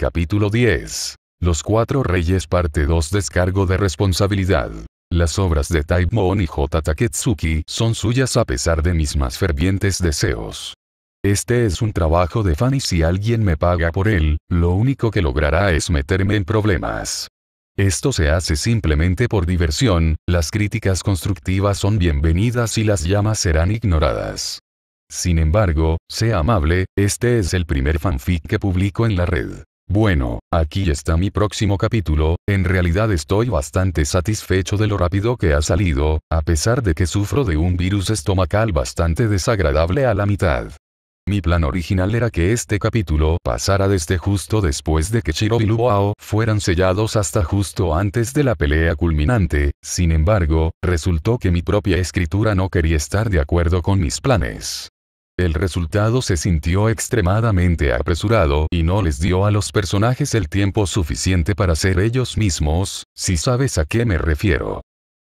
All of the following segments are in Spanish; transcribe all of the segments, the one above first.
Capítulo 10. Los Cuatro Reyes Parte 2 Descargo de Responsabilidad. Las obras de Taimon y J. Taketsuki son suyas a pesar de mis más fervientes deseos. Este es un trabajo de fan y si alguien me paga por él, lo único que logrará es meterme en problemas. Esto se hace simplemente por diversión, las críticas constructivas son bienvenidas y las llamas serán ignoradas. Sin embargo, sea amable, este es el primer fanfic que publico en la red. Bueno, aquí está mi próximo capítulo, en realidad estoy bastante satisfecho de lo rápido que ha salido, a pesar de que sufro de un virus estomacal bastante desagradable a la mitad. Mi plan original era que este capítulo pasara desde justo después de que Chiro y Luao fueran sellados hasta justo antes de la pelea culminante, sin embargo, resultó que mi propia escritura no quería estar de acuerdo con mis planes. El resultado se sintió extremadamente apresurado y no les dio a los personajes el tiempo suficiente para ser ellos mismos, si sabes a qué me refiero.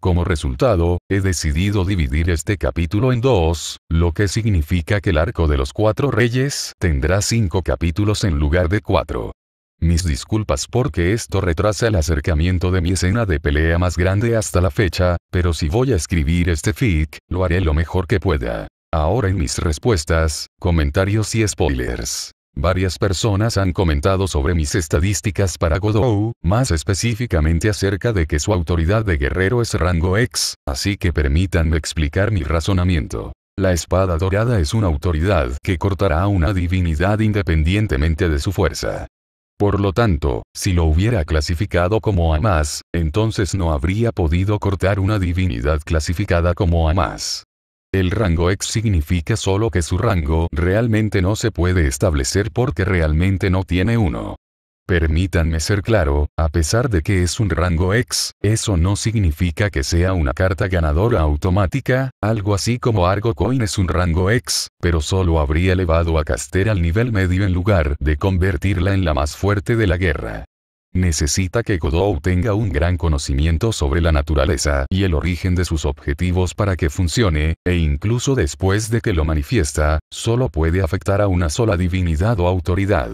Como resultado, he decidido dividir este capítulo en dos, lo que significa que el arco de los cuatro reyes tendrá cinco capítulos en lugar de cuatro. Mis disculpas porque esto retrasa el acercamiento de mi escena de pelea más grande hasta la fecha, pero si voy a escribir este fic, lo haré lo mejor que pueda. Ahora en mis respuestas, comentarios y spoilers. Varias personas han comentado sobre mis estadísticas para Godou, más específicamente acerca de que su autoridad de guerrero es rango X, así que permítanme explicar mi razonamiento. La espada dorada es una autoridad que cortará a una divinidad independientemente de su fuerza. Por lo tanto, si lo hubiera clasificado como A entonces no habría podido cortar una divinidad clasificada como A el rango X significa solo que su rango realmente no se puede establecer porque realmente no tiene uno. Permítanme ser claro, a pesar de que es un rango X, eso no significa que sea una carta ganadora automática, algo así como Argo Coin es un rango X, pero solo habría elevado a Caster al nivel medio en lugar de convertirla en la más fuerte de la guerra. Necesita que Godot tenga un gran conocimiento sobre la naturaleza y el origen de sus objetivos para que funcione, e incluso después de que lo manifiesta, solo puede afectar a una sola divinidad o autoridad.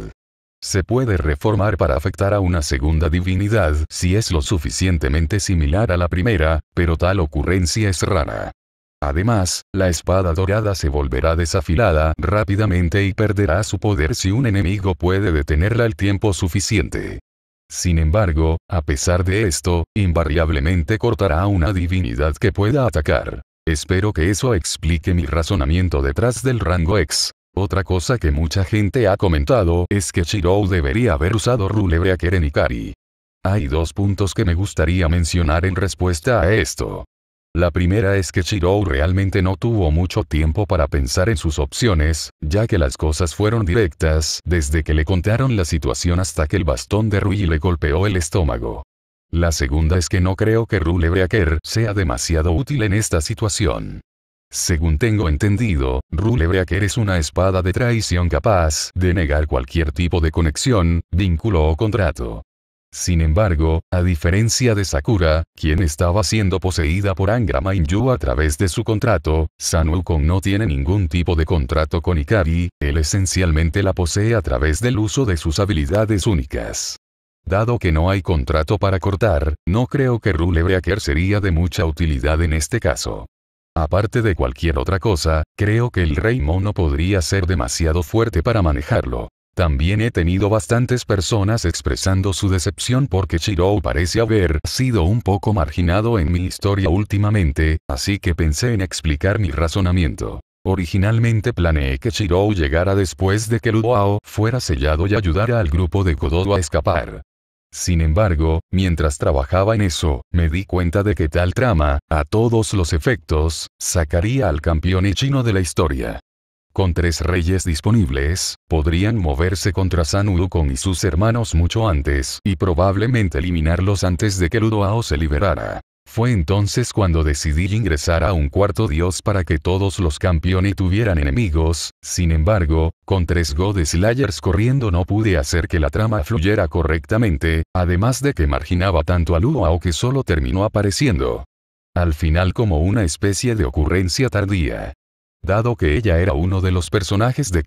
Se puede reformar para afectar a una segunda divinidad si es lo suficientemente similar a la primera, pero tal ocurrencia es rara. Además, la espada dorada se volverá desafilada rápidamente y perderá su poder si un enemigo puede detenerla el tiempo suficiente. Sin embargo, a pesar de esto, invariablemente cortará a una divinidad que pueda atacar. Espero que eso explique mi razonamiento detrás del rango X. Otra cosa que mucha gente ha comentado es que Shirou debería haber usado rulebreaker a en Hay dos puntos que me gustaría mencionar en respuesta a esto. La primera es que Shirou realmente no tuvo mucho tiempo para pensar en sus opciones, ya que las cosas fueron directas desde que le contaron la situación hasta que el bastón de Rui le golpeó el estómago. La segunda es que no creo que Rule Breaker sea demasiado útil en esta situación. Según tengo entendido, Rule Breaker es una espada de traición capaz de negar cualquier tipo de conexión, vínculo o contrato. Sin embargo, a diferencia de Sakura, quien estaba siendo poseída por Angra Mainyu a través de su contrato, Sanul Kong no tiene ningún tipo de contrato con Ikari, él esencialmente la posee a través del uso de sus habilidades únicas. Dado que no hay contrato para cortar, no creo que Rule Breaker sería de mucha utilidad en este caso. Aparte de cualquier otra cosa, creo que el Rey Mono podría ser demasiado fuerte para manejarlo. También he tenido bastantes personas expresando su decepción porque Chirou parece haber sido un poco marginado en mi historia últimamente, así que pensé en explicar mi razonamiento. Originalmente planeé que Chirou llegara después de que Luoao fuera sellado y ayudara al grupo de Kododo a escapar. Sin embargo, mientras trabajaba en eso, me di cuenta de que tal trama, a todos los efectos, sacaría al campeón chino de la historia. Con tres reyes disponibles, podrían moverse contra San con y sus hermanos mucho antes y probablemente eliminarlos antes de que Ludoao se liberara. Fue entonces cuando decidí ingresar a un cuarto dios para que todos los campeones tuvieran enemigos, sin embargo, con tres God Slayers corriendo no pude hacer que la trama fluyera correctamente, además de que marginaba tanto a Ludoao que solo terminó apareciendo. Al final como una especie de ocurrencia tardía. Dado que ella era uno de los personajes de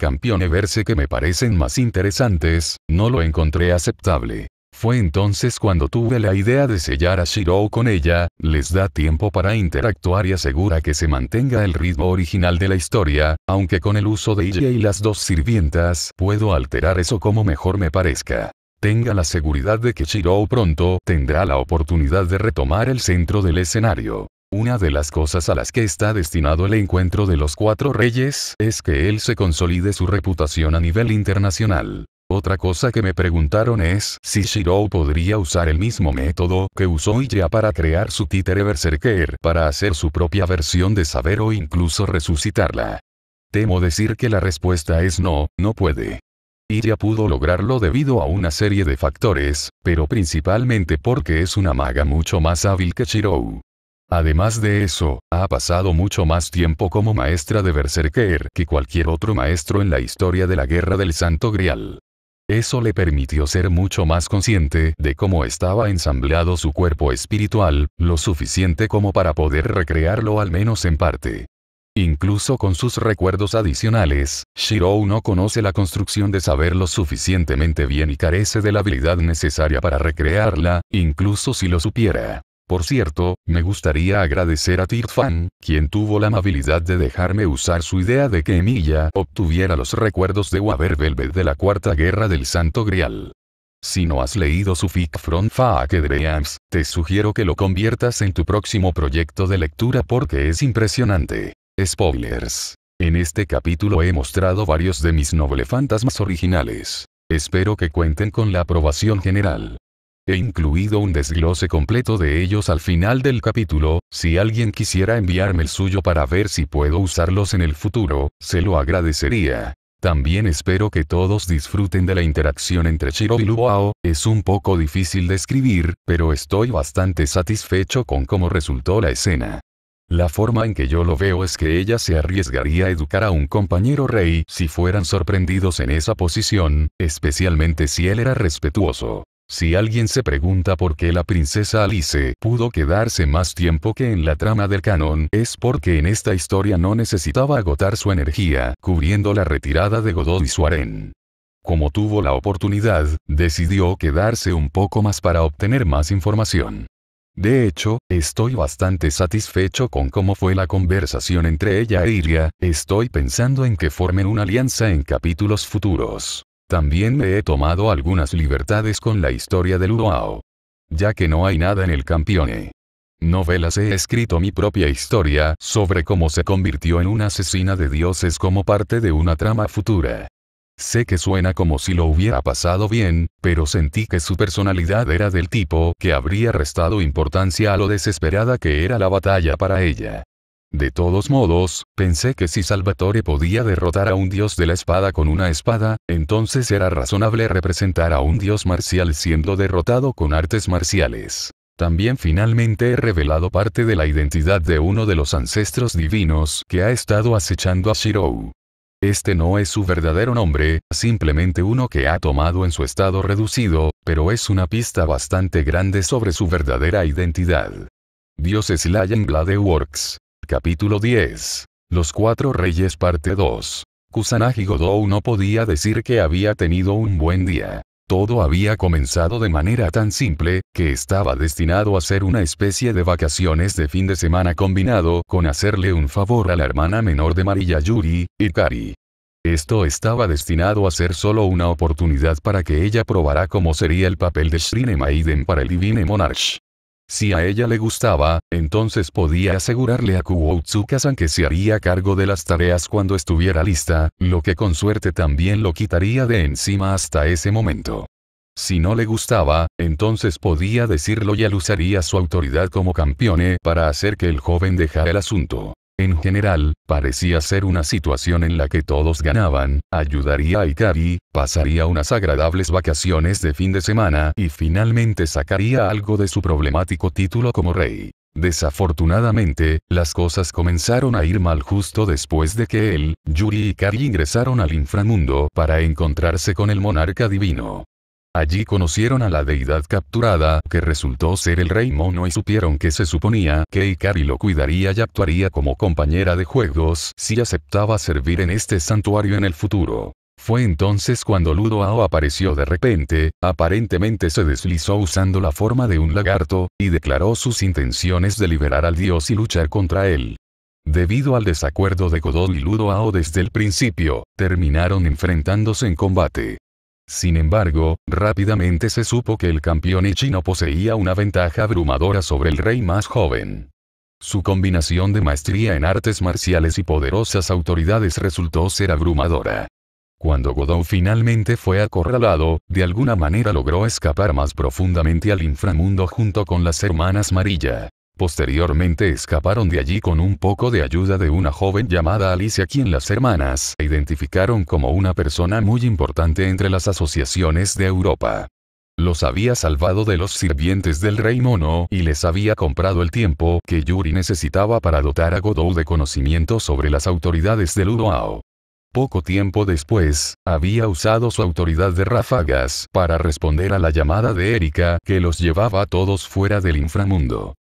Verse que me parecen más interesantes, no lo encontré aceptable. Fue entonces cuando tuve la idea de sellar a Shiro con ella, les da tiempo para interactuar y asegura que se mantenga el ritmo original de la historia, aunque con el uso de ella y las dos sirvientas puedo alterar eso como mejor me parezca. Tenga la seguridad de que Shiro pronto tendrá la oportunidad de retomar el centro del escenario. Una de las cosas a las que está destinado el encuentro de los cuatro reyes es que él se consolide su reputación a nivel internacional. Otra cosa que me preguntaron es si Shirou podría usar el mismo método que usó Iria para crear su títere Everserker para hacer su propia versión de saber o incluso resucitarla. Temo decir que la respuesta es no, no puede. Ilya pudo lograrlo debido a una serie de factores, pero principalmente porque es una maga mucho más hábil que Shirou. Además de eso, ha pasado mucho más tiempo como maestra de Berserker que cualquier otro maestro en la historia de la Guerra del Santo Grial. Eso le permitió ser mucho más consciente de cómo estaba ensamblado su cuerpo espiritual, lo suficiente como para poder recrearlo al menos en parte. Incluso con sus recuerdos adicionales, Shirou no conoce la construcción de saberlo suficientemente bien y carece de la habilidad necesaria para recrearla, incluso si lo supiera. Por cierto, me gustaría agradecer a Tirfan, quien tuvo la amabilidad de dejarme usar su idea de que Emilia obtuviera los recuerdos de Waver Velvet de la Cuarta Guerra del Santo Grial. Si no has leído su fic From Dreams, te sugiero que lo conviertas en tu próximo proyecto de lectura porque es impresionante. Spoilers. En este capítulo he mostrado varios de mis noble fantasmas originales. Espero que cuenten con la aprobación general. He incluido un desglose completo de ellos al final del capítulo, si alguien quisiera enviarme el suyo para ver si puedo usarlos en el futuro, se lo agradecería. También espero que todos disfruten de la interacción entre Shiro y Luwa'o. es un poco difícil de escribir, pero estoy bastante satisfecho con cómo resultó la escena. La forma en que yo lo veo es que ella se arriesgaría a educar a un compañero rey si fueran sorprendidos en esa posición, especialmente si él era respetuoso. Si alguien se pregunta por qué la princesa Alice pudo quedarse más tiempo que en la trama del canon, es porque en esta historia no necesitaba agotar su energía, cubriendo la retirada de Godot y Suaren. Como tuvo la oportunidad, decidió quedarse un poco más para obtener más información. De hecho, estoy bastante satisfecho con cómo fue la conversación entre ella e Iria, estoy pensando en que formen una alianza en capítulos futuros. También me he tomado algunas libertades con la historia del Uruao. Ya que no hay nada en el campeone. Novelas he escrito mi propia historia sobre cómo se convirtió en una asesina de dioses como parte de una trama futura. Sé que suena como si lo hubiera pasado bien, pero sentí que su personalidad era del tipo que habría restado importancia a lo desesperada que era la batalla para ella. De todos modos, pensé que si Salvatore podía derrotar a un dios de la espada con una espada, entonces era razonable representar a un dios marcial siendo derrotado con artes marciales. También finalmente he revelado parte de la identidad de uno de los ancestros divinos que ha estado acechando a Shirou. Este no es su verdadero nombre, simplemente uno que ha tomado en su estado reducido, pero es una pista bastante grande sobre su verdadera identidad. Dios es Lion Blade Works Capítulo 10. Los Cuatro Reyes parte 2. Kusanagi Godou no podía decir que había tenido un buen día. Todo había comenzado de manera tan simple, que estaba destinado a ser una especie de vacaciones de fin de semana combinado con hacerle un favor a la hermana menor de María Yuri, Ikari. Esto estaba destinado a ser solo una oportunidad para que ella probara cómo sería el papel de Shrine Maiden para el Divine Monarch. Si a ella le gustaba, entonces podía asegurarle a Kuotsuka-san que se haría cargo de las tareas cuando estuviera lista, lo que con suerte también lo quitaría de encima hasta ese momento. Si no le gustaba, entonces podía decirlo y al usaría su autoridad como campeone para hacer que el joven dejara el asunto. En general, parecía ser una situación en la que todos ganaban, ayudaría a Ikari, pasaría unas agradables vacaciones de fin de semana y finalmente sacaría algo de su problemático título como rey. Desafortunadamente, las cosas comenzaron a ir mal justo después de que él, Yuri y Kari ingresaron al inframundo para encontrarse con el monarca divino. Allí conocieron a la deidad capturada, que resultó ser el rey mono y supieron que se suponía que Ikari lo cuidaría y actuaría como compañera de juegos si aceptaba servir en este santuario en el futuro. Fue entonces cuando Ludoao apareció de repente, aparentemente se deslizó usando la forma de un lagarto, y declaró sus intenciones de liberar al dios y luchar contra él. Debido al desacuerdo de Godot y Ludoao desde el principio, terminaron enfrentándose en combate. Sin embargo, rápidamente se supo que el campeón chino poseía una ventaja abrumadora sobre el rey más joven. Su combinación de maestría en artes marciales y poderosas autoridades resultó ser abrumadora. Cuando Godot finalmente fue acorralado, de alguna manera logró escapar más profundamente al inframundo junto con las hermanas Marilla. Posteriormente escaparon de allí con un poco de ayuda de una joven llamada Alicia quien las hermanas identificaron como una persona muy importante entre las asociaciones de Europa. Los había salvado de los sirvientes del rey mono y les había comprado el tiempo que Yuri necesitaba para dotar a Godou de conocimiento sobre las autoridades del Ludoao. Poco tiempo después, había usado su autoridad de ráfagas para responder a la llamada de Erika que los llevaba a todos fuera del inframundo.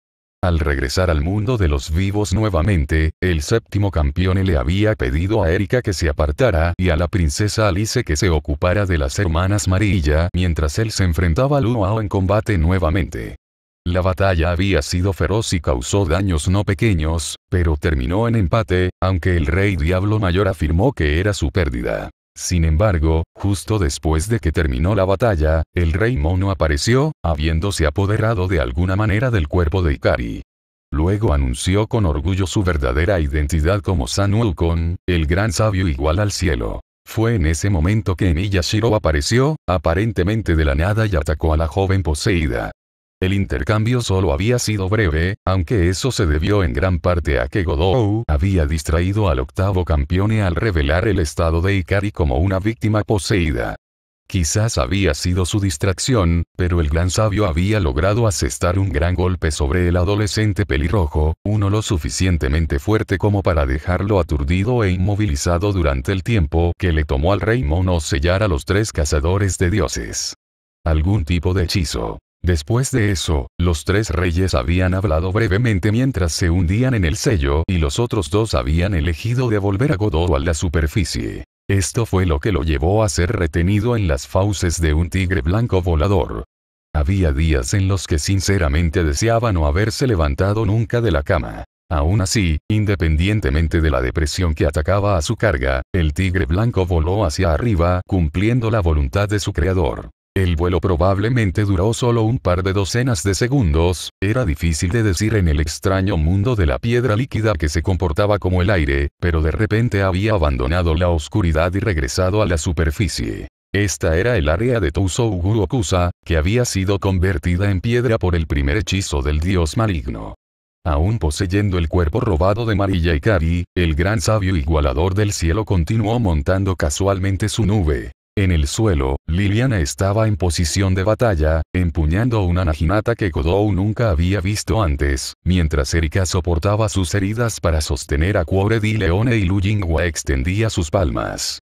Al regresar al mundo de los vivos nuevamente, el séptimo campeón le había pedido a Erika que se apartara y a la princesa Alice que se ocupara de las hermanas Marilla mientras él se enfrentaba a Luao en combate nuevamente. La batalla había sido feroz y causó daños no pequeños, pero terminó en empate, aunque el rey Diablo Mayor afirmó que era su pérdida. Sin embargo, justo después de que terminó la batalla, el rey mono apareció, habiéndose apoderado de alguna manera del cuerpo de Ikari. Luego anunció con orgullo su verdadera identidad como San el gran sabio igual al cielo. Fue en ese momento que Miyashiro apareció, aparentemente de la nada y atacó a la joven poseída. El intercambio solo había sido breve, aunque eso se debió en gran parte a que Godou había distraído al octavo campeone al revelar el estado de Ikari como una víctima poseída. Quizás había sido su distracción, pero el gran sabio había logrado asestar un gran golpe sobre el adolescente pelirrojo, uno lo suficientemente fuerte como para dejarlo aturdido e inmovilizado durante el tiempo que le tomó al rey mono sellar a los tres cazadores de dioses. Algún tipo de hechizo. Después de eso, los tres reyes habían hablado brevemente mientras se hundían en el sello y los otros dos habían elegido devolver a Godot a la superficie. Esto fue lo que lo llevó a ser retenido en las fauces de un tigre blanco volador. Había días en los que sinceramente deseaba no haberse levantado nunca de la cama. Aún así, independientemente de la depresión que atacaba a su carga, el tigre blanco voló hacia arriba, cumpliendo la voluntad de su creador. El vuelo probablemente duró solo un par de docenas de segundos, era difícil de decir en el extraño mundo de la piedra líquida que se comportaba como el aire, pero de repente había abandonado la oscuridad y regresado a la superficie. Esta era el área de Tousou que había sido convertida en piedra por el primer hechizo del dios maligno. Aún poseyendo el cuerpo robado de Marilla Ikari, el gran sabio igualador del cielo continuó montando casualmente su nube, en el suelo, Liliana estaba en posición de batalla, empuñando una najinata que Godou nunca había visto antes, mientras Erika soportaba sus heridas para sostener a Cuore di Leone y Lujingua extendía sus palmas.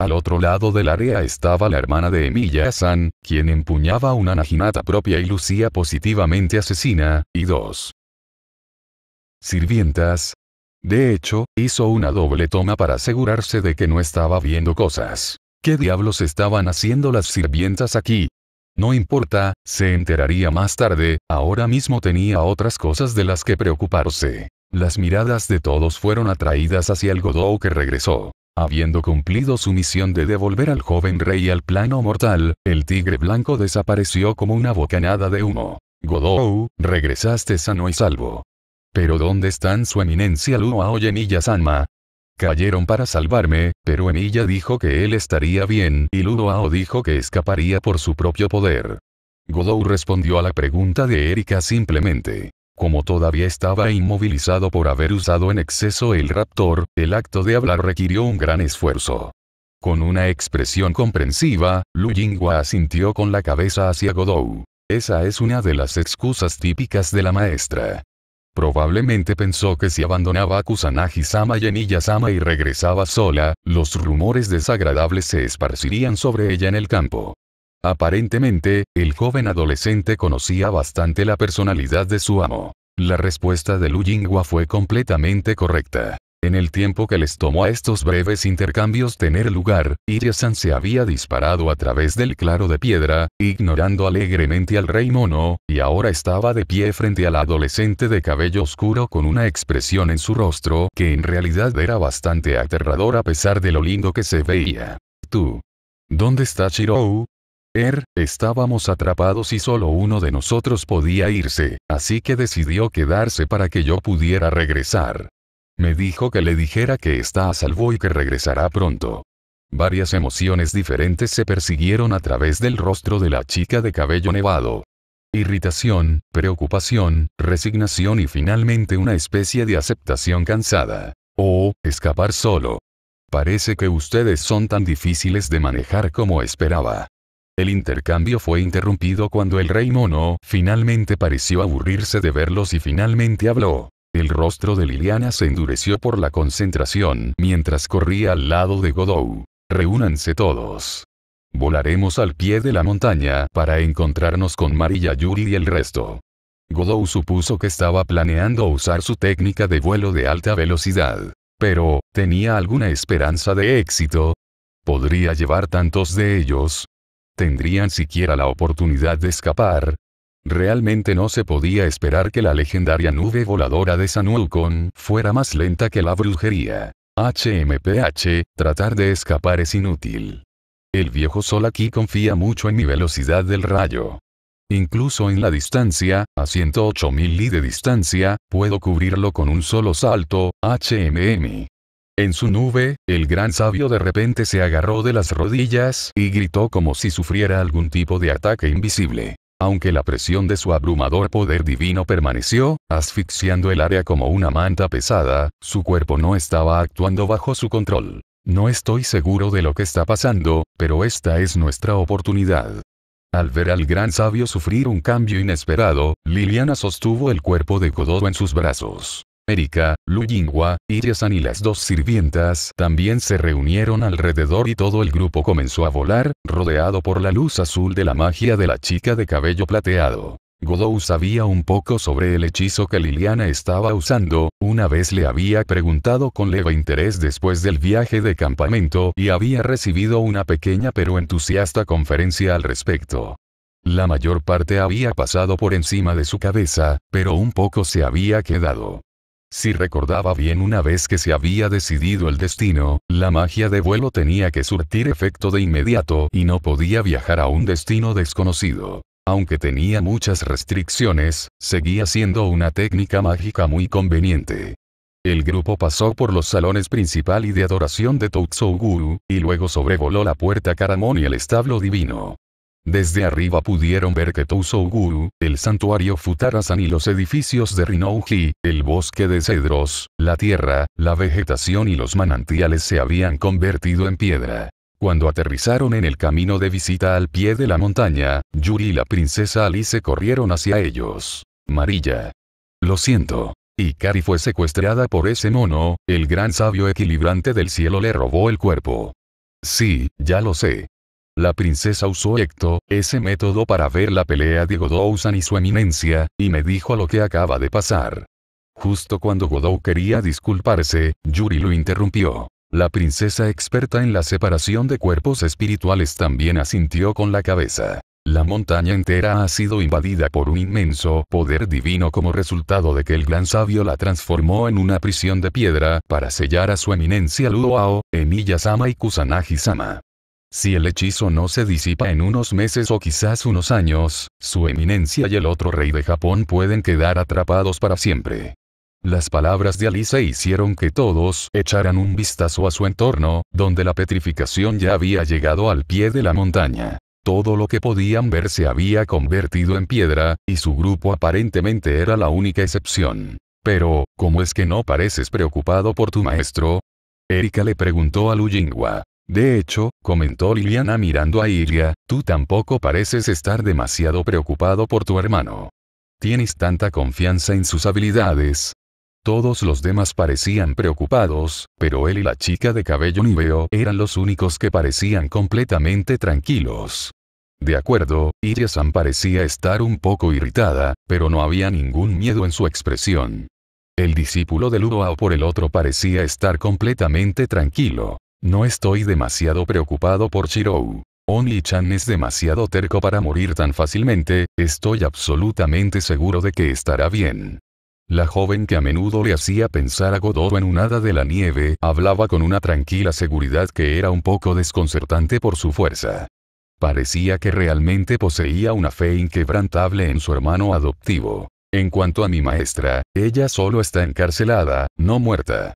Al otro lado del área estaba la hermana de Emilia-san, quien empuñaba una naginata propia y lucía positivamente asesina, y dos sirvientas. De hecho, hizo una doble toma para asegurarse de que no estaba viendo cosas. ¿Qué diablos estaban haciendo las sirvientas aquí? No importa, se enteraría más tarde, ahora mismo tenía otras cosas de las que preocuparse. Las miradas de todos fueron atraídas hacia el Godou que regresó. Habiendo cumplido su misión de devolver al joven rey al plano mortal, el tigre blanco desapareció como una bocanada de humo. Godou, regresaste sano y salvo. Pero ¿dónde están su eminencia Luo Aoyen y Cayeron para salvarme, pero Emilia dijo que él estaría bien y Ludoao dijo que escaparía por su propio poder. Godou respondió a la pregunta de Erika simplemente. Como todavía estaba inmovilizado por haber usado en exceso el raptor, el acto de hablar requirió un gran esfuerzo. Con una expresión comprensiva, Lu asintió con la cabeza hacia Godou. Esa es una de las excusas típicas de la maestra. Probablemente pensó que si abandonaba a Kusanagi-sama y Eniya-sama y regresaba sola, los rumores desagradables se esparcirían sobre ella en el campo. Aparentemente, el joven adolescente conocía bastante la personalidad de su amo. La respuesta de Lu fue completamente correcta. En el tiempo que les tomó a estos breves intercambios tener lugar, Iriasan se había disparado a través del claro de piedra, ignorando alegremente al rey mono, y ahora estaba de pie frente al adolescente de cabello oscuro con una expresión en su rostro que en realidad era bastante aterrador a pesar de lo lindo que se veía. Tú. ¿Dónde está Shirou? Er, estábamos atrapados y solo uno de nosotros podía irse, así que decidió quedarse para que yo pudiera regresar. Me dijo que le dijera que está a salvo y que regresará pronto. Varias emociones diferentes se persiguieron a través del rostro de la chica de cabello nevado. Irritación, preocupación, resignación y finalmente una especie de aceptación cansada. O, oh, escapar solo. Parece que ustedes son tan difíciles de manejar como esperaba. El intercambio fue interrumpido cuando el rey mono finalmente pareció aburrirse de verlos y finalmente habló. El rostro de Liliana se endureció por la concentración mientras corría al lado de Godou. Reúnanse todos. Volaremos al pie de la montaña para encontrarnos con Marilla Yuri y el resto. Godou supuso que estaba planeando usar su técnica de vuelo de alta velocidad. Pero, ¿tenía alguna esperanza de éxito? ¿Podría llevar tantos de ellos? ¿Tendrían siquiera la oportunidad de escapar? Realmente no se podía esperar que la legendaria nube voladora de San fuera más lenta que la brujería. HMPH, tratar de escapar es inútil. El viejo sol aquí confía mucho en mi velocidad del rayo. Incluso en la distancia, a 108.000 li de distancia, puedo cubrirlo con un solo salto, HMM. En su nube, el gran sabio de repente se agarró de las rodillas y gritó como si sufriera algún tipo de ataque invisible. Aunque la presión de su abrumador poder divino permaneció, asfixiando el área como una manta pesada, su cuerpo no estaba actuando bajo su control. No estoy seguro de lo que está pasando, pero esta es nuestra oportunidad. Al ver al gran sabio sufrir un cambio inesperado, Liliana sostuvo el cuerpo de Godot en sus brazos. América, Lu Yinghua, y las dos sirvientas también se reunieron alrededor y todo el grupo comenzó a volar, rodeado por la luz azul de la magia de la chica de cabello plateado. Godou sabía un poco sobre el hechizo que Liliana estaba usando, una vez le había preguntado con leve interés después del viaje de campamento y había recibido una pequeña pero entusiasta conferencia al respecto. La mayor parte había pasado por encima de su cabeza, pero un poco se había quedado. Si recordaba bien una vez que se había decidido el destino, la magia de vuelo tenía que surtir efecto de inmediato y no podía viajar a un destino desconocido. Aunque tenía muchas restricciones, seguía siendo una técnica mágica muy conveniente. El grupo pasó por los salones principal y de adoración de Guru y luego sobrevoló la puerta Karamon y el establo divino. Desde arriba pudieron ver que Tousou-guru, el santuario Futarasan y los edificios de Rinouji, el bosque de cedros, la tierra, la vegetación y los manantiales se habían convertido en piedra. Cuando aterrizaron en el camino de visita al pie de la montaña, Yuri y la princesa Alice corrieron hacia ellos. Marilla. Lo siento. Ikari fue secuestrada por ese mono, el gran sabio equilibrante del cielo le robó el cuerpo. Sí, ya lo sé. La princesa usó Ecto, ese método para ver la pelea de Godou-san y su eminencia, y me dijo lo que acaba de pasar. Justo cuando Godou quería disculparse, Yuri lo interrumpió. La princesa experta en la separación de cuerpos espirituales también asintió con la cabeza. La montaña entera ha sido invadida por un inmenso poder divino como resultado de que el gran sabio la transformó en una prisión de piedra para sellar a su eminencia Luoao, Emilla sama y Kusanagi-sama. Si el hechizo no se disipa en unos meses o quizás unos años, su eminencia y el otro rey de Japón pueden quedar atrapados para siempre. Las palabras de Alice hicieron que todos echaran un vistazo a su entorno, donde la petrificación ya había llegado al pie de la montaña. Todo lo que podían ver se había convertido en piedra, y su grupo aparentemente era la única excepción. Pero, ¿cómo es que no pareces preocupado por tu maestro? Erika le preguntó a luyingwa, de hecho, comentó Liliana mirando a Iria. tú tampoco pareces estar demasiado preocupado por tu hermano. Tienes tanta confianza en sus habilidades. Todos los demás parecían preocupados, pero él y la chica de cabello Niveo eran los únicos que parecían completamente tranquilos. De acuerdo, Iria-san parecía estar un poco irritada, pero no había ningún miedo en su expresión. El discípulo de urao por el otro parecía estar completamente tranquilo. No estoy demasiado preocupado por Shirou. Only-chan es demasiado terco para morir tan fácilmente, estoy absolutamente seguro de que estará bien. La joven que a menudo le hacía pensar a Godot en un hada de la nieve, hablaba con una tranquila seguridad que era un poco desconcertante por su fuerza. Parecía que realmente poseía una fe inquebrantable en su hermano adoptivo. En cuanto a mi maestra, ella solo está encarcelada, no muerta.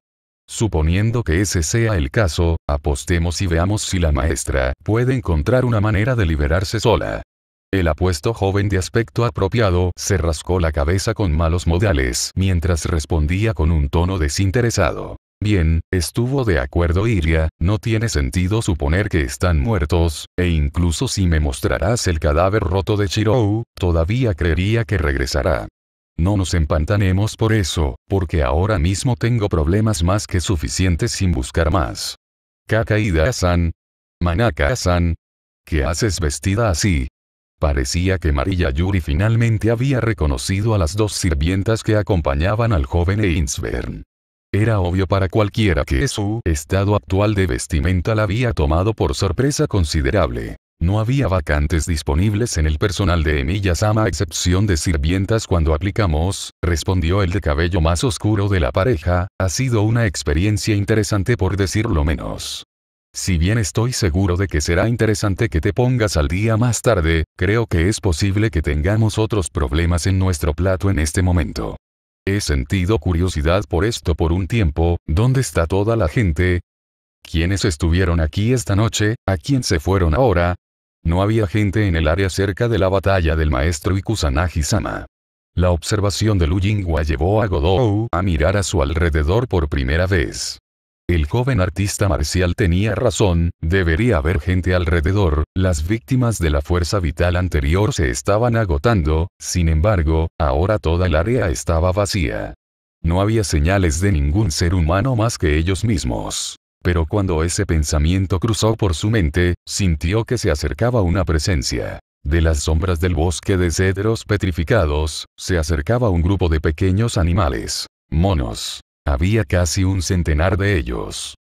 Suponiendo que ese sea el caso, apostemos y veamos si la maestra puede encontrar una manera de liberarse sola. El apuesto joven de aspecto apropiado se rascó la cabeza con malos modales mientras respondía con un tono desinteresado. Bien, estuvo de acuerdo Iria, no tiene sentido suponer que están muertos, e incluso si me mostrarás el cadáver roto de Shirou, todavía creería que regresará. No nos empantanemos por eso, porque ahora mismo tengo problemas más que suficientes sin buscar más. Kakaida-san. Manaka-san. ¿Qué haces vestida así? Parecía que María Yuri finalmente había reconocido a las dos sirvientas que acompañaban al joven insbern Era obvio para cualquiera que su estado actual de vestimenta la había tomado por sorpresa considerable. No había vacantes disponibles en el personal de emilia sama a excepción de sirvientas cuando aplicamos, respondió el de cabello más oscuro de la pareja, ha sido una experiencia interesante por decirlo menos. Si bien estoy seguro de que será interesante que te pongas al día más tarde, creo que es posible que tengamos otros problemas en nuestro plato en este momento. He sentido curiosidad por esto por un tiempo, ¿dónde está toda la gente? ¿Quiénes estuvieron aquí esta noche? ¿A quién se fueron ahora? No había gente en el área cerca de la batalla del maestro ikusanagi sama La observación de Lu llevó a Godou a mirar a su alrededor por primera vez. El joven artista marcial tenía razón, debería haber gente alrededor, las víctimas de la fuerza vital anterior se estaban agotando, sin embargo, ahora toda el área estaba vacía. No había señales de ningún ser humano más que ellos mismos. Pero cuando ese pensamiento cruzó por su mente, sintió que se acercaba una presencia. De las sombras del bosque de cedros petrificados, se acercaba un grupo de pequeños animales. Monos. Había casi un centenar de ellos.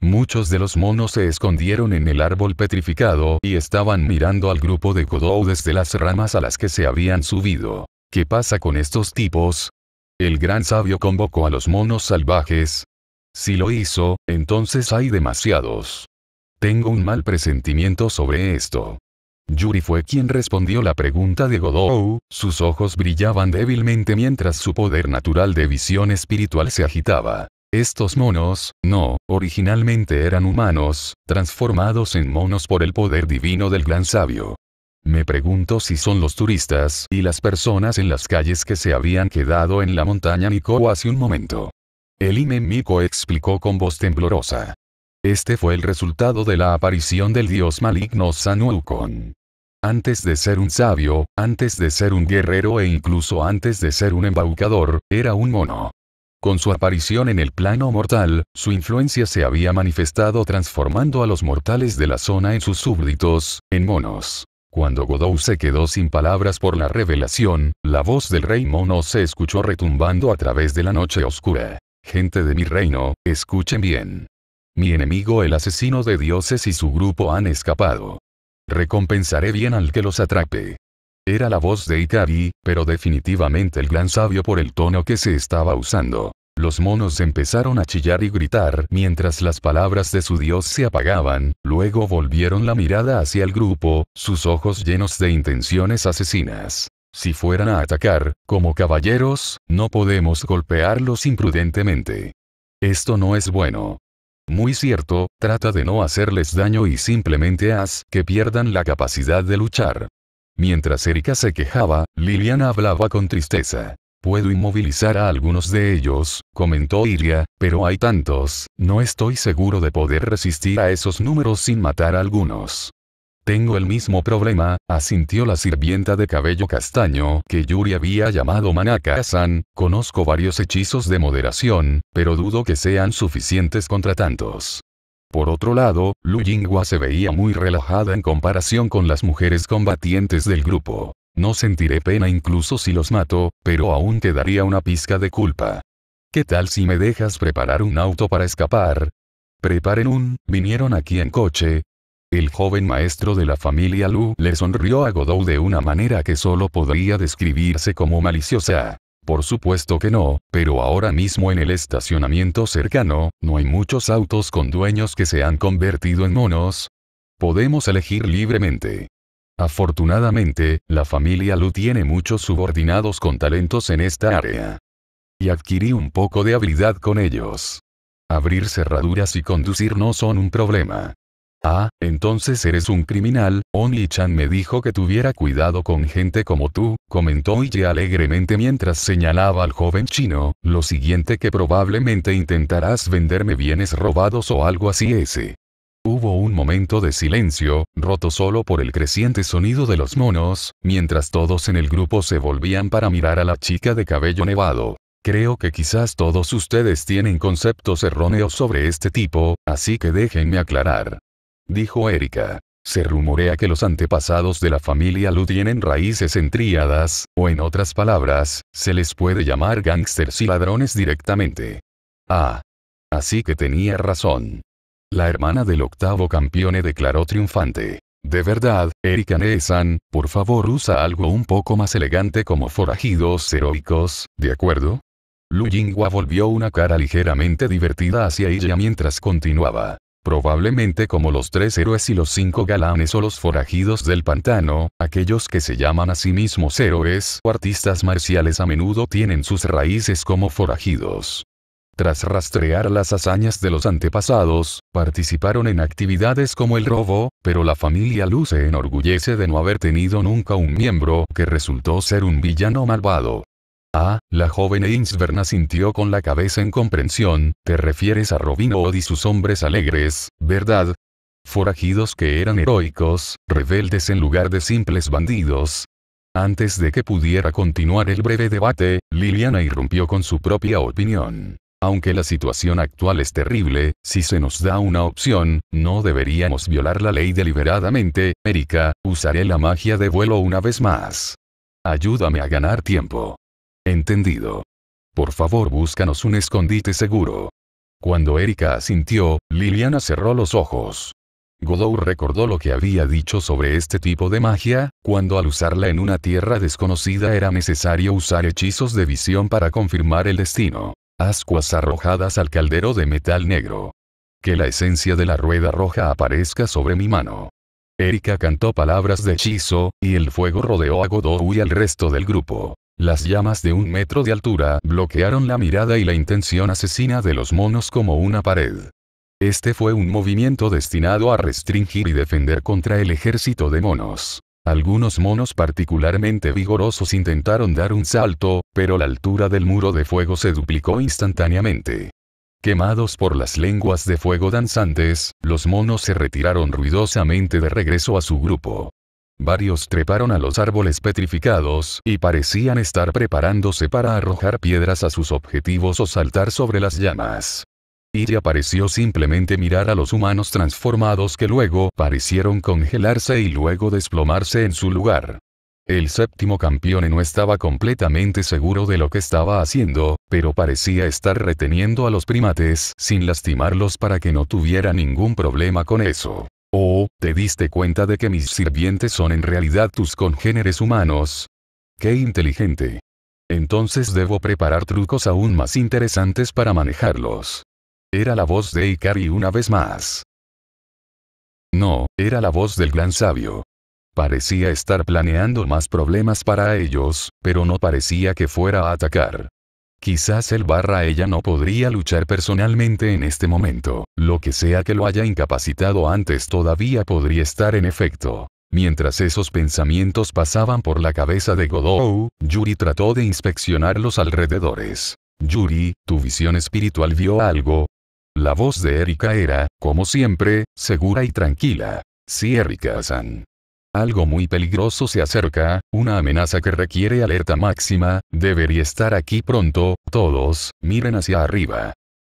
Muchos de los monos se escondieron en el árbol petrificado y estaban mirando al grupo de Kodou desde las ramas a las que se habían subido. ¿Qué pasa con estos tipos? El gran sabio convocó a los monos salvajes, si lo hizo, entonces hay demasiados. Tengo un mal presentimiento sobre esto. Yuri fue quien respondió la pregunta de Godou, sus ojos brillaban débilmente mientras su poder natural de visión espiritual se agitaba. Estos monos, no, originalmente eran humanos, transformados en monos por el poder divino del gran sabio. Me pregunto si son los turistas y las personas en las calles que se habían quedado en la montaña Nikou hace un momento. El Imen explicó con voz temblorosa. Este fue el resultado de la aparición del dios maligno San Antes de ser un sabio, antes de ser un guerrero e incluso antes de ser un embaucador, era un mono. Con su aparición en el plano mortal, su influencia se había manifestado transformando a los mortales de la zona en sus súbditos, en monos. Cuando Godou se quedó sin palabras por la revelación, la voz del rey mono se escuchó retumbando a través de la noche oscura. Gente de mi reino, escuchen bien. Mi enemigo el asesino de dioses y su grupo han escapado. Recompensaré bien al que los atrape. Era la voz de Ikari, pero definitivamente el gran sabio por el tono que se estaba usando. Los monos empezaron a chillar y gritar mientras las palabras de su dios se apagaban, luego volvieron la mirada hacia el grupo, sus ojos llenos de intenciones asesinas. Si fueran a atacar, como caballeros, no podemos golpearlos imprudentemente. Esto no es bueno. Muy cierto, trata de no hacerles daño y simplemente haz que pierdan la capacidad de luchar. Mientras Erika se quejaba, Liliana hablaba con tristeza. Puedo inmovilizar a algunos de ellos, comentó Iria, pero hay tantos, no estoy seguro de poder resistir a esos números sin matar a algunos. Tengo el mismo problema, asintió la sirvienta de cabello castaño que Yuri había llamado Manaka-san, conozco varios hechizos de moderación, pero dudo que sean suficientes contra tantos. Por otro lado, Lu Yinghua se veía muy relajada en comparación con las mujeres combatientes del grupo. No sentiré pena incluso si los mato, pero aún daría una pizca de culpa. ¿Qué tal si me dejas preparar un auto para escapar? Preparen un, vinieron aquí en coche, el joven maestro de la familia Lu le sonrió a Godou de una manera que solo podría describirse como maliciosa. Por supuesto que no, pero ahora mismo en el estacionamiento cercano, no hay muchos autos con dueños que se han convertido en monos. Podemos elegir libremente. Afortunadamente, la familia Lu tiene muchos subordinados con talentos en esta área. Y adquirí un poco de habilidad con ellos. Abrir cerraduras y conducir no son un problema. Ah, entonces eres un criminal, Only chan me dijo que tuviera cuidado con gente como tú, comentó Iye alegremente mientras señalaba al joven chino, lo siguiente que probablemente intentarás venderme bienes robados o algo así ese. Hubo un momento de silencio, roto solo por el creciente sonido de los monos, mientras todos en el grupo se volvían para mirar a la chica de cabello nevado. Creo que quizás todos ustedes tienen conceptos erróneos sobre este tipo, así que déjenme aclarar dijo Erika. Se rumorea que los antepasados de la familia Lu tienen raíces en tríadas, o en otras palabras, se les puede llamar gángsters y ladrones directamente. Ah. Así que tenía razón. La hermana del octavo campeón declaró triunfante. De verdad, Erika Neesan, por favor usa algo un poco más elegante como forajidos heroicos, ¿de acuerdo? Lu Jinghua volvió una cara ligeramente divertida hacia ella mientras continuaba probablemente como los tres héroes y los cinco galanes o los forajidos del pantano, aquellos que se llaman a sí mismos héroes o artistas marciales a menudo tienen sus raíces como forajidos. Tras rastrear las hazañas de los antepasados, participaron en actividades como el robo, pero la familia Luce enorgullece de no haber tenido nunca un miembro que resultó ser un villano malvado. Ah, la joven Insverna sintió con la cabeza en comprensión, te refieres a Robin Hood y sus hombres alegres, ¿verdad? Forajidos que eran heroicos, rebeldes en lugar de simples bandidos. Antes de que pudiera continuar el breve debate, Liliana irrumpió con su propia opinión. Aunque la situación actual es terrible, si se nos da una opción, no deberíamos violar la ley deliberadamente, Erika, usaré la magia de vuelo una vez más. Ayúdame a ganar tiempo. Entendido. Por favor búscanos un escondite seguro. Cuando Erika asintió, Liliana cerró los ojos. Godou recordó lo que había dicho sobre este tipo de magia, cuando al usarla en una tierra desconocida era necesario usar hechizos de visión para confirmar el destino. Ascuas arrojadas al caldero de metal negro. Que la esencia de la rueda roja aparezca sobre mi mano. Erika cantó palabras de hechizo, y el fuego rodeó a Godou y al resto del grupo. Las llamas de un metro de altura bloquearon la mirada y la intención asesina de los monos como una pared. Este fue un movimiento destinado a restringir y defender contra el ejército de monos. Algunos monos particularmente vigorosos intentaron dar un salto, pero la altura del muro de fuego se duplicó instantáneamente. Quemados por las lenguas de fuego danzantes, los monos se retiraron ruidosamente de regreso a su grupo. Varios treparon a los árboles petrificados y parecían estar preparándose para arrojar piedras a sus objetivos o saltar sobre las llamas. Iria pareció simplemente mirar a los humanos transformados que luego parecieron congelarse y luego desplomarse en su lugar. El séptimo campeón no estaba completamente seguro de lo que estaba haciendo, pero parecía estar reteniendo a los primates sin lastimarlos para que no tuviera ningún problema con eso. Oh, ¿te diste cuenta de que mis sirvientes son en realidad tus congéneres humanos? ¡Qué inteligente! Entonces debo preparar trucos aún más interesantes para manejarlos. Era la voz de Ikari una vez más. No, era la voz del gran sabio. Parecía estar planeando más problemas para ellos, pero no parecía que fuera a atacar. Quizás el barra ella no podría luchar personalmente en este momento, lo que sea que lo haya incapacitado antes todavía podría estar en efecto. Mientras esos pensamientos pasaban por la cabeza de Godou, Yuri trató de inspeccionar los alrededores. Yuri, tu visión espiritual vio algo. La voz de Erika era, como siempre, segura y tranquila. Sí, Erika-san. Algo muy peligroso se acerca, una amenaza que requiere alerta máxima, debería estar aquí pronto, todos, miren hacia arriba.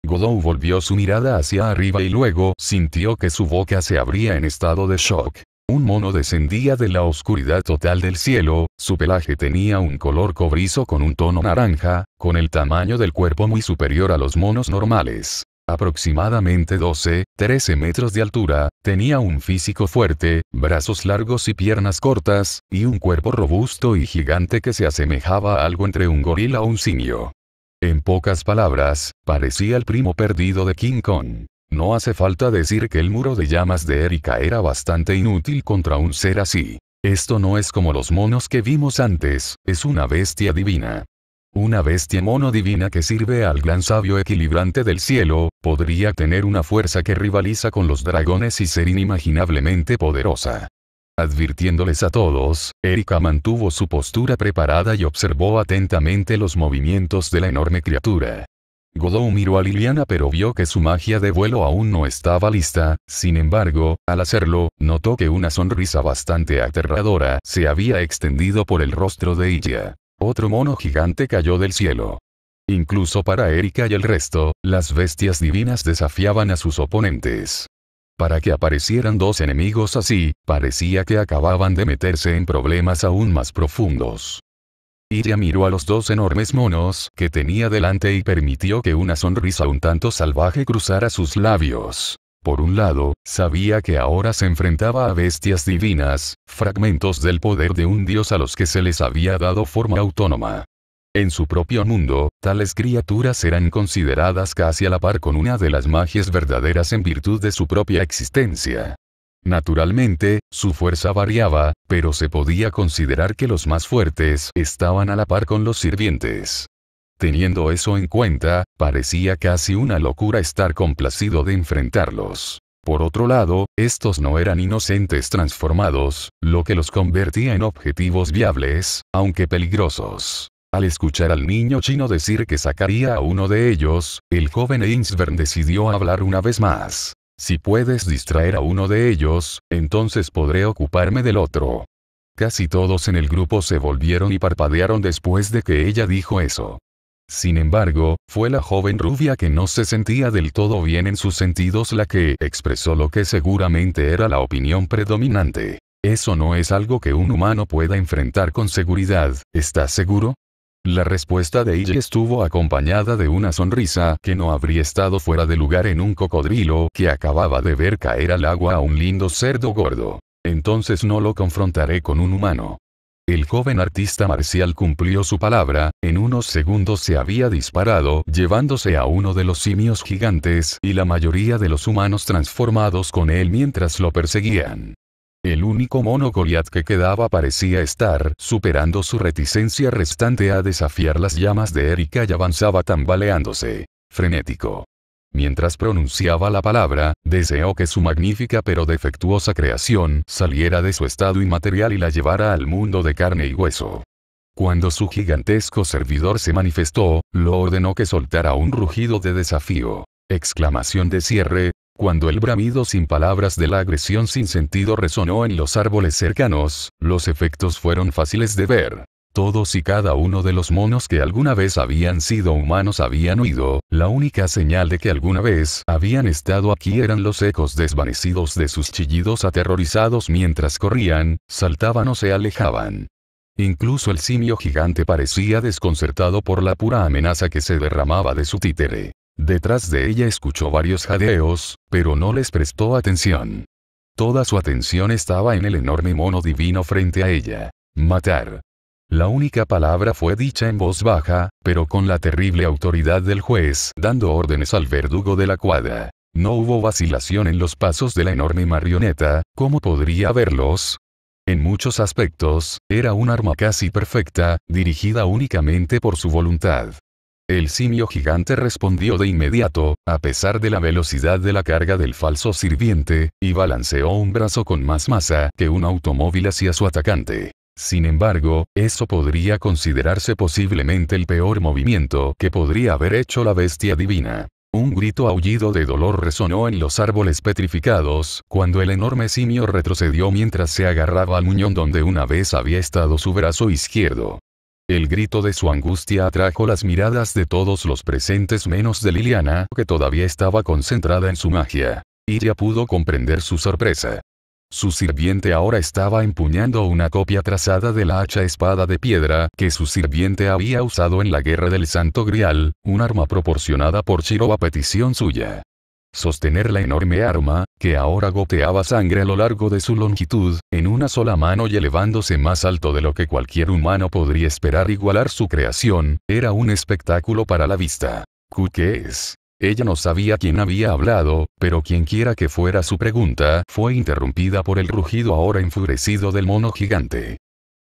Godou volvió su mirada hacia arriba y luego sintió que su boca se abría en estado de shock. Un mono descendía de la oscuridad total del cielo, su pelaje tenía un color cobrizo con un tono naranja, con el tamaño del cuerpo muy superior a los monos normales aproximadamente 12, 13 metros de altura, tenía un físico fuerte, brazos largos y piernas cortas, y un cuerpo robusto y gigante que se asemejaba a algo entre un gorila o un simio. En pocas palabras, parecía el primo perdido de King Kong. No hace falta decir que el muro de llamas de Erika era bastante inútil contra un ser así. Esto no es como los monos que vimos antes, es una bestia divina. Una bestia mono divina que sirve al gran sabio equilibrante del cielo, podría tener una fuerza que rivaliza con los dragones y ser inimaginablemente poderosa. Advirtiéndoles a todos, Erika mantuvo su postura preparada y observó atentamente los movimientos de la enorme criatura. Godot miró a Liliana pero vio que su magia de vuelo aún no estaba lista, sin embargo, al hacerlo, notó que una sonrisa bastante aterradora se había extendido por el rostro de ella. Otro mono gigante cayó del cielo. Incluso para Erika y el resto, las bestias divinas desafiaban a sus oponentes. Para que aparecieran dos enemigos así, parecía que acababan de meterse en problemas aún más profundos. Iria miró a los dos enormes monos que tenía delante y permitió que una sonrisa un tanto salvaje cruzara sus labios. Por un lado, sabía que ahora se enfrentaba a bestias divinas, fragmentos del poder de un dios a los que se les había dado forma autónoma. En su propio mundo, tales criaturas eran consideradas casi a la par con una de las magias verdaderas en virtud de su propia existencia. Naturalmente, su fuerza variaba, pero se podía considerar que los más fuertes estaban a la par con los sirvientes. Teniendo eso en cuenta, parecía casi una locura estar complacido de enfrentarlos. Por otro lado, estos no eran inocentes transformados, lo que los convertía en objetivos viables, aunque peligrosos. Al escuchar al niño chino decir que sacaría a uno de ellos, el joven Einsvern decidió hablar una vez más. Si puedes distraer a uno de ellos, entonces podré ocuparme del otro. Casi todos en el grupo se volvieron y parpadearon después de que ella dijo eso. Sin embargo, fue la joven rubia que no se sentía del todo bien en sus sentidos la que expresó lo que seguramente era la opinión predominante. Eso no es algo que un humano pueda enfrentar con seguridad, ¿estás seguro? La respuesta de ella estuvo acompañada de una sonrisa que no habría estado fuera de lugar en un cocodrilo que acababa de ver caer al agua a un lindo cerdo gordo. Entonces no lo confrontaré con un humano. El joven artista marcial cumplió su palabra, en unos segundos se había disparado, llevándose a uno de los simios gigantes y la mayoría de los humanos transformados con él mientras lo perseguían. El único mono Goliath que quedaba parecía estar superando su reticencia restante a desafiar las llamas de Erika y avanzaba tambaleándose. Frenético. Mientras pronunciaba la palabra, deseó que su magnífica pero defectuosa creación saliera de su estado inmaterial y la llevara al mundo de carne y hueso. Cuando su gigantesco servidor se manifestó, lo ordenó que soltara un rugido de desafío. Exclamación de cierre, cuando el bramido sin palabras de la agresión sin sentido resonó en los árboles cercanos, los efectos fueron fáciles de ver. Todos y cada uno de los monos que alguna vez habían sido humanos habían huido, la única señal de que alguna vez habían estado aquí eran los ecos desvanecidos de sus chillidos aterrorizados mientras corrían, saltaban o se alejaban. Incluso el simio gigante parecía desconcertado por la pura amenaza que se derramaba de su títere. Detrás de ella escuchó varios jadeos, pero no les prestó atención. Toda su atención estaba en el enorme mono divino frente a ella. Matar. La única palabra fue dicha en voz baja, pero con la terrible autoridad del juez dando órdenes al verdugo de la cuadra. No hubo vacilación en los pasos de la enorme marioneta, ¿cómo podría verlos? En muchos aspectos, era un arma casi perfecta, dirigida únicamente por su voluntad. El simio gigante respondió de inmediato, a pesar de la velocidad de la carga del falso sirviente, y balanceó un brazo con más masa que un automóvil hacia su atacante. Sin embargo, eso podría considerarse posiblemente el peor movimiento que podría haber hecho la bestia divina. Un grito aullido de dolor resonó en los árboles petrificados, cuando el enorme simio retrocedió mientras se agarraba al muñón donde una vez había estado su brazo izquierdo. El grito de su angustia atrajo las miradas de todos los presentes menos de Liliana, que todavía estaba concentrada en su magia. Iria pudo comprender su sorpresa. Su sirviente ahora estaba empuñando una copia trazada de la hacha espada de piedra que su sirviente había usado en la Guerra del Santo Grial, un arma proporcionada por Shiro a petición suya. Sostener la enorme arma, que ahora goteaba sangre a lo largo de su longitud, en una sola mano y elevándose más alto de lo que cualquier humano podría esperar igualar su creación, era un espectáculo para la vista. ¿Qué es? Ella no sabía quién había hablado, pero quienquiera que fuera su pregunta fue interrumpida por el rugido ahora enfurecido del mono gigante.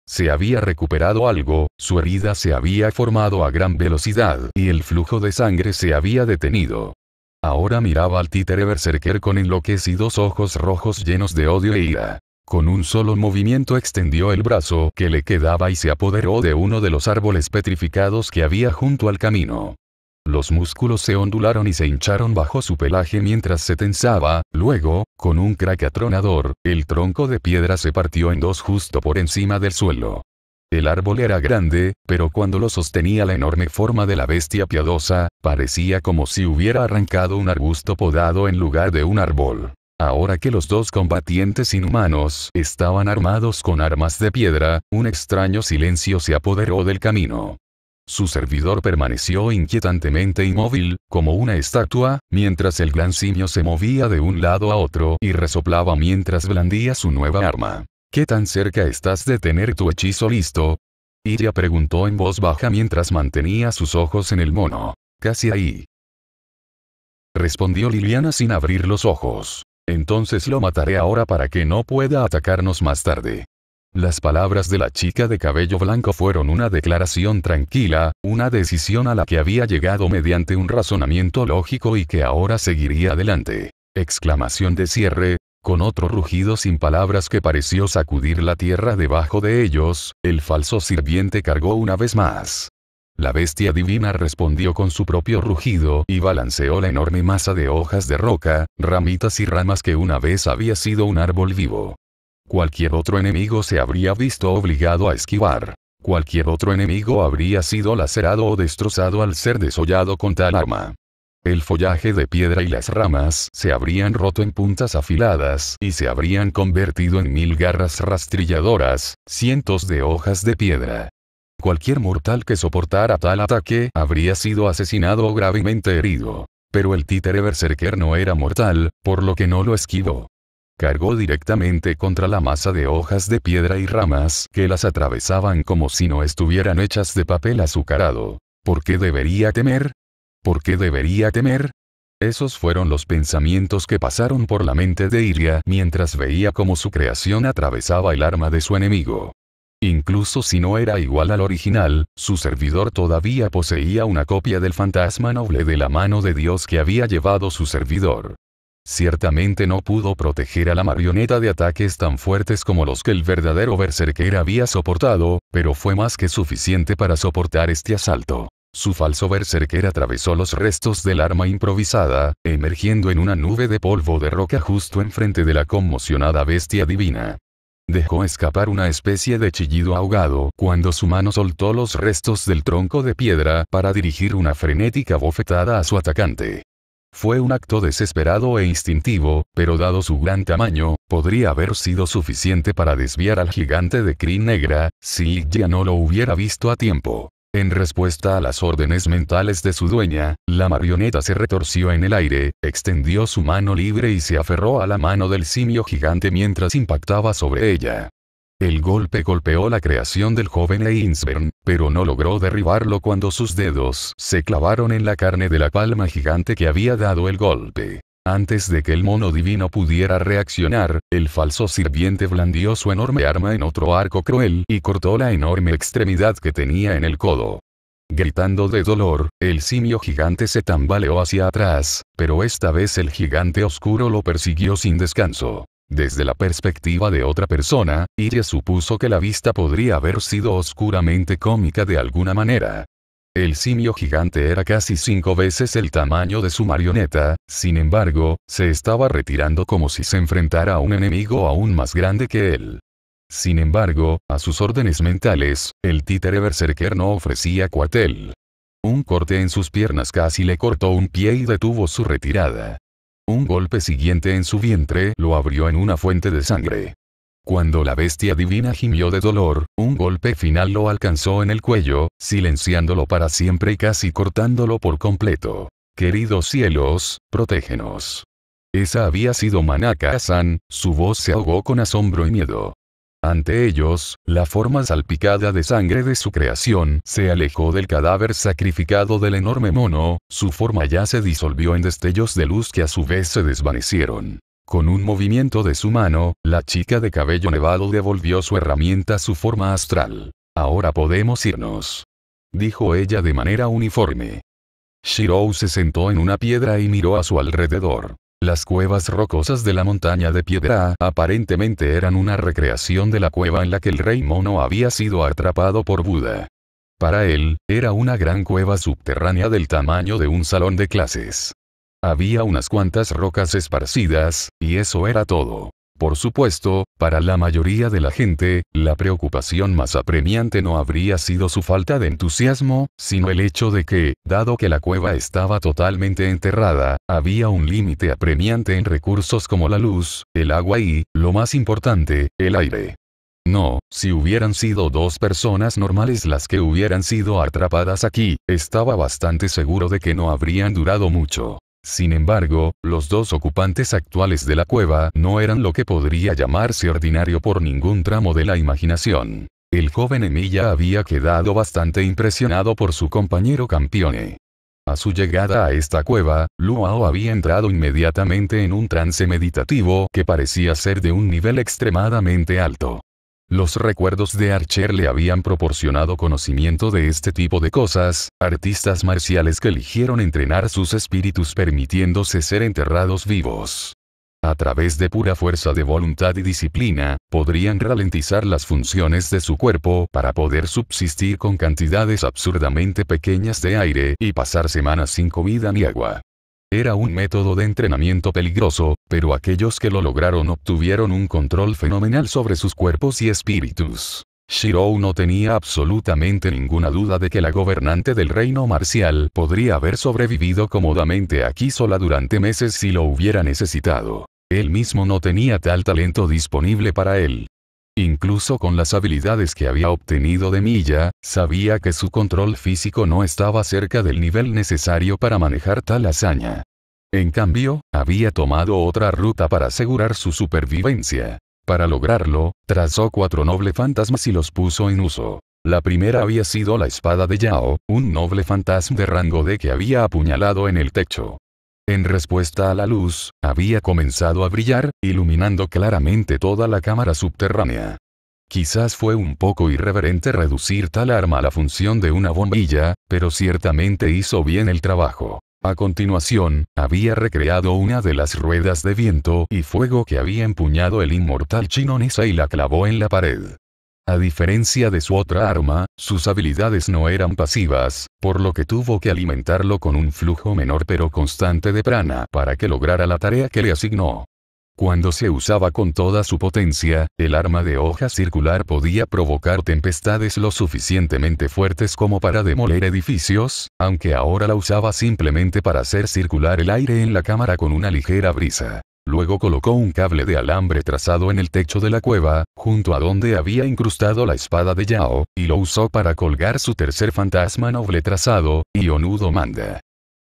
Se había recuperado algo, su herida se había formado a gran velocidad y el flujo de sangre se había detenido. Ahora miraba al títere berserker con enloquecidos ojos rojos llenos de odio e ira. Con un solo movimiento extendió el brazo que le quedaba y se apoderó de uno de los árboles petrificados que había junto al camino. Los músculos se ondularon y se hincharon bajo su pelaje mientras se tensaba, luego, con un crack atronador, el tronco de piedra se partió en dos justo por encima del suelo. El árbol era grande, pero cuando lo sostenía la enorme forma de la bestia piadosa, parecía como si hubiera arrancado un arbusto podado en lugar de un árbol. Ahora que los dos combatientes inhumanos estaban armados con armas de piedra, un extraño silencio se apoderó del camino. Su servidor permaneció inquietantemente inmóvil, como una estatua, mientras el gran simio se movía de un lado a otro y resoplaba mientras blandía su nueva arma. ¿Qué tan cerca estás de tener tu hechizo listo? Iria preguntó en voz baja mientras mantenía sus ojos en el mono. Casi ahí. Respondió Liliana sin abrir los ojos. Entonces lo mataré ahora para que no pueda atacarnos más tarde. Las palabras de la chica de cabello blanco fueron una declaración tranquila, una decisión a la que había llegado mediante un razonamiento lógico y que ahora seguiría adelante. Exclamación de cierre, con otro rugido sin palabras que pareció sacudir la tierra debajo de ellos, el falso sirviente cargó una vez más. La bestia divina respondió con su propio rugido y balanceó la enorme masa de hojas de roca, ramitas y ramas que una vez había sido un árbol vivo. Cualquier otro enemigo se habría visto obligado a esquivar. Cualquier otro enemigo habría sido lacerado o destrozado al ser desollado con tal arma. El follaje de piedra y las ramas se habrían roto en puntas afiladas y se habrían convertido en mil garras rastrilladoras, cientos de hojas de piedra. Cualquier mortal que soportara tal ataque habría sido asesinado o gravemente herido. Pero el títere berserker no era mortal, por lo que no lo esquivó. Cargó directamente contra la masa de hojas de piedra y ramas que las atravesaban como si no estuvieran hechas de papel azucarado. ¿Por qué debería temer? ¿Por qué debería temer? Esos fueron los pensamientos que pasaron por la mente de Iria mientras veía cómo su creación atravesaba el arma de su enemigo. Incluso si no era igual al original, su servidor todavía poseía una copia del fantasma noble de la mano de Dios que había llevado su servidor. Ciertamente no pudo proteger a la marioneta de ataques tan fuertes como los que el verdadero berserker había soportado, pero fue más que suficiente para soportar este asalto. Su falso berserker atravesó los restos del arma improvisada, emergiendo en una nube de polvo de roca justo enfrente de la conmocionada bestia divina. Dejó escapar una especie de chillido ahogado cuando su mano soltó los restos del tronco de piedra para dirigir una frenética bofetada a su atacante. Fue un acto desesperado e instintivo, pero dado su gran tamaño, podría haber sido suficiente para desviar al gigante de crin Negra, si ya no lo hubiera visto a tiempo. En respuesta a las órdenes mentales de su dueña, la marioneta se retorció en el aire, extendió su mano libre y se aferró a la mano del simio gigante mientras impactaba sobre ella. El golpe golpeó la creación del joven Einsbern, pero no logró derribarlo cuando sus dedos se clavaron en la carne de la palma gigante que había dado el golpe. Antes de que el mono divino pudiera reaccionar, el falso sirviente blandió su enorme arma en otro arco cruel y cortó la enorme extremidad que tenía en el codo. Gritando de dolor, el simio gigante se tambaleó hacia atrás, pero esta vez el gigante oscuro lo persiguió sin descanso. Desde la perspectiva de otra persona, Iria supuso que la vista podría haber sido oscuramente cómica de alguna manera. El simio gigante era casi cinco veces el tamaño de su marioneta, sin embargo, se estaba retirando como si se enfrentara a un enemigo aún más grande que él. Sin embargo, a sus órdenes mentales, el títere berserker no ofrecía cuartel. Un corte en sus piernas casi le cortó un pie y detuvo su retirada. Un golpe siguiente en su vientre lo abrió en una fuente de sangre. Cuando la bestia divina gimió de dolor, un golpe final lo alcanzó en el cuello, silenciándolo para siempre y casi cortándolo por completo. Queridos cielos, protégenos. Esa había sido Manaka-san, su voz se ahogó con asombro y miedo. Ante ellos, la forma salpicada de sangre de su creación se alejó del cadáver sacrificado del enorme mono, su forma ya se disolvió en destellos de luz que a su vez se desvanecieron. Con un movimiento de su mano, la chica de cabello nevado devolvió su herramienta a su forma astral. Ahora podemos irnos. Dijo ella de manera uniforme. Shirou se sentó en una piedra y miró a su alrededor. Las cuevas rocosas de la montaña de piedra aparentemente eran una recreación de la cueva en la que el rey mono había sido atrapado por Buda. Para él, era una gran cueva subterránea del tamaño de un salón de clases. Había unas cuantas rocas esparcidas, y eso era todo. Por supuesto, para la mayoría de la gente, la preocupación más apremiante no habría sido su falta de entusiasmo, sino el hecho de que, dado que la cueva estaba totalmente enterrada, había un límite apremiante en recursos como la luz, el agua y, lo más importante, el aire. No, si hubieran sido dos personas normales las que hubieran sido atrapadas aquí, estaba bastante seguro de que no habrían durado mucho. Sin embargo, los dos ocupantes actuales de la cueva no eran lo que podría llamarse ordinario por ningún tramo de la imaginación. El joven Emilia había quedado bastante impresionado por su compañero Campione. A su llegada a esta cueva, Luao había entrado inmediatamente en un trance meditativo que parecía ser de un nivel extremadamente alto. Los recuerdos de Archer le habían proporcionado conocimiento de este tipo de cosas, artistas marciales que eligieron entrenar sus espíritus permitiéndose ser enterrados vivos. A través de pura fuerza de voluntad y disciplina, podrían ralentizar las funciones de su cuerpo para poder subsistir con cantidades absurdamente pequeñas de aire y pasar semanas sin comida ni agua. Era un método de entrenamiento peligroso, pero aquellos que lo lograron obtuvieron un control fenomenal sobre sus cuerpos y espíritus. Shirou no tenía absolutamente ninguna duda de que la gobernante del reino marcial podría haber sobrevivido cómodamente aquí sola durante meses si lo hubiera necesitado. Él mismo no tenía tal talento disponible para él. Incluso con las habilidades que había obtenido de Milla, sabía que su control físico no estaba cerca del nivel necesario para manejar tal hazaña. En cambio, había tomado otra ruta para asegurar su supervivencia. Para lograrlo, trazó cuatro noble fantasmas y los puso en uso. La primera había sido la espada de Yao, un noble fantasma de rango D que había apuñalado en el techo. En respuesta a la luz, había comenzado a brillar, iluminando claramente toda la cámara subterránea. Quizás fue un poco irreverente reducir tal arma a la función de una bombilla, pero ciertamente hizo bien el trabajo. A continuación, había recreado una de las ruedas de viento y fuego que había empuñado el inmortal chino y la clavó en la pared. A diferencia de su otra arma, sus habilidades no eran pasivas, por lo que tuvo que alimentarlo con un flujo menor pero constante de prana para que lograra la tarea que le asignó. Cuando se usaba con toda su potencia, el arma de hoja circular podía provocar tempestades lo suficientemente fuertes como para demoler edificios, aunque ahora la usaba simplemente para hacer circular el aire en la cámara con una ligera brisa. Luego colocó un cable de alambre trazado en el techo de la cueva, junto a donde había incrustado la espada de Yao, y lo usó para colgar su tercer fantasma noble trazado, Ionudo Manda.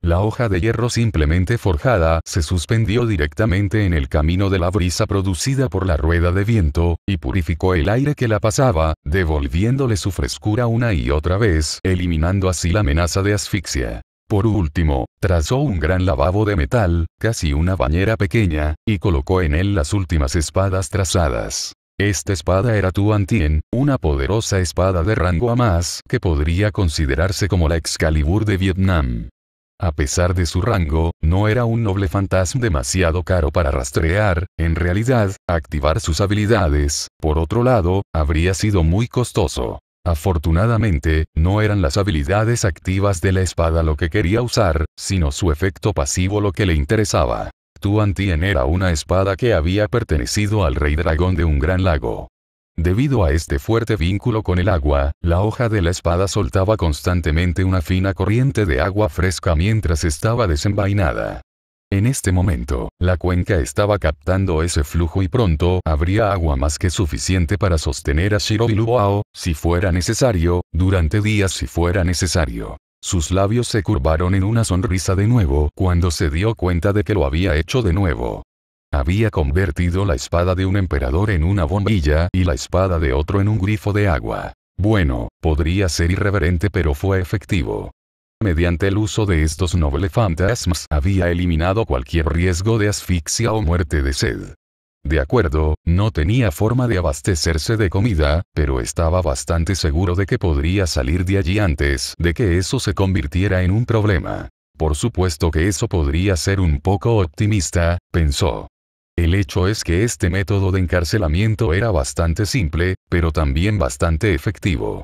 La hoja de hierro simplemente forjada se suspendió directamente en el camino de la brisa producida por la rueda de viento, y purificó el aire que la pasaba, devolviéndole su frescura una y otra vez, eliminando así la amenaza de asfixia. Por último, trazó un gran lavabo de metal, casi una bañera pequeña, y colocó en él las últimas espadas trazadas. Esta espada era Tuantien, una poderosa espada de rango a más que podría considerarse como la Excalibur de Vietnam. A pesar de su rango, no era un noble fantasma demasiado caro para rastrear, en realidad, activar sus habilidades, por otro lado, habría sido muy costoso. Afortunadamente, no eran las habilidades activas de la espada lo que quería usar, sino su efecto pasivo lo que le interesaba. Tu Tien era una espada que había pertenecido al rey dragón de un gran lago. Debido a este fuerte vínculo con el agua, la hoja de la espada soltaba constantemente una fina corriente de agua fresca mientras estaba desenvainada. En este momento, la cuenca estaba captando ese flujo y pronto habría agua más que suficiente para sostener a Shiro y si fuera necesario, durante días si fuera necesario. Sus labios se curvaron en una sonrisa de nuevo cuando se dio cuenta de que lo había hecho de nuevo. Había convertido la espada de un emperador en una bombilla y la espada de otro en un grifo de agua. Bueno, podría ser irreverente pero fue efectivo mediante el uso de estos noble fantasmas había eliminado cualquier riesgo de asfixia o muerte de sed. De acuerdo, no tenía forma de abastecerse de comida, pero estaba bastante seguro de que podría salir de allí antes de que eso se convirtiera en un problema. Por supuesto que eso podría ser un poco optimista, pensó. El hecho es que este método de encarcelamiento era bastante simple, pero también bastante efectivo.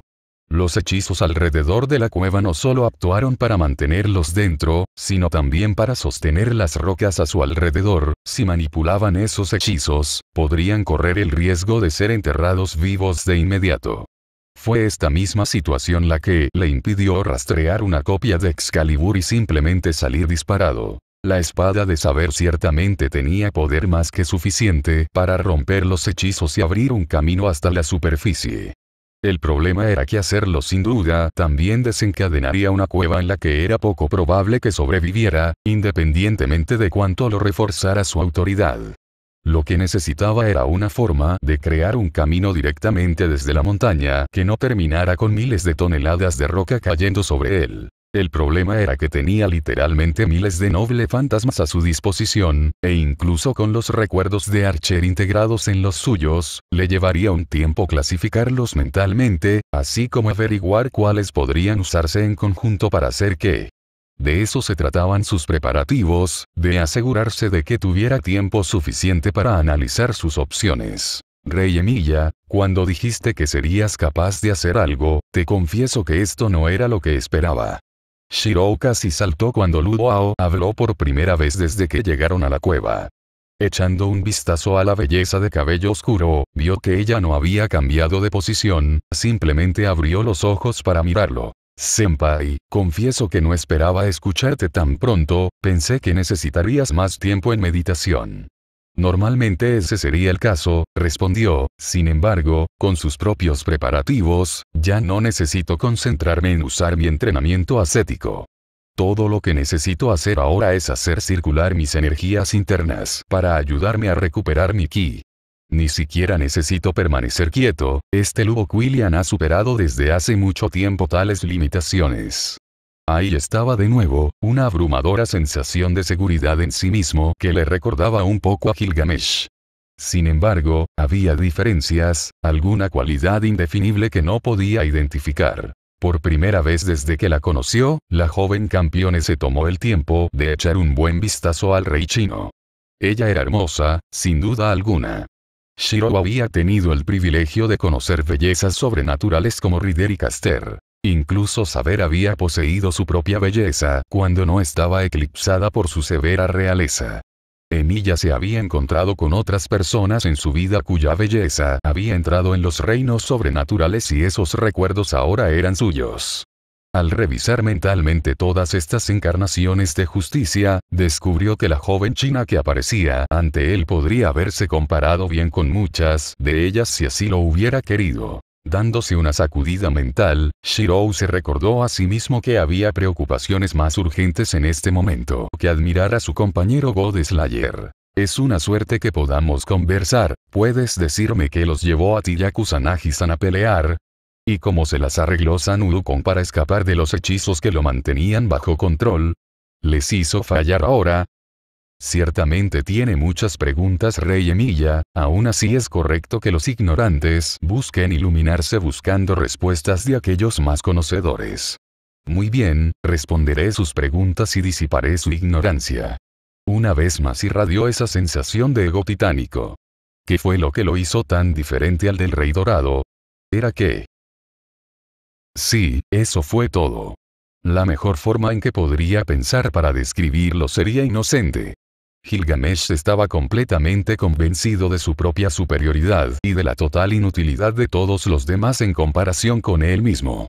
Los hechizos alrededor de la cueva no solo actuaron para mantenerlos dentro, sino también para sostener las rocas a su alrededor, si manipulaban esos hechizos, podrían correr el riesgo de ser enterrados vivos de inmediato. Fue esta misma situación la que le impidió rastrear una copia de Excalibur y simplemente salir disparado. La espada de saber ciertamente tenía poder más que suficiente para romper los hechizos y abrir un camino hasta la superficie. El problema era que hacerlo sin duda también desencadenaría una cueva en la que era poco probable que sobreviviera, independientemente de cuánto lo reforzara su autoridad. Lo que necesitaba era una forma de crear un camino directamente desde la montaña que no terminara con miles de toneladas de roca cayendo sobre él. El problema era que tenía literalmente miles de noble fantasmas a su disposición, e incluso con los recuerdos de Archer integrados en los suyos, le llevaría un tiempo clasificarlos mentalmente, así como averiguar cuáles podrían usarse en conjunto para hacer qué. De eso se trataban sus preparativos, de asegurarse de que tuviera tiempo suficiente para analizar sus opciones. Rey Emilia, cuando dijiste que serías capaz de hacer algo, te confieso que esto no era lo que esperaba. Shiro casi saltó cuando Luoao habló por primera vez desde que llegaron a la cueva. Echando un vistazo a la belleza de cabello oscuro, vio que ella no había cambiado de posición, simplemente abrió los ojos para mirarlo. Senpai, confieso que no esperaba escucharte tan pronto, pensé que necesitarías más tiempo en meditación. Normalmente ese sería el caso, respondió, sin embargo, con sus propios preparativos, ya no necesito concentrarme en usar mi entrenamiento ascético. Todo lo que necesito hacer ahora es hacer circular mis energías internas para ayudarme a recuperar mi ki. Ni siquiera necesito permanecer quieto, este Lobo Quillian ha superado desde hace mucho tiempo tales limitaciones. Ahí estaba de nuevo, una abrumadora sensación de seguridad en sí mismo que le recordaba un poco a Gilgamesh. Sin embargo, había diferencias, alguna cualidad indefinible que no podía identificar. Por primera vez desde que la conoció, la joven campeona se tomó el tiempo de echar un buen vistazo al rey chino. Ella era hermosa, sin duda alguna. Shiro había tenido el privilegio de conocer bellezas sobrenaturales como Rider y Caster. Incluso saber había poseído su propia belleza cuando no estaba eclipsada por su severa realeza. Emilia se había encontrado con otras personas en su vida cuya belleza había entrado en los reinos sobrenaturales y esos recuerdos ahora eran suyos. Al revisar mentalmente todas estas encarnaciones de justicia, descubrió que la joven china que aparecía ante él podría haberse comparado bien con muchas de ellas si así lo hubiera querido dándose una sacudida mental, Shirou se recordó a sí mismo que había preocupaciones más urgentes en este momento que admirar a su compañero God Slayer. Es una suerte que podamos conversar, ¿puedes decirme qué los llevó a Tiyaku y a san a pelear? ¿Y cómo se las arregló San con para escapar de los hechizos que lo mantenían bajo control? ¿Les hizo fallar ahora? Ciertamente tiene muchas preguntas Rey Emilia, aún así es correcto que los ignorantes busquen iluminarse buscando respuestas de aquellos más conocedores. Muy bien, responderé sus preguntas y disiparé su ignorancia. Una vez más irradió esa sensación de ego titánico. ¿Qué fue lo que lo hizo tan diferente al del Rey Dorado? Era qué? Sí, eso fue todo. La mejor forma en que podría pensar para describirlo sería inocente. Gilgamesh estaba completamente convencido de su propia superioridad y de la total inutilidad de todos los demás en comparación con él mismo.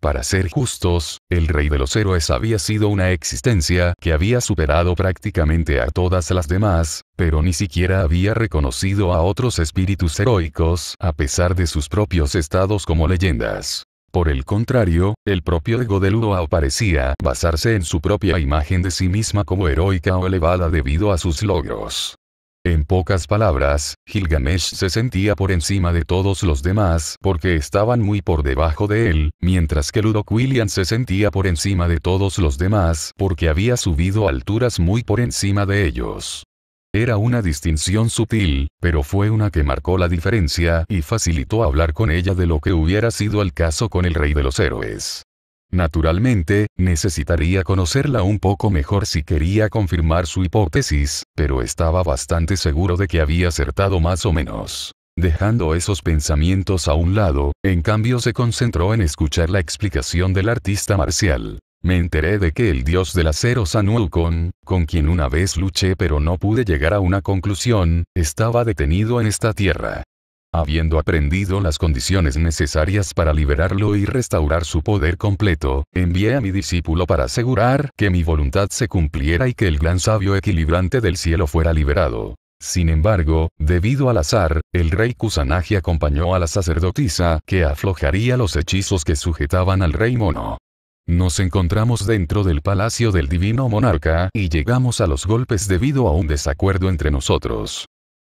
Para ser justos, el rey de los héroes había sido una existencia que había superado prácticamente a todas las demás, pero ni siquiera había reconocido a otros espíritus heroicos a pesar de sus propios estados como leyendas. Por el contrario, el propio ego de Ludoao parecía basarse en su propia imagen de sí misma como heroica o elevada debido a sus logros. En pocas palabras, Gilgamesh se sentía por encima de todos los demás porque estaban muy por debajo de él, mientras que Ludo William se sentía por encima de todos los demás porque había subido alturas muy por encima de ellos. Era una distinción sutil, pero fue una que marcó la diferencia y facilitó hablar con ella de lo que hubiera sido el caso con el rey de los héroes. Naturalmente, necesitaría conocerla un poco mejor si quería confirmar su hipótesis, pero estaba bastante seguro de que había acertado más o menos. Dejando esos pensamientos a un lado, en cambio se concentró en escuchar la explicación del artista marcial me enteré de que el dios del acero Sanuokon, con quien una vez luché pero no pude llegar a una conclusión, estaba detenido en esta tierra. Habiendo aprendido las condiciones necesarias para liberarlo y restaurar su poder completo, envié a mi discípulo para asegurar que mi voluntad se cumpliera y que el gran sabio equilibrante del cielo fuera liberado. Sin embargo, debido al azar, el rey Kusanagi acompañó a la sacerdotisa que aflojaría los hechizos que sujetaban al rey mono. Nos encontramos dentro del palacio del divino monarca y llegamos a los golpes debido a un desacuerdo entre nosotros.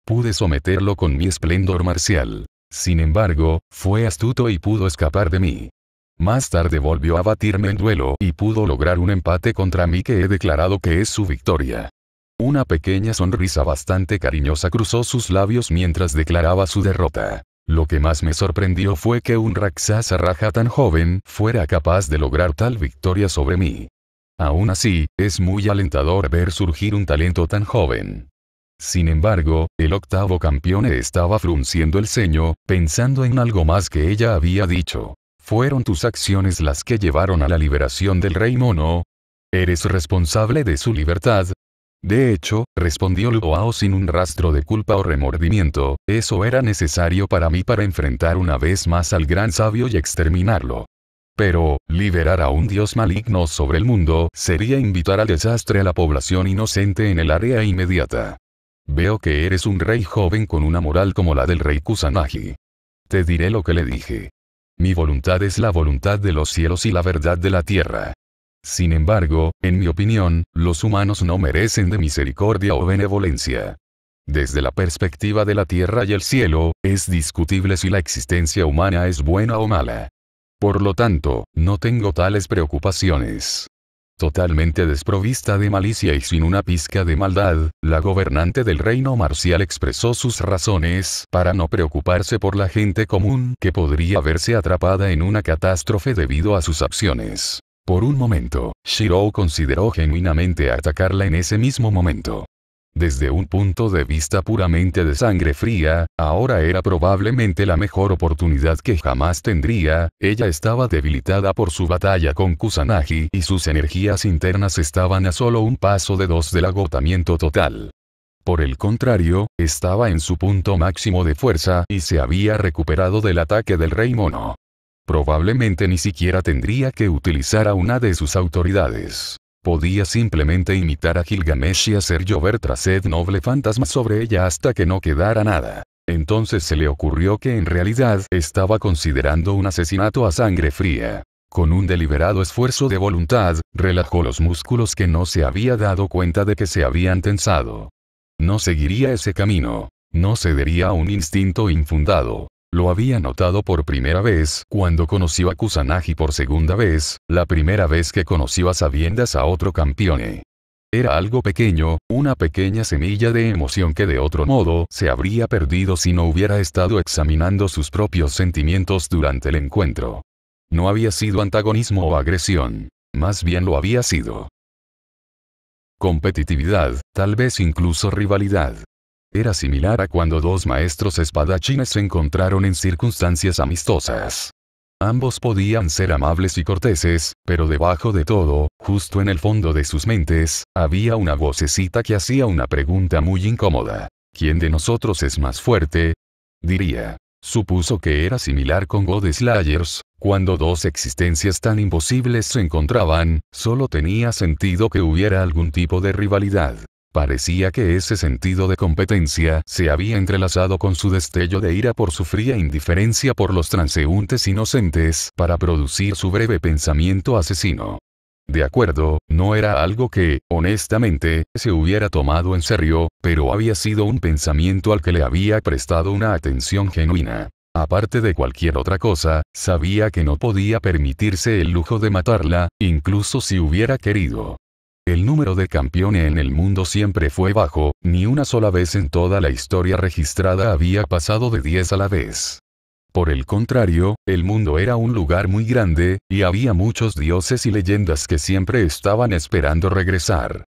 Pude someterlo con mi esplendor marcial. Sin embargo, fue astuto y pudo escapar de mí. Más tarde volvió a batirme en duelo y pudo lograr un empate contra mí que he declarado que es su victoria. Una pequeña sonrisa bastante cariñosa cruzó sus labios mientras declaraba su derrota. Lo que más me sorprendió fue que un Raksasa Raja tan joven fuera capaz de lograr tal victoria sobre mí. Aún así, es muy alentador ver surgir un talento tan joven. Sin embargo, el octavo campeón estaba frunciendo el ceño, pensando en algo más que ella había dicho. Fueron tus acciones las que llevaron a la liberación del rey mono. Eres responsable de su libertad, de hecho, respondió Luoao sin un rastro de culpa o remordimiento, eso era necesario para mí para enfrentar una vez más al gran sabio y exterminarlo. Pero, liberar a un dios maligno sobre el mundo sería invitar al desastre a la población inocente en el área inmediata. Veo que eres un rey joven con una moral como la del rey Kusanagi. Te diré lo que le dije. Mi voluntad es la voluntad de los cielos y la verdad de la tierra. Sin embargo, en mi opinión, los humanos no merecen de misericordia o benevolencia. Desde la perspectiva de la tierra y el cielo, es discutible si la existencia humana es buena o mala. Por lo tanto, no tengo tales preocupaciones. Totalmente desprovista de malicia y sin una pizca de maldad, la gobernante del reino marcial expresó sus razones para no preocuparse por la gente común que podría verse atrapada en una catástrofe debido a sus acciones. Por un momento, Shirou consideró genuinamente atacarla en ese mismo momento. Desde un punto de vista puramente de sangre fría, ahora era probablemente la mejor oportunidad que jamás tendría, ella estaba debilitada por su batalla con Kusanagi y sus energías internas estaban a solo un paso de dos del agotamiento total. Por el contrario, estaba en su punto máximo de fuerza y se había recuperado del ataque del rey mono. Probablemente ni siquiera tendría que utilizar a una de sus autoridades. Podía simplemente imitar a Gilgamesh y hacer llover tras noble fantasma sobre ella hasta que no quedara nada. Entonces se le ocurrió que en realidad estaba considerando un asesinato a sangre fría. Con un deliberado esfuerzo de voluntad, relajó los músculos que no se había dado cuenta de que se habían tensado. No seguiría ese camino. No cedería a un instinto infundado. Lo había notado por primera vez cuando conoció a Kusanagi por segunda vez, la primera vez que conoció a sabiendas a otro campeone. Era algo pequeño, una pequeña semilla de emoción que de otro modo se habría perdido si no hubiera estado examinando sus propios sentimientos durante el encuentro. No había sido antagonismo o agresión. Más bien lo había sido. Competitividad, tal vez incluso rivalidad. Era similar a cuando dos maestros espadachines se encontraron en circunstancias amistosas. Ambos podían ser amables y corteses, pero debajo de todo, justo en el fondo de sus mentes, había una vocecita que hacía una pregunta muy incómoda. ¿Quién de nosotros es más fuerte? diría. Supuso que era similar con God Slayers, cuando dos existencias tan imposibles se encontraban, solo tenía sentido que hubiera algún tipo de rivalidad. Parecía que ese sentido de competencia se había entrelazado con su destello de ira por su fría indiferencia por los transeúntes inocentes para producir su breve pensamiento asesino. De acuerdo, no era algo que, honestamente, se hubiera tomado en serio, pero había sido un pensamiento al que le había prestado una atención genuina. Aparte de cualquier otra cosa, sabía que no podía permitirse el lujo de matarla, incluso si hubiera querido. El número de campeones en el mundo siempre fue bajo, ni una sola vez en toda la historia registrada había pasado de 10 a la vez. Por el contrario, el mundo era un lugar muy grande, y había muchos dioses y leyendas que siempre estaban esperando regresar.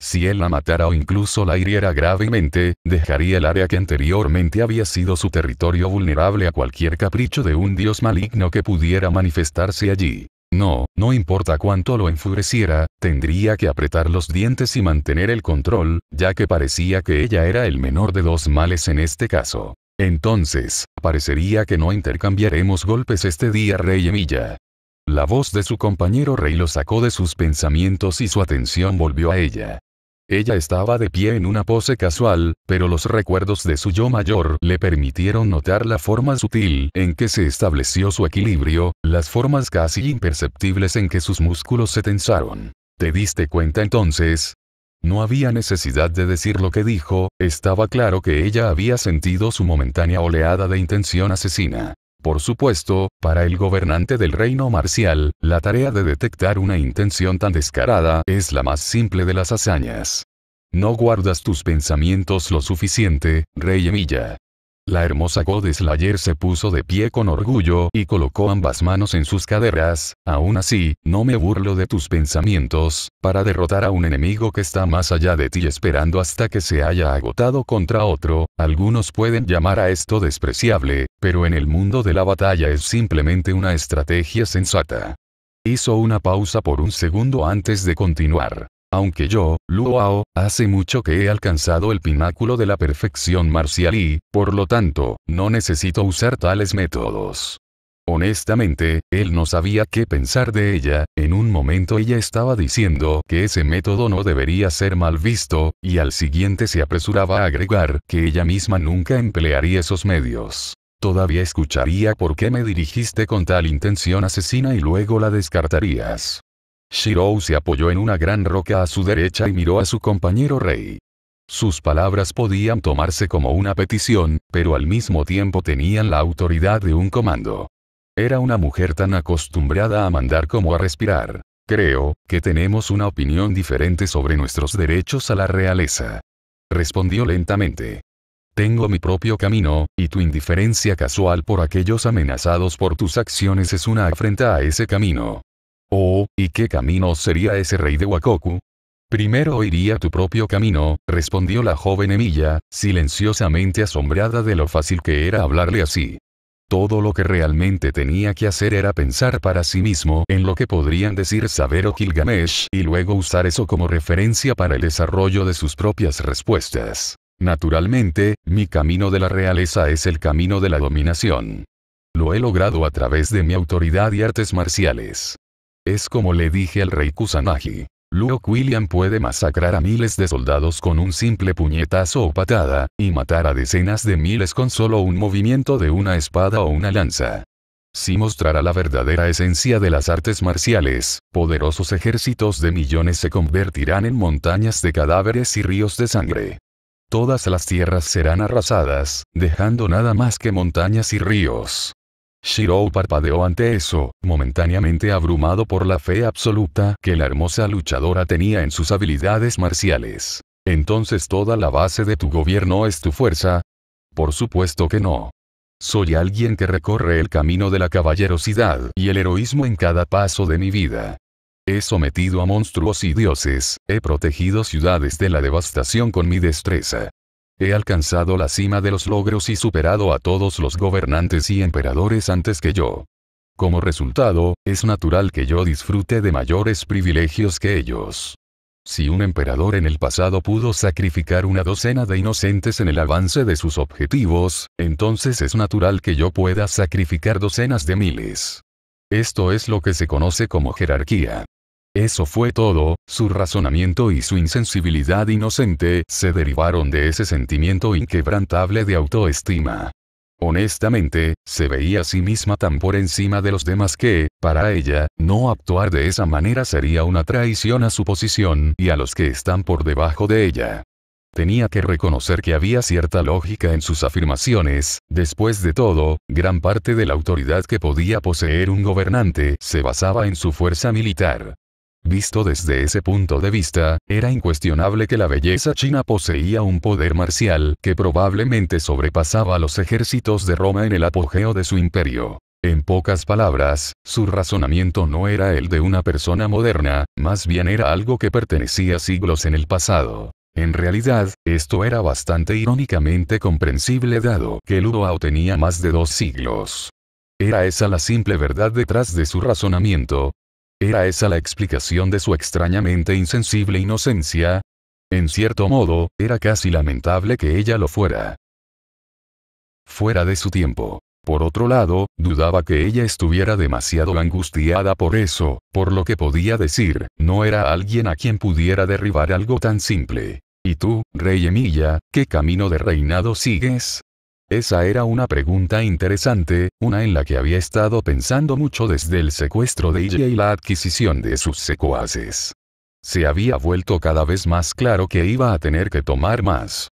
Si él la matara o incluso la hiriera gravemente, dejaría el área que anteriormente había sido su territorio vulnerable a cualquier capricho de un dios maligno que pudiera manifestarse allí. No, no importa cuánto lo enfureciera, tendría que apretar los dientes y mantener el control, ya que parecía que ella era el menor de dos males en este caso. Entonces, parecería que no intercambiaremos golpes este día, Rey Emilia. La voz de su compañero Rey lo sacó de sus pensamientos y su atención volvió a ella. Ella estaba de pie en una pose casual, pero los recuerdos de su yo mayor le permitieron notar la forma sutil en que se estableció su equilibrio, las formas casi imperceptibles en que sus músculos se tensaron. ¿Te diste cuenta entonces? No había necesidad de decir lo que dijo, estaba claro que ella había sentido su momentánea oleada de intención asesina. Por supuesto, para el gobernante del reino marcial, la tarea de detectar una intención tan descarada es la más simple de las hazañas. No guardas tus pensamientos lo suficiente, rey Emilia. La hermosa Godeslayer se puso de pie con orgullo y colocó ambas manos en sus caderas, aún así, no me burlo de tus pensamientos, para derrotar a un enemigo que está más allá de ti esperando hasta que se haya agotado contra otro, algunos pueden llamar a esto despreciable, pero en el mundo de la batalla es simplemente una estrategia sensata. Hizo una pausa por un segundo antes de continuar. Aunque yo, Luoao, hace mucho que he alcanzado el pináculo de la perfección marcial y, por lo tanto, no necesito usar tales métodos. Honestamente, él no sabía qué pensar de ella, en un momento ella estaba diciendo que ese método no debería ser mal visto, y al siguiente se apresuraba a agregar que ella misma nunca emplearía esos medios. Todavía escucharía por qué me dirigiste con tal intención asesina y luego la descartarías. Shirou se apoyó en una gran roca a su derecha y miró a su compañero rey. Sus palabras podían tomarse como una petición, pero al mismo tiempo tenían la autoridad de un comando. Era una mujer tan acostumbrada a mandar como a respirar. Creo, que tenemos una opinión diferente sobre nuestros derechos a la realeza. Respondió lentamente. Tengo mi propio camino, y tu indiferencia casual por aquellos amenazados por tus acciones es una afrenta a ese camino. Oh, ¿y qué camino sería ese rey de Wakoku? Primero iría tu propio camino, respondió la joven Emilia, silenciosamente asombrada de lo fácil que era hablarle así. Todo lo que realmente tenía que hacer era pensar para sí mismo en lo que podrían decir Saber o Gilgamesh y luego usar eso como referencia para el desarrollo de sus propias respuestas. Naturalmente, mi camino de la realeza es el camino de la dominación. Lo he logrado a través de mi autoridad y artes marciales. Es como le dije al rey Kusanagi. Luke William puede masacrar a miles de soldados con un simple puñetazo o patada, y matar a decenas de miles con solo un movimiento de una espada o una lanza. Si mostrará la verdadera esencia de las artes marciales, poderosos ejércitos de millones se convertirán en montañas de cadáveres y ríos de sangre. Todas las tierras serán arrasadas, dejando nada más que montañas y ríos. Shirou parpadeó ante eso, momentáneamente abrumado por la fe absoluta que la hermosa luchadora tenía en sus habilidades marciales. Entonces toda la base de tu gobierno es tu fuerza. Por supuesto que no. Soy alguien que recorre el camino de la caballerosidad y el heroísmo en cada paso de mi vida. He sometido a monstruos y dioses, he protegido ciudades de la devastación con mi destreza. He alcanzado la cima de los logros y superado a todos los gobernantes y emperadores antes que yo. Como resultado, es natural que yo disfrute de mayores privilegios que ellos. Si un emperador en el pasado pudo sacrificar una docena de inocentes en el avance de sus objetivos, entonces es natural que yo pueda sacrificar docenas de miles. Esto es lo que se conoce como jerarquía. Eso fue todo, su razonamiento y su insensibilidad inocente se derivaron de ese sentimiento inquebrantable de autoestima. Honestamente, se veía a sí misma tan por encima de los demás que, para ella, no actuar de esa manera sería una traición a su posición y a los que están por debajo de ella. Tenía que reconocer que había cierta lógica en sus afirmaciones, después de todo, gran parte de la autoridad que podía poseer un gobernante se basaba en su fuerza militar. Visto desde ese punto de vista, era incuestionable que la belleza china poseía un poder marcial que probablemente sobrepasaba a los ejércitos de Roma en el apogeo de su imperio. En pocas palabras, su razonamiento no era el de una persona moderna, más bien era algo que pertenecía siglos en el pasado. En realidad, esto era bastante irónicamente comprensible dado que Ludoao tenía más de dos siglos. Era esa la simple verdad detrás de su razonamiento, ¿Era esa la explicación de su extrañamente insensible inocencia? En cierto modo, era casi lamentable que ella lo fuera. Fuera de su tiempo. Por otro lado, dudaba que ella estuviera demasiado angustiada por eso, por lo que podía decir, no era alguien a quien pudiera derribar algo tan simple. ¿Y tú, rey Emilia, qué camino de reinado sigues? Esa era una pregunta interesante, una en la que había estado pensando mucho desde el secuestro de ella y la adquisición de sus secuaces. Se había vuelto cada vez más claro que iba a tener que tomar más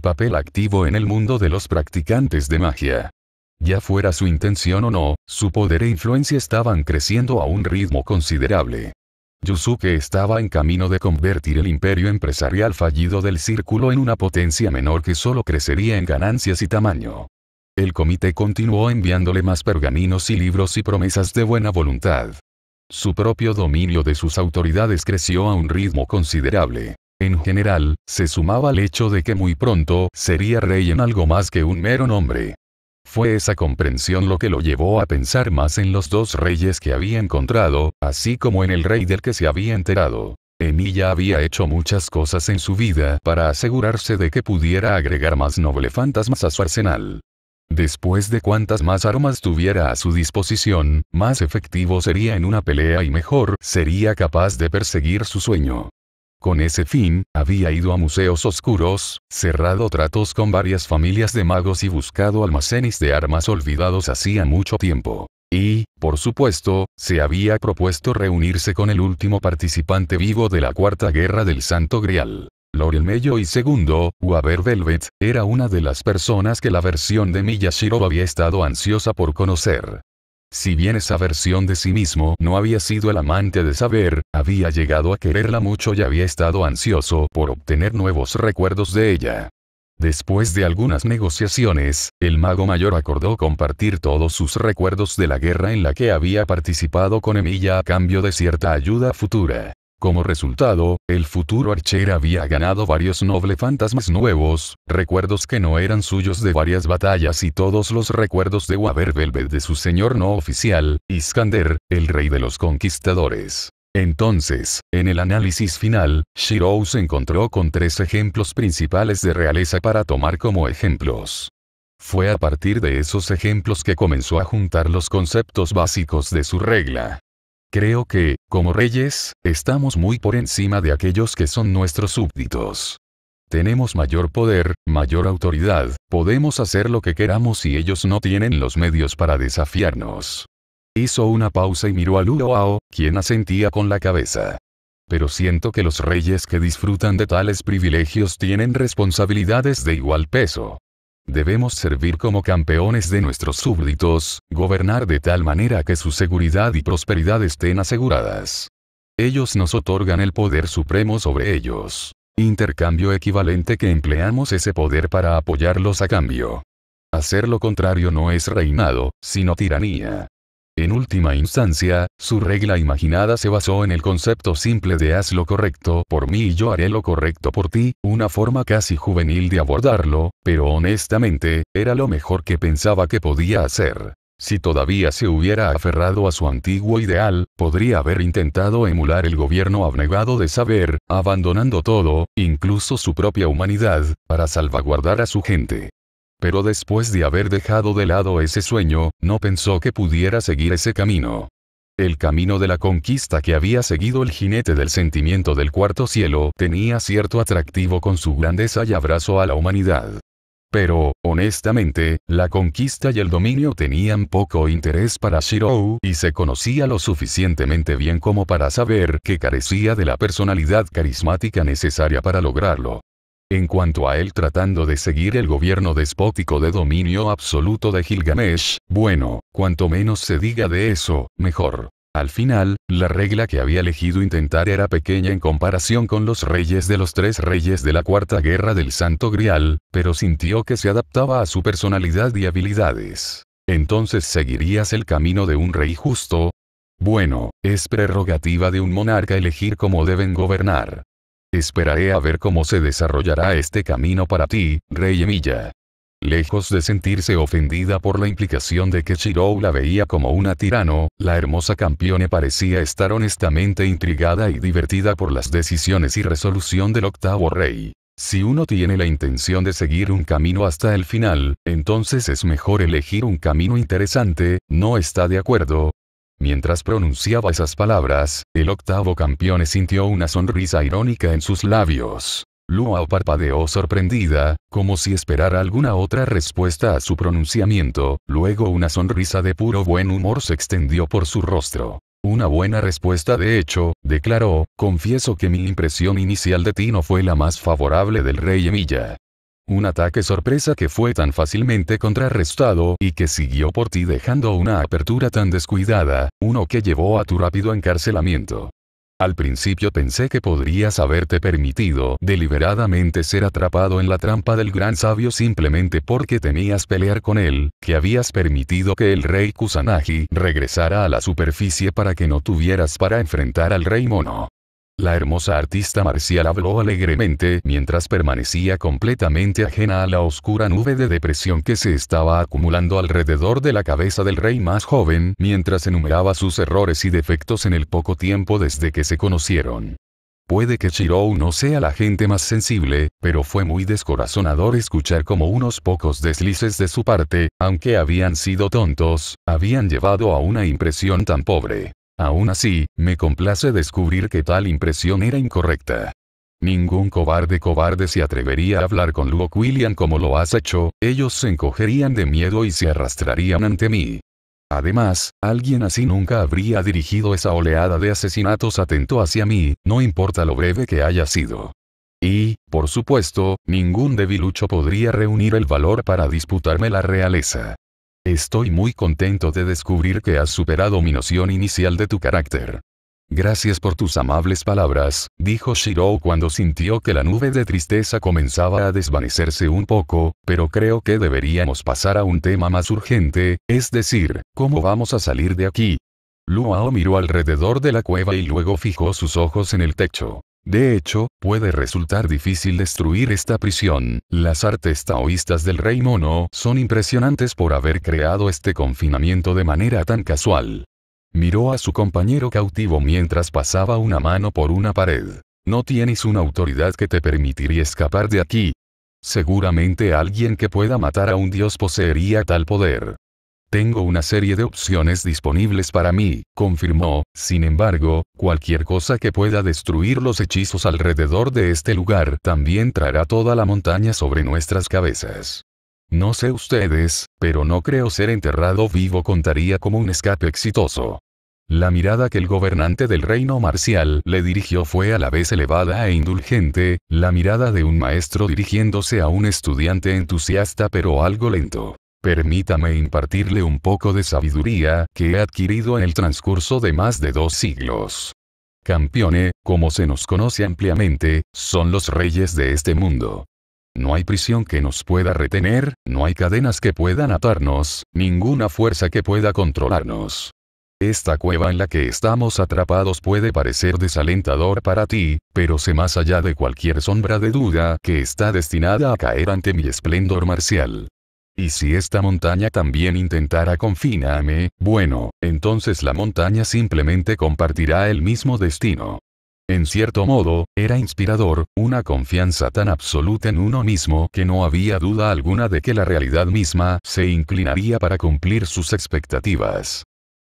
papel activo en el mundo de los practicantes de magia. Ya fuera su intención o no, su poder e influencia estaban creciendo a un ritmo considerable. Yusuke estaba en camino de convertir el imperio empresarial fallido del círculo en una potencia menor que solo crecería en ganancias y tamaño. El comité continuó enviándole más pergaminos y libros y promesas de buena voluntad. Su propio dominio de sus autoridades creció a un ritmo considerable. En general, se sumaba al hecho de que muy pronto sería rey en algo más que un mero nombre. Fue esa comprensión lo que lo llevó a pensar más en los dos reyes que había encontrado, así como en el rey del que se había enterado. Emilia había hecho muchas cosas en su vida para asegurarse de que pudiera agregar más noble fantasmas a su arsenal. Después de cuantas más armas tuviera a su disposición, más efectivo sería en una pelea y mejor sería capaz de perseguir su sueño. Con ese fin, había ido a museos oscuros, cerrado tratos con varias familias de magos y buscado almacenes de armas olvidados hacía mucho tiempo. Y, por supuesto, se había propuesto reunirse con el último participante vivo de la Cuarta Guerra del Santo Grial. Lorel Mello y segundo, Waber Velvet, era una de las personas que la versión de Miyashiro había estado ansiosa por conocer. Si bien esa versión de sí mismo no había sido el amante de saber, había llegado a quererla mucho y había estado ansioso por obtener nuevos recuerdos de ella. Después de algunas negociaciones, el mago mayor acordó compartir todos sus recuerdos de la guerra en la que había participado con Emilia a cambio de cierta ayuda futura. Como resultado, el futuro Archer había ganado varios noble fantasmas nuevos, recuerdos que no eran suyos de varias batallas y todos los recuerdos de Waver Velvet de su señor no oficial, Iskander, el rey de los conquistadores. Entonces, en el análisis final, Shirou se encontró con tres ejemplos principales de realeza para tomar como ejemplos. Fue a partir de esos ejemplos que comenzó a juntar los conceptos básicos de su regla. Creo que, como reyes, estamos muy por encima de aquellos que son nuestros súbditos. Tenemos mayor poder, mayor autoridad, podemos hacer lo que queramos y ellos no tienen los medios para desafiarnos. Hizo una pausa y miró a Luoao, quien asentía con la cabeza. Pero siento que los reyes que disfrutan de tales privilegios tienen responsabilidades de igual peso. Debemos servir como campeones de nuestros súbditos, gobernar de tal manera que su seguridad y prosperidad estén aseguradas. Ellos nos otorgan el poder supremo sobre ellos. Intercambio equivalente que empleamos ese poder para apoyarlos a cambio. Hacer lo contrario no es reinado, sino tiranía. En última instancia, su regla imaginada se basó en el concepto simple de haz lo correcto por mí y yo haré lo correcto por ti, una forma casi juvenil de abordarlo, pero honestamente, era lo mejor que pensaba que podía hacer. Si todavía se hubiera aferrado a su antiguo ideal, podría haber intentado emular el gobierno abnegado de saber, abandonando todo, incluso su propia humanidad, para salvaguardar a su gente. Pero después de haber dejado de lado ese sueño, no pensó que pudiera seguir ese camino. El camino de la conquista que había seguido el jinete del sentimiento del cuarto cielo tenía cierto atractivo con su grandeza y abrazo a la humanidad. Pero, honestamente, la conquista y el dominio tenían poco interés para Shirou y se conocía lo suficientemente bien como para saber que carecía de la personalidad carismática necesaria para lograrlo. En cuanto a él tratando de seguir el gobierno despótico de dominio absoluto de Gilgamesh, bueno, cuanto menos se diga de eso, mejor. Al final, la regla que había elegido intentar era pequeña en comparación con los reyes de los tres reyes de la Cuarta Guerra del Santo Grial, pero sintió que se adaptaba a su personalidad y habilidades. Entonces seguirías el camino de un rey justo. Bueno, es prerrogativa de un monarca elegir cómo deben gobernar. Esperaré a ver cómo se desarrollará este camino para ti, Rey Emilia. Lejos de sentirse ofendida por la implicación de que Shirou la veía como una tirano, la hermosa campeona parecía estar honestamente intrigada y divertida por las decisiones y resolución del octavo rey. Si uno tiene la intención de seguir un camino hasta el final, entonces es mejor elegir un camino interesante, ¿no está de acuerdo? Mientras pronunciaba esas palabras, el octavo campeón sintió una sonrisa irónica en sus labios. Lua parpadeó sorprendida, como si esperara alguna otra respuesta a su pronunciamiento, luego una sonrisa de puro buen humor se extendió por su rostro. Una buena respuesta de hecho, declaró, confieso que mi impresión inicial de ti no fue la más favorable del rey Emilia. Un ataque sorpresa que fue tan fácilmente contrarrestado y que siguió por ti dejando una apertura tan descuidada, uno que llevó a tu rápido encarcelamiento. Al principio pensé que podrías haberte permitido deliberadamente ser atrapado en la trampa del gran sabio simplemente porque temías pelear con él, que habías permitido que el rey Kusanagi regresara a la superficie para que no tuvieras para enfrentar al rey mono. La hermosa artista marcial habló alegremente mientras permanecía completamente ajena a la oscura nube de depresión que se estaba acumulando alrededor de la cabeza del rey más joven mientras enumeraba sus errores y defectos en el poco tiempo desde que se conocieron. Puede que Shirou no sea la gente más sensible, pero fue muy descorazonador escuchar como unos pocos deslices de su parte, aunque habían sido tontos, habían llevado a una impresión tan pobre. Aún así, me complace descubrir que tal impresión era incorrecta. Ningún cobarde cobarde se atrevería a hablar con Luke William como lo has hecho, ellos se encogerían de miedo y se arrastrarían ante mí. Además, alguien así nunca habría dirigido esa oleada de asesinatos atento hacia mí, no importa lo breve que haya sido. Y, por supuesto, ningún debilucho podría reunir el valor para disputarme la realeza. Estoy muy contento de descubrir que has superado mi noción inicial de tu carácter. Gracias por tus amables palabras, dijo Shiro cuando sintió que la nube de tristeza comenzaba a desvanecerse un poco, pero creo que deberíamos pasar a un tema más urgente, es decir, ¿cómo vamos a salir de aquí? Luao miró alrededor de la cueva y luego fijó sus ojos en el techo. De hecho, puede resultar difícil destruir esta prisión. Las artes taoístas del rey mono son impresionantes por haber creado este confinamiento de manera tan casual. Miró a su compañero cautivo mientras pasaba una mano por una pared. No tienes una autoridad que te permitiría escapar de aquí. Seguramente alguien que pueda matar a un dios poseería tal poder. Tengo una serie de opciones disponibles para mí, confirmó, sin embargo, cualquier cosa que pueda destruir los hechizos alrededor de este lugar también traerá toda la montaña sobre nuestras cabezas. No sé ustedes, pero no creo ser enterrado vivo contaría como un escape exitoso. La mirada que el gobernante del reino marcial le dirigió fue a la vez elevada e indulgente, la mirada de un maestro dirigiéndose a un estudiante entusiasta pero algo lento. Permítame impartirle un poco de sabiduría que he adquirido en el transcurso de más de dos siglos. Campione, como se nos conoce ampliamente, son los reyes de este mundo. No hay prisión que nos pueda retener, no hay cadenas que puedan atarnos, ninguna fuerza que pueda controlarnos. Esta cueva en la que estamos atrapados puede parecer desalentador para ti, pero sé más allá de cualquier sombra de duda que está destinada a caer ante mi esplendor marcial. Y si esta montaña también intentara confíname, bueno, entonces la montaña simplemente compartirá el mismo destino. En cierto modo, era inspirador, una confianza tan absoluta en uno mismo que no había duda alguna de que la realidad misma se inclinaría para cumplir sus expectativas.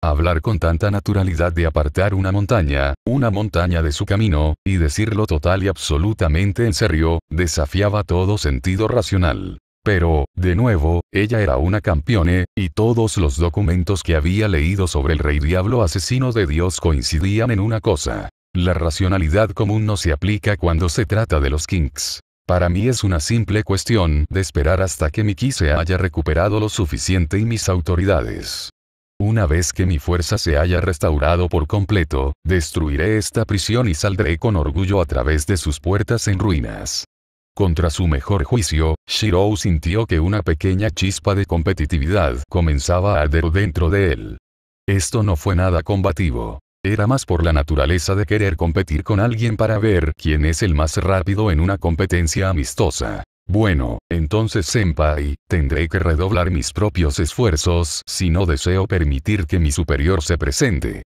Hablar con tanta naturalidad de apartar una montaña, una montaña de su camino, y decirlo total y absolutamente en serio, desafiaba todo sentido racional. Pero, de nuevo, ella era una campeone, y todos los documentos que había leído sobre el rey diablo asesino de Dios coincidían en una cosa. La racionalidad común no se aplica cuando se trata de los kinks. Para mí es una simple cuestión de esperar hasta que mi se haya recuperado lo suficiente y mis autoridades. Una vez que mi fuerza se haya restaurado por completo, destruiré esta prisión y saldré con orgullo a través de sus puertas en ruinas. Contra su mejor juicio, Shirou sintió que una pequeña chispa de competitividad comenzaba a arder dentro de él. Esto no fue nada combativo. Era más por la naturaleza de querer competir con alguien para ver quién es el más rápido en una competencia amistosa. Bueno, entonces Senpai, tendré que redoblar mis propios esfuerzos si no deseo permitir que mi superior se presente.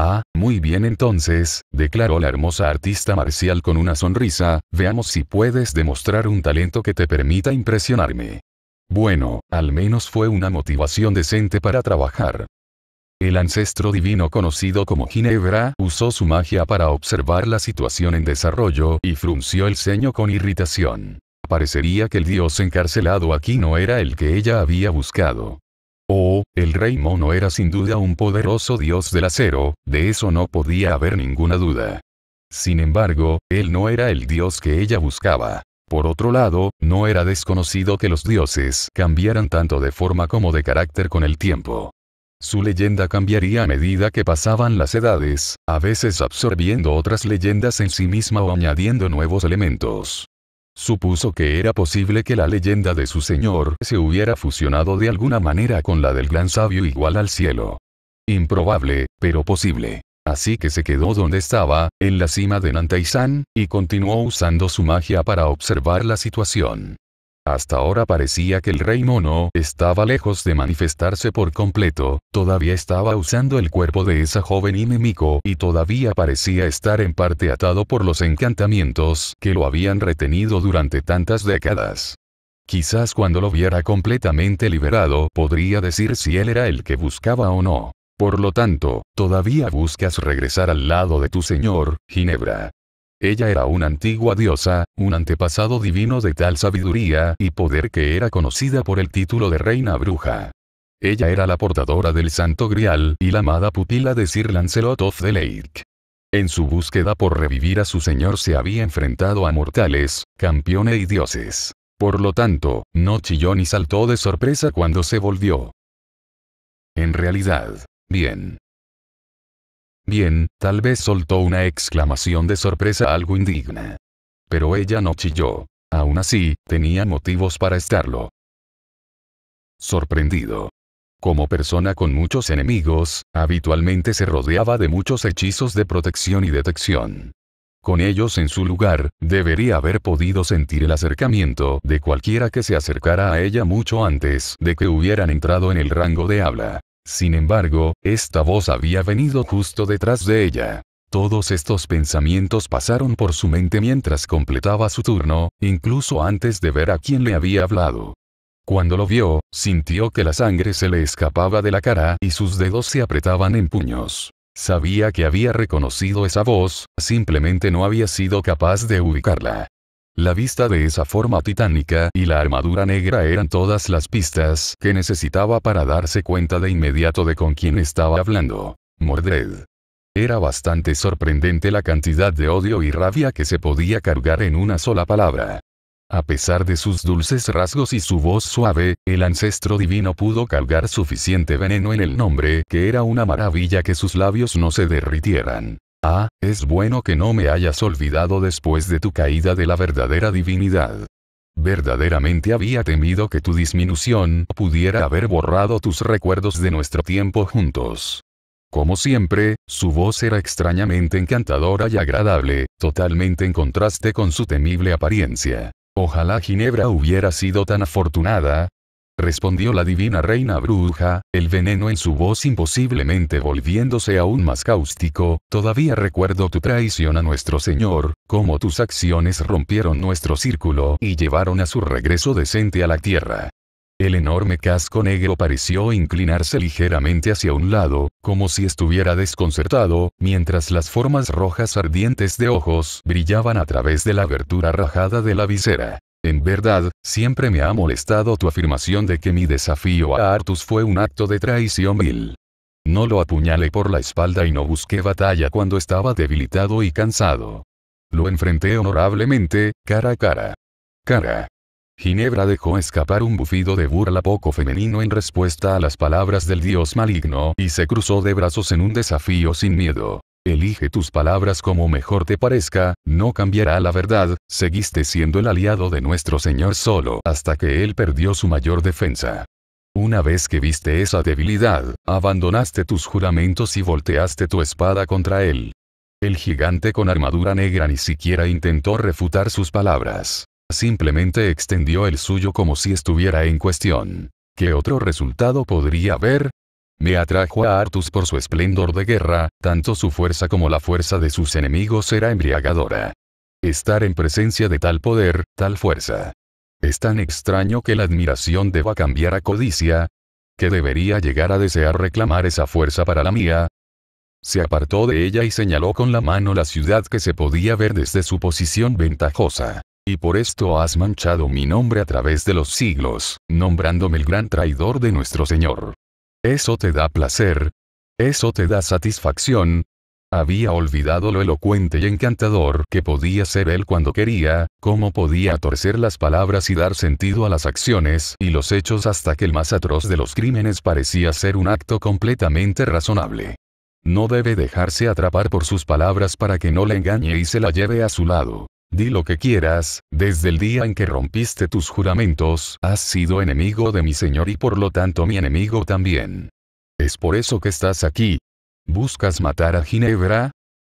Ah, muy bien entonces, declaró la hermosa artista marcial con una sonrisa, veamos si puedes demostrar un talento que te permita impresionarme. Bueno, al menos fue una motivación decente para trabajar. El ancestro divino conocido como Ginebra usó su magia para observar la situación en desarrollo y frunció el ceño con irritación. Parecería que el dios encarcelado aquí no era el que ella había buscado. Oh, el rey mono era sin duda un poderoso dios del acero, de eso no podía haber ninguna duda. Sin embargo, él no era el dios que ella buscaba. Por otro lado, no era desconocido que los dioses cambiaran tanto de forma como de carácter con el tiempo. Su leyenda cambiaría a medida que pasaban las edades, a veces absorbiendo otras leyendas en sí misma o añadiendo nuevos elementos. Supuso que era posible que la leyenda de su señor se hubiera fusionado de alguna manera con la del gran sabio igual al cielo. Improbable, pero posible. Así que se quedó donde estaba, en la cima de Nantaisan, y continuó usando su magia para observar la situación. Hasta ahora parecía que el rey mono estaba lejos de manifestarse por completo, todavía estaba usando el cuerpo de esa joven inimigo y todavía parecía estar en parte atado por los encantamientos que lo habían retenido durante tantas décadas. Quizás cuando lo viera completamente liberado podría decir si él era el que buscaba o no. Por lo tanto, todavía buscas regresar al lado de tu señor, Ginebra. Ella era una antigua diosa, un antepasado divino de tal sabiduría y poder que era conocida por el título de reina bruja. Ella era la portadora del Santo Grial y la amada pupila de Sir Lancelot of the Lake. En su búsqueda por revivir a su señor se había enfrentado a mortales, campeones y dioses. Por lo tanto, no chilló ni saltó de sorpresa cuando se volvió. En realidad, bien. Bien, tal vez soltó una exclamación de sorpresa algo indigna. Pero ella no chilló. Aún así, tenía motivos para estarlo. Sorprendido. Como persona con muchos enemigos, habitualmente se rodeaba de muchos hechizos de protección y detección. Con ellos en su lugar, debería haber podido sentir el acercamiento de cualquiera que se acercara a ella mucho antes de que hubieran entrado en el rango de habla. Sin embargo, esta voz había venido justo detrás de ella. Todos estos pensamientos pasaron por su mente mientras completaba su turno, incluso antes de ver a quién le había hablado. Cuando lo vio, sintió que la sangre se le escapaba de la cara y sus dedos se apretaban en puños. Sabía que había reconocido esa voz, simplemente no había sido capaz de ubicarla. La vista de esa forma titánica y la armadura negra eran todas las pistas que necesitaba para darse cuenta de inmediato de con quién estaba hablando. Mordred. Era bastante sorprendente la cantidad de odio y rabia que se podía cargar en una sola palabra. A pesar de sus dulces rasgos y su voz suave, el ancestro divino pudo cargar suficiente veneno en el nombre que era una maravilla que sus labios no se derritieran. Ah, es bueno que no me hayas olvidado después de tu caída de la verdadera divinidad. Verdaderamente había temido que tu disminución pudiera haber borrado tus recuerdos de nuestro tiempo juntos. Como siempre, su voz era extrañamente encantadora y agradable, totalmente en contraste con su temible apariencia. Ojalá Ginebra hubiera sido tan afortunada, respondió la divina reina bruja, el veneno en su voz imposiblemente volviéndose aún más cáustico, todavía recuerdo tu traición a nuestro Señor, cómo tus acciones rompieron nuestro círculo y llevaron a su regreso decente a la tierra. El enorme casco negro pareció inclinarse ligeramente hacia un lado, como si estuviera desconcertado, mientras las formas rojas ardientes de ojos brillaban a través de la abertura rajada de la visera. En verdad, siempre me ha molestado tu afirmación de que mi desafío a Artus fue un acto de traición vil. No lo apuñalé por la espalda y no busqué batalla cuando estaba debilitado y cansado. Lo enfrenté honorablemente, cara a cara. Cara. Ginebra dejó escapar un bufido de burla poco femenino en respuesta a las palabras del dios maligno y se cruzó de brazos en un desafío sin miedo. Elige tus palabras como mejor te parezca, no cambiará la verdad, seguiste siendo el aliado de nuestro Señor solo hasta que Él perdió su mayor defensa. Una vez que viste esa debilidad, abandonaste tus juramentos y volteaste tu espada contra Él. El gigante con armadura negra ni siquiera intentó refutar sus palabras. Simplemente extendió el suyo como si estuviera en cuestión. ¿Qué otro resultado podría haber? Me atrajo a Artus por su esplendor de guerra, tanto su fuerza como la fuerza de sus enemigos era embriagadora. Estar en presencia de tal poder, tal fuerza. Es tan extraño que la admiración deba cambiar a codicia, que debería llegar a desear reclamar esa fuerza para la mía. Se apartó de ella y señaló con la mano la ciudad que se podía ver desde su posición ventajosa. Y por esto has manchado mi nombre a través de los siglos, nombrándome el gran traidor de nuestro Señor. Eso te da placer. Eso te da satisfacción. Había olvidado lo elocuente y encantador que podía ser él cuando quería, cómo podía torcer las palabras y dar sentido a las acciones y los hechos hasta que el más atroz de los crímenes parecía ser un acto completamente razonable. No debe dejarse atrapar por sus palabras para que no le engañe y se la lleve a su lado. Di lo que quieras, desde el día en que rompiste tus juramentos, has sido enemigo de mi Señor y por lo tanto mi enemigo también. Es por eso que estás aquí. ¿Buscas matar a Ginebra?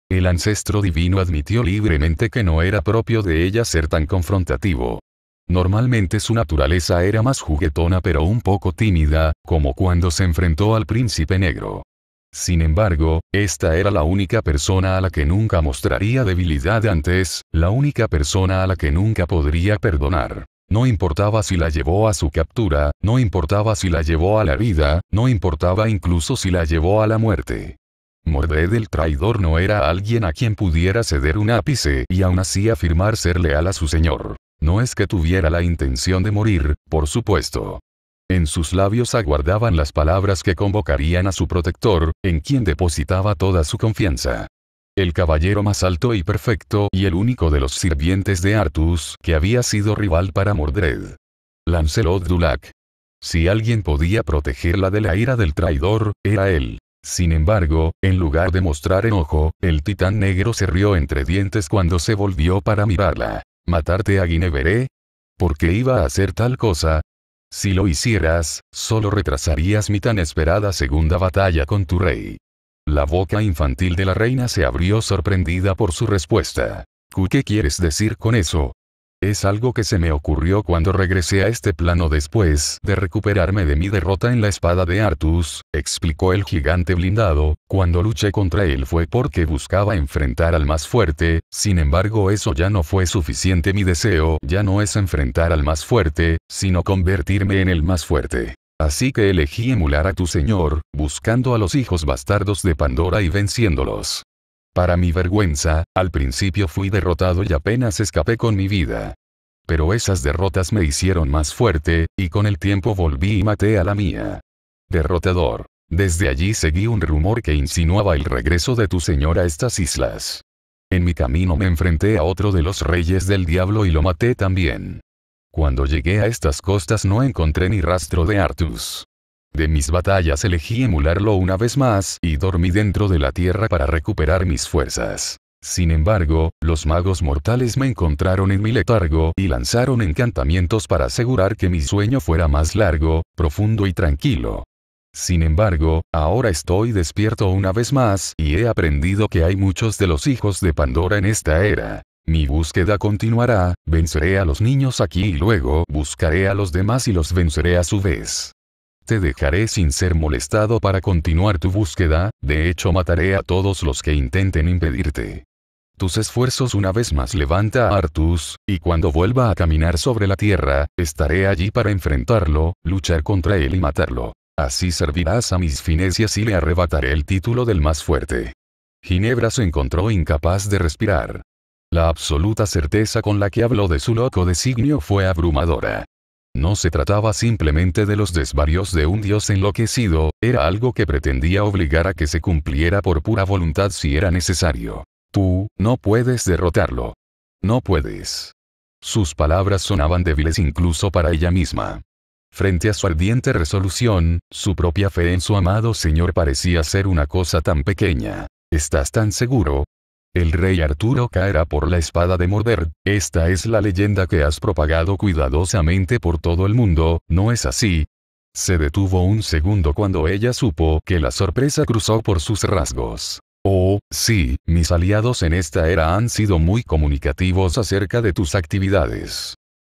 El ancestro divino admitió libremente que no era propio de ella ser tan confrontativo. Normalmente su naturaleza era más juguetona pero un poco tímida, como cuando se enfrentó al príncipe negro. Sin embargo, esta era la única persona a la que nunca mostraría debilidad antes, la única persona a la que nunca podría perdonar. No importaba si la llevó a su captura, no importaba si la llevó a la vida, no importaba incluso si la llevó a la muerte. Morded el traidor no era alguien a quien pudiera ceder un ápice y aún así afirmar ser leal a su señor. No es que tuviera la intención de morir, por supuesto. En sus labios aguardaban las palabras que convocarían a su protector, en quien depositaba toda su confianza. El caballero más alto y perfecto y el único de los sirvientes de Artus que había sido rival para Mordred. Lancelot Dulac. Si alguien podía protegerla de la ira del traidor, era él. Sin embargo, en lugar de mostrar enojo, el titán negro se rió entre dientes cuando se volvió para mirarla. ¿Matarte a Guinevere? ¿Por qué iba a hacer tal cosa? Si lo hicieras, solo retrasarías mi tan esperada segunda batalla con tu rey. La boca infantil de la reina se abrió sorprendida por su respuesta. ¿Qué quieres decir con eso? Es algo que se me ocurrió cuando regresé a este plano después de recuperarme de mi derrota en la espada de Artus, explicó el gigante blindado, cuando luché contra él fue porque buscaba enfrentar al más fuerte, sin embargo eso ya no fue suficiente mi deseo ya no es enfrentar al más fuerte, sino convertirme en el más fuerte. Así que elegí emular a tu señor, buscando a los hijos bastardos de Pandora y venciéndolos. Para mi vergüenza, al principio fui derrotado y apenas escapé con mi vida. Pero esas derrotas me hicieron más fuerte, y con el tiempo volví y maté a la mía. Derrotador. Desde allí seguí un rumor que insinuaba el regreso de tu señor a estas islas. En mi camino me enfrenté a otro de los reyes del diablo y lo maté también. Cuando llegué a estas costas no encontré ni rastro de Artus. De mis batallas elegí emularlo una vez más y dormí dentro de la tierra para recuperar mis fuerzas. Sin embargo, los magos mortales me encontraron en mi letargo y lanzaron encantamientos para asegurar que mi sueño fuera más largo, profundo y tranquilo. Sin embargo, ahora estoy despierto una vez más y he aprendido que hay muchos de los hijos de Pandora en esta era. Mi búsqueda continuará, venceré a los niños aquí y luego buscaré a los demás y los venceré a su vez. Te dejaré sin ser molestado para continuar tu búsqueda, de hecho mataré a todos los que intenten impedirte. Tus esfuerzos una vez más levanta a Artus, y cuando vuelva a caminar sobre la tierra, estaré allí para enfrentarlo, luchar contra él y matarlo. Así servirás a mis fines y así le arrebataré el título del más fuerte. Ginebra se encontró incapaz de respirar. La absoluta certeza con la que habló de su loco designio fue abrumadora. No se trataba simplemente de los desvarios de un dios enloquecido, era algo que pretendía obligar a que se cumpliera por pura voluntad si era necesario. Tú, no puedes derrotarlo. No puedes. Sus palabras sonaban débiles incluso para ella misma. Frente a su ardiente resolución, su propia fe en su amado Señor parecía ser una cosa tan pequeña. ¿Estás tan seguro? El rey Arturo caerá por la espada de Morder. Esta es la leyenda que has propagado cuidadosamente por todo el mundo, ¿no es así? Se detuvo un segundo cuando ella supo que la sorpresa cruzó por sus rasgos. Oh, sí, mis aliados en esta era han sido muy comunicativos acerca de tus actividades.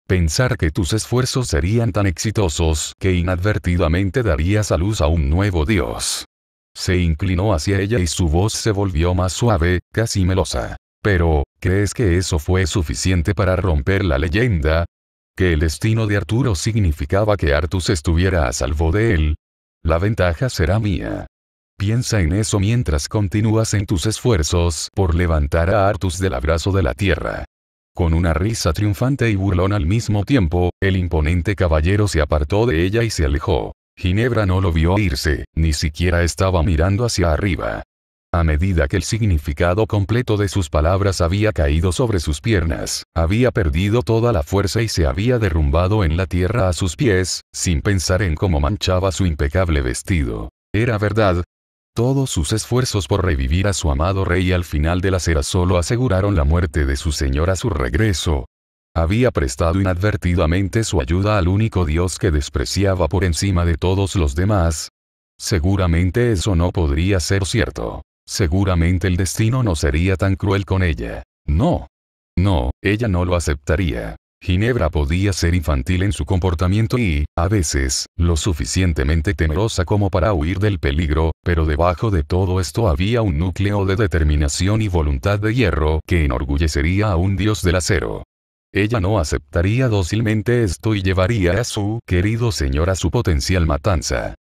Pensar que tus esfuerzos serían tan exitosos que inadvertidamente darías a luz a un nuevo dios. Se inclinó hacia ella y su voz se volvió más suave, casi melosa. Pero, ¿crees que eso fue suficiente para romper la leyenda? ¿Que el destino de Arturo significaba que Artus estuviera a salvo de él? La ventaja será mía. Piensa en eso mientras continúas en tus esfuerzos por levantar a Artus del abrazo de la tierra. Con una risa triunfante y burlón al mismo tiempo, el imponente caballero se apartó de ella y se alejó. Ginebra no lo vio irse, ni siquiera estaba mirando hacia arriba. A medida que el significado completo de sus palabras había caído sobre sus piernas, había perdido toda la fuerza y se había derrumbado en la tierra a sus pies, sin pensar en cómo manchaba su impecable vestido. Era verdad. Todos sus esfuerzos por revivir a su amado rey al final de la cera solo aseguraron la muerte de su señor a su regreso, había prestado inadvertidamente su ayuda al único Dios que despreciaba por encima de todos los demás. Seguramente eso no podría ser cierto. Seguramente el destino no sería tan cruel con ella. No. No, ella no lo aceptaría. Ginebra podía ser infantil en su comportamiento y, a veces, lo suficientemente temerosa como para huir del peligro, pero debajo de todo esto había un núcleo de determinación y voluntad de hierro que enorgullecería a un dios del acero. Ella no aceptaría dócilmente esto y llevaría a su querido señor a su potencial matanza.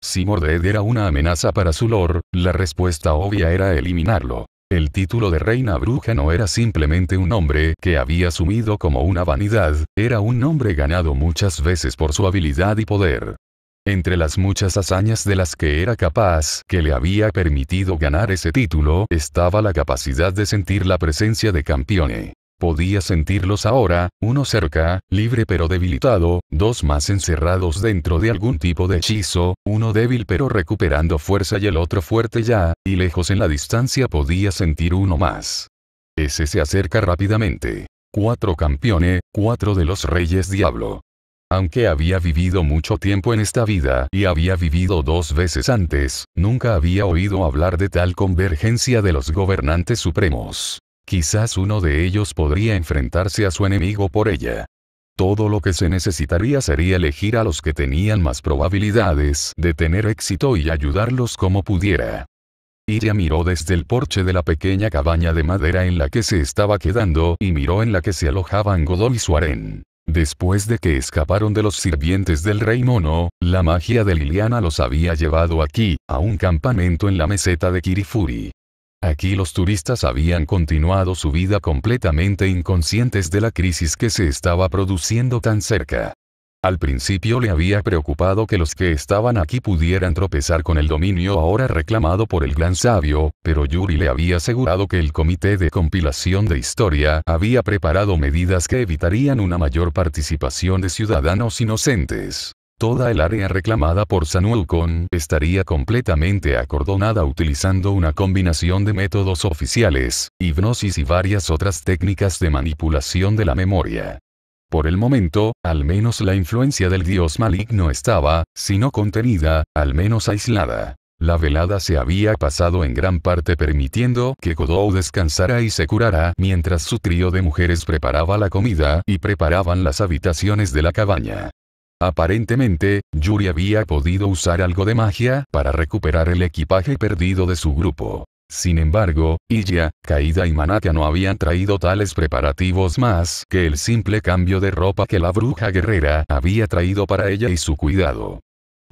Si Mordred era una amenaza para su lord, la respuesta obvia era eliminarlo. El título de reina bruja no era simplemente un nombre que había asumido como una vanidad, era un nombre ganado muchas veces por su habilidad y poder. Entre las muchas hazañas de las que era capaz que le había permitido ganar ese título estaba la capacidad de sentir la presencia de campeones. Podía sentirlos ahora, uno cerca, libre pero debilitado, dos más encerrados dentro de algún tipo de hechizo, uno débil pero recuperando fuerza y el otro fuerte ya, y lejos en la distancia podía sentir uno más. Ese se acerca rápidamente. Cuatro campeones, cuatro de los reyes diablo. Aunque había vivido mucho tiempo en esta vida y había vivido dos veces antes, nunca había oído hablar de tal convergencia de los gobernantes supremos. Quizás uno de ellos podría enfrentarse a su enemigo por ella. Todo lo que se necesitaría sería elegir a los que tenían más probabilidades de tener éxito y ayudarlos como pudiera. Iria miró desde el porche de la pequeña cabaña de madera en la que se estaba quedando y miró en la que se alojaban Godol y Suaren. Después de que escaparon de los sirvientes del rey mono, la magia de Liliana los había llevado aquí, a un campamento en la meseta de Kirifuri. Aquí los turistas habían continuado su vida completamente inconscientes de la crisis que se estaba produciendo tan cerca. Al principio le había preocupado que los que estaban aquí pudieran tropezar con el dominio ahora reclamado por el gran sabio, pero Yuri le había asegurado que el comité de compilación de historia había preparado medidas que evitarían una mayor participación de ciudadanos inocentes. Toda el área reclamada por San estaría completamente acordonada utilizando una combinación de métodos oficiales, hipnosis y varias otras técnicas de manipulación de la memoria. Por el momento, al menos la influencia del dios maligno estaba, si no contenida, al menos aislada. La velada se había pasado en gran parte permitiendo que Godou descansara y se curara mientras su trío de mujeres preparaba la comida y preparaban las habitaciones de la cabaña. Aparentemente, Yuri había podido usar algo de magia para recuperar el equipaje perdido de su grupo. Sin embargo, Iya, Kaida y Manaka no habían traído tales preparativos más que el simple cambio de ropa que la bruja guerrera había traído para ella y su cuidado.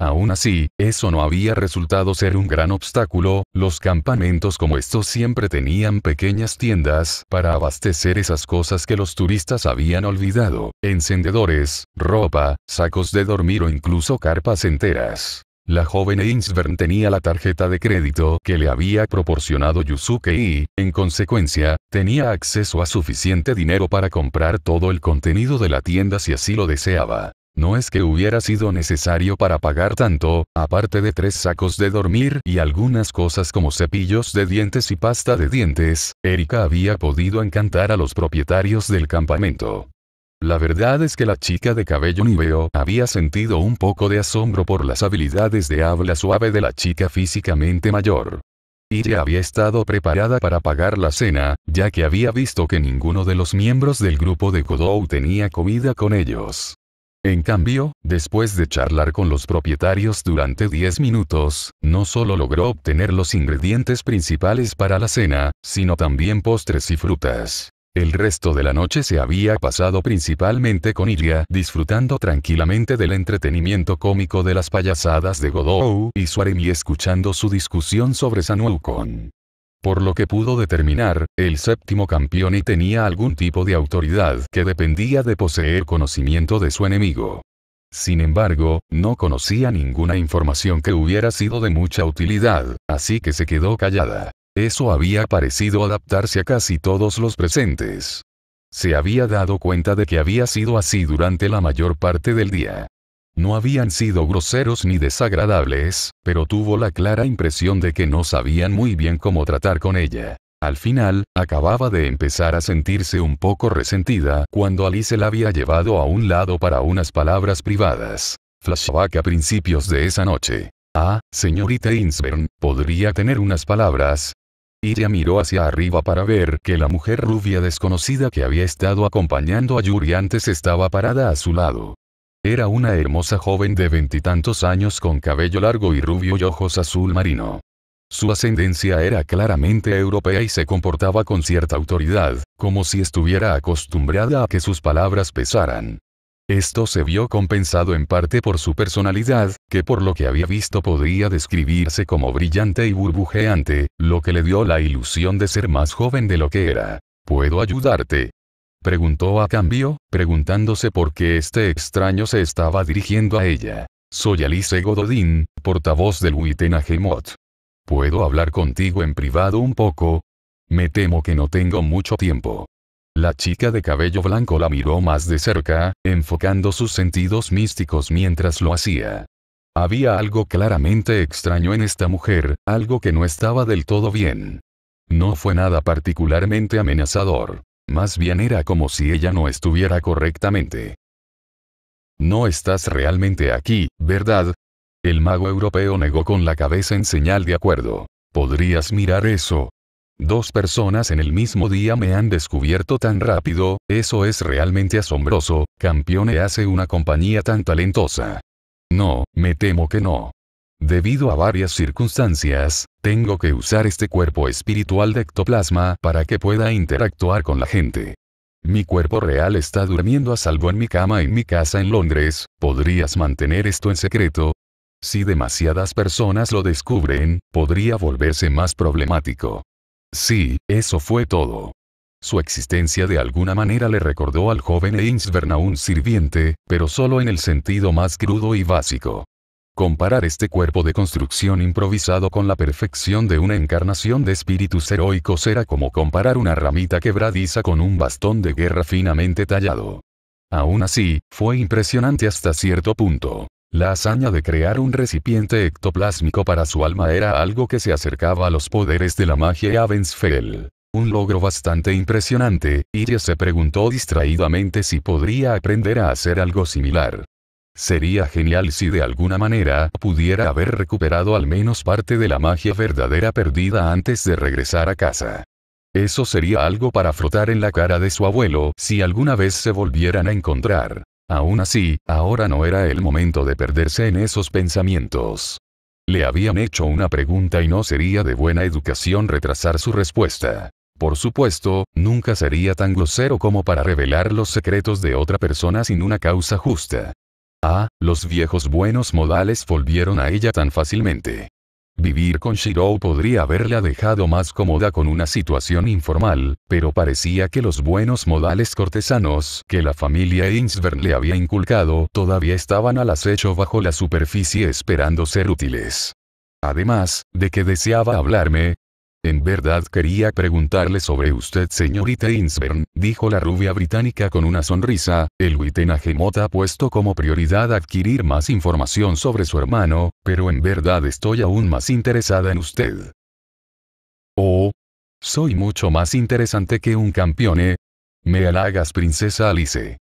Aún así, eso no había resultado ser un gran obstáculo, los campamentos como estos siempre tenían pequeñas tiendas para abastecer esas cosas que los turistas habían olvidado, encendedores, ropa, sacos de dormir o incluso carpas enteras. La joven Einsvern tenía la tarjeta de crédito que le había proporcionado Yusuke y, en consecuencia, tenía acceso a suficiente dinero para comprar todo el contenido de la tienda si así lo deseaba. No es que hubiera sido necesario para pagar tanto, aparte de tres sacos de dormir y algunas cosas como cepillos de dientes y pasta de dientes, Erika había podido encantar a los propietarios del campamento. La verdad es que la chica de cabello niveo había sentido un poco de asombro por las habilidades de habla suave de la chica físicamente mayor. Y había estado preparada para pagar la cena, ya que había visto que ninguno de los miembros del grupo de Kodou tenía comida con ellos. En cambio, después de charlar con los propietarios durante 10 minutos, no solo logró obtener los ingredientes principales para la cena, sino también postres y frutas. El resto de la noche se había pasado principalmente con Iria, disfrutando tranquilamente del entretenimiento cómico de las payasadas de Godou y Suaremi escuchando su discusión sobre Sanuokon. Por lo que pudo determinar, el séptimo campeón y tenía algún tipo de autoridad que dependía de poseer conocimiento de su enemigo. Sin embargo, no conocía ninguna información que hubiera sido de mucha utilidad, así que se quedó callada. Eso había parecido adaptarse a casi todos los presentes. Se había dado cuenta de que había sido así durante la mayor parte del día. No habían sido groseros ni desagradables, pero tuvo la clara impresión de que no sabían muy bien cómo tratar con ella. Al final, acababa de empezar a sentirse un poco resentida cuando Alice la había llevado a un lado para unas palabras privadas. Flashback a principios de esa noche. Ah, señorita Insbern, podría tener unas palabras. Ella miró hacia arriba para ver que la mujer rubia desconocida que había estado acompañando a Yuri antes estaba parada a su lado. Era una hermosa joven de veintitantos años con cabello largo y rubio y ojos azul marino. Su ascendencia era claramente europea y se comportaba con cierta autoridad, como si estuviera acostumbrada a que sus palabras pesaran. Esto se vio compensado en parte por su personalidad, que por lo que había visto podría describirse como brillante y burbujeante, lo que le dio la ilusión de ser más joven de lo que era. ¿Puedo ayudarte? Preguntó a cambio, preguntándose por qué este extraño se estaba dirigiendo a ella. Soy Alice Gododín, portavoz del Witenagemot. ¿Puedo hablar contigo en privado un poco? Me temo que no tengo mucho tiempo. La chica de cabello blanco la miró más de cerca, enfocando sus sentidos místicos mientras lo hacía. Había algo claramente extraño en esta mujer, algo que no estaba del todo bien. No fue nada particularmente amenazador más bien era como si ella no estuviera correctamente. No estás realmente aquí, ¿verdad? El mago europeo negó con la cabeza en señal de acuerdo. ¿Podrías mirar eso? Dos personas en el mismo día me han descubierto tan rápido, eso es realmente asombroso, Campione hace una compañía tan talentosa. No, me temo que no. Debido a varias circunstancias, tengo que usar este cuerpo espiritual de ectoplasma para que pueda interactuar con la gente. Mi cuerpo real está durmiendo a salvo en mi cama en mi casa en Londres, ¿podrías mantener esto en secreto? Si demasiadas personas lo descubren, podría volverse más problemático. Sí, eso fue todo. Su existencia de alguna manera le recordó al joven Einsvern a un sirviente, pero solo en el sentido más crudo y básico. Comparar este cuerpo de construcción improvisado con la perfección de una encarnación de espíritus heroicos era como comparar una ramita quebradiza con un bastón de guerra finamente tallado. Aún así, fue impresionante hasta cierto punto. La hazaña de crear un recipiente ectoplásmico para su alma era algo que se acercaba a los poderes de la magia Avensfell. Un logro bastante impresionante, Iria se preguntó distraídamente si podría aprender a hacer algo similar. Sería genial si de alguna manera pudiera haber recuperado al menos parte de la magia verdadera perdida antes de regresar a casa. Eso sería algo para frotar en la cara de su abuelo si alguna vez se volvieran a encontrar. Aún así, ahora no era el momento de perderse en esos pensamientos. Le habían hecho una pregunta y no sería de buena educación retrasar su respuesta. Por supuesto, nunca sería tan grosero como para revelar los secretos de otra persona sin una causa justa. Ah, los viejos buenos modales volvieron a ella tan fácilmente. Vivir con Shirou podría haberla dejado más cómoda con una situación informal, pero parecía que los buenos modales cortesanos que la familia insver le había inculcado todavía estaban al acecho bajo la superficie esperando ser útiles. Además, de que deseaba hablarme, en verdad quería preguntarle sobre usted señorita Insbern, dijo la rubia británica con una sonrisa, el Wittenagemot ha puesto como prioridad adquirir más información sobre su hermano, pero en verdad estoy aún más interesada en usted. Oh. Soy mucho más interesante que un campeone. ¿eh? Me halagas princesa Alice.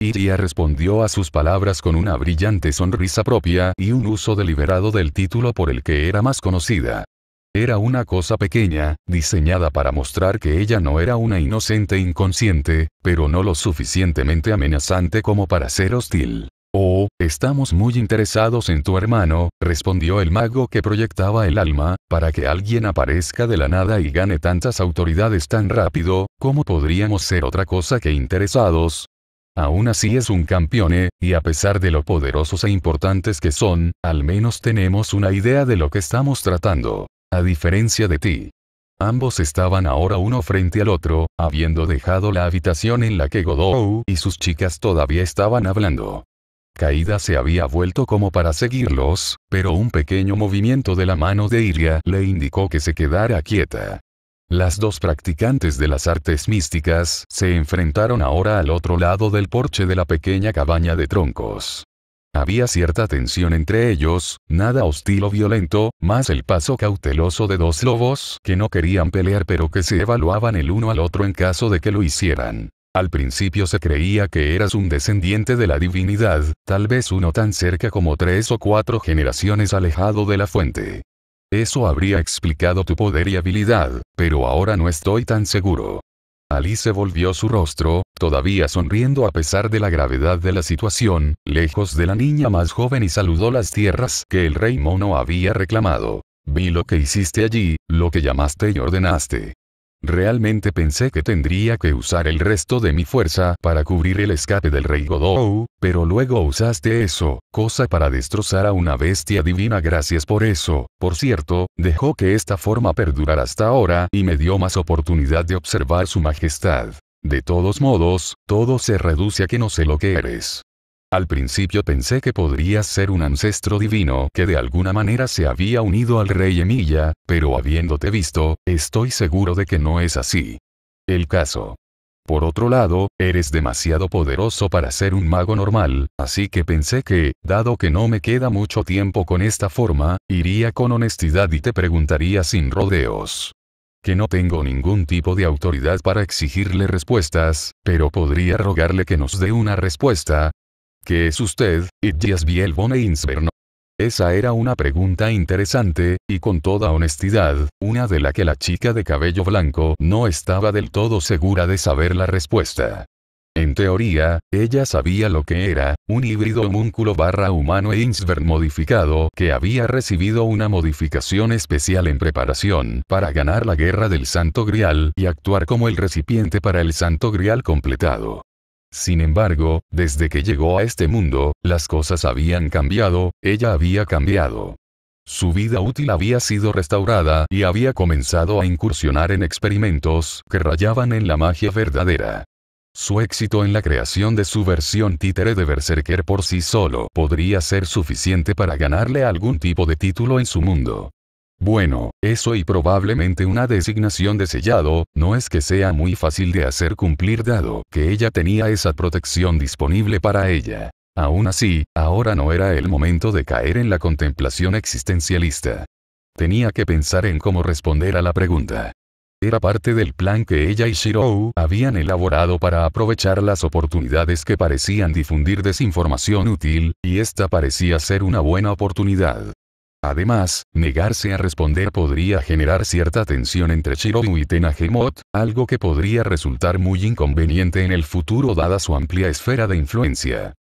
Iria respondió a sus palabras con una brillante sonrisa propia y un uso deliberado del título por el que era más conocida. Era una cosa pequeña, diseñada para mostrar que ella no era una inocente inconsciente, pero no lo suficientemente amenazante como para ser hostil. Oh, estamos muy interesados en tu hermano, respondió el mago que proyectaba el alma, para que alguien aparezca de la nada y gane tantas autoridades tan rápido, ¿cómo podríamos ser otra cosa que interesados? Aún así es un campeone, eh, y a pesar de lo poderosos e importantes que son, al menos tenemos una idea de lo que estamos tratando. A diferencia de ti. Ambos estaban ahora uno frente al otro, habiendo dejado la habitación en la que Godou y sus chicas todavía estaban hablando. Caída se había vuelto como para seguirlos, pero un pequeño movimiento de la mano de Iria le indicó que se quedara quieta. Las dos practicantes de las artes místicas se enfrentaron ahora al otro lado del porche de la pequeña cabaña de troncos. Había cierta tensión entre ellos, nada hostil o violento, más el paso cauteloso de dos lobos que no querían pelear pero que se evaluaban el uno al otro en caso de que lo hicieran. Al principio se creía que eras un descendiente de la divinidad, tal vez uno tan cerca como tres o cuatro generaciones alejado de la fuente. Eso habría explicado tu poder y habilidad, pero ahora no estoy tan seguro. Alice volvió su rostro, todavía sonriendo a pesar de la gravedad de la situación, lejos de la niña más joven y saludó las tierras que el rey mono había reclamado. Vi lo que hiciste allí, lo que llamaste y ordenaste. Realmente pensé que tendría que usar el resto de mi fuerza para cubrir el escape del rey Godou, pero luego usaste eso, cosa para destrozar a una bestia divina gracias por eso, por cierto, dejó que esta forma perdurara hasta ahora y me dio más oportunidad de observar su majestad. De todos modos, todo se reduce a que no sé lo que eres. Al principio pensé que podrías ser un ancestro divino que de alguna manera se había unido al rey Emilia, pero habiéndote visto, estoy seguro de que no es así. El caso. Por otro lado, eres demasiado poderoso para ser un mago normal, así que pensé que, dado que no me queda mucho tiempo con esta forma, iría con honestidad y te preguntaría sin rodeos. Que no tengo ningún tipo de autoridad para exigirle respuestas, pero podría rogarle que nos dé una respuesta, ¿Qué es usted, y Biel e Esa era una pregunta interesante, y con toda honestidad, una de la que la chica de cabello blanco no estaba del todo segura de saber la respuesta. En teoría, ella sabía lo que era, un híbrido homúnculo barra humano Einsberg modificado que había recibido una modificación especial en preparación para ganar la guerra del Santo Grial y actuar como el recipiente para el Santo Grial completado. Sin embargo, desde que llegó a este mundo, las cosas habían cambiado, ella había cambiado. Su vida útil había sido restaurada y había comenzado a incursionar en experimentos que rayaban en la magia verdadera. Su éxito en la creación de su versión títere de Berserker por sí solo podría ser suficiente para ganarle algún tipo de título en su mundo. Bueno, eso y probablemente una designación de sellado, no es que sea muy fácil de hacer cumplir dado que ella tenía esa protección disponible para ella. Aún así, ahora no era el momento de caer en la contemplación existencialista. Tenía que pensar en cómo responder a la pregunta. Era parte del plan que ella y Shirou habían elaborado para aprovechar las oportunidades que parecían difundir desinformación útil, y esta parecía ser una buena oportunidad. Además, negarse a responder podría generar cierta tensión entre Shiro y Tenagemot, algo que podría resultar muy inconveniente en el futuro dada su amplia esfera de influencia.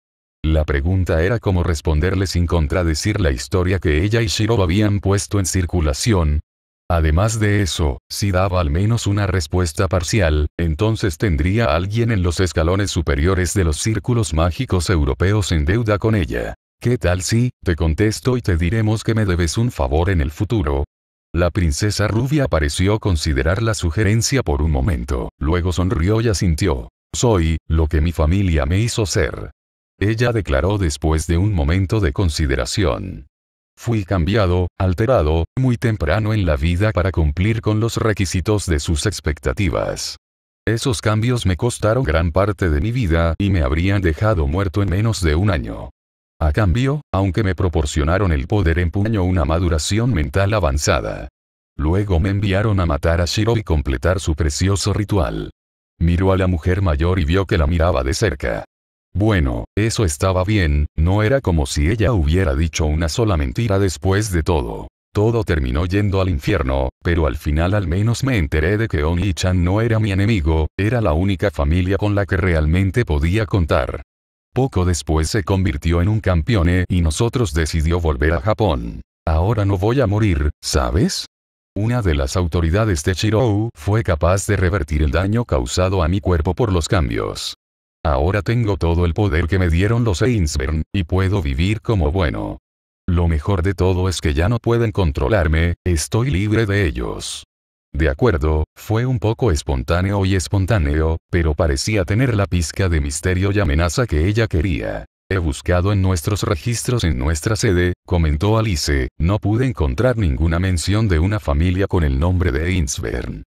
La pregunta era cómo responderle sin contradecir la historia que ella y Shiro habían puesto en circulación. Además de eso, si daba al menos una respuesta parcial, entonces tendría a alguien en los escalones superiores de los círculos mágicos europeos en deuda con ella. ¿Qué tal si, te contesto y te diremos que me debes un favor en el futuro? La princesa rubia pareció considerar la sugerencia por un momento, luego sonrió y asintió. Soy, lo que mi familia me hizo ser. Ella declaró después de un momento de consideración. Fui cambiado, alterado, muy temprano en la vida para cumplir con los requisitos de sus expectativas. Esos cambios me costaron gran parte de mi vida y me habrían dejado muerto en menos de un año. A cambio, aunque me proporcionaron el poder puño una maduración mental avanzada. Luego me enviaron a matar a Shiro y completar su precioso ritual. Miró a la mujer mayor y vio que la miraba de cerca. Bueno, eso estaba bien, no era como si ella hubiera dicho una sola mentira después de todo. Todo terminó yendo al infierno, pero al final al menos me enteré de que Oni-chan no era mi enemigo, era la única familia con la que realmente podía contar. Poco después se convirtió en un campeón e, y nosotros decidió volver a Japón. Ahora no voy a morir, ¿sabes? Una de las autoridades de Chirou fue capaz de revertir el daño causado a mi cuerpo por los cambios. Ahora tengo todo el poder que me dieron los Einsbern, y puedo vivir como bueno. Lo mejor de todo es que ya no pueden controlarme, estoy libre de ellos. De acuerdo, fue un poco espontáneo y espontáneo, pero parecía tener la pizca de misterio y amenaza que ella quería. He buscado en nuestros registros en nuestra sede, comentó Alice, no pude encontrar ninguna mención de una familia con el nombre de Insvern.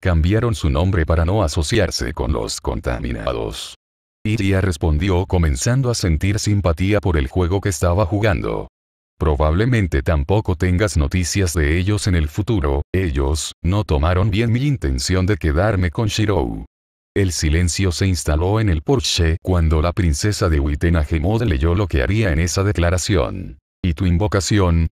Cambiaron su nombre para no asociarse con los contaminados. Iria respondió comenzando a sentir simpatía por el juego que estaba jugando. Probablemente tampoco tengas noticias de ellos en el futuro, ellos, no tomaron bien mi intención de quedarme con Shirou. El silencio se instaló en el Porsche cuando la princesa de Gemod leyó lo que haría en esa declaración. ¿Y tu invocación?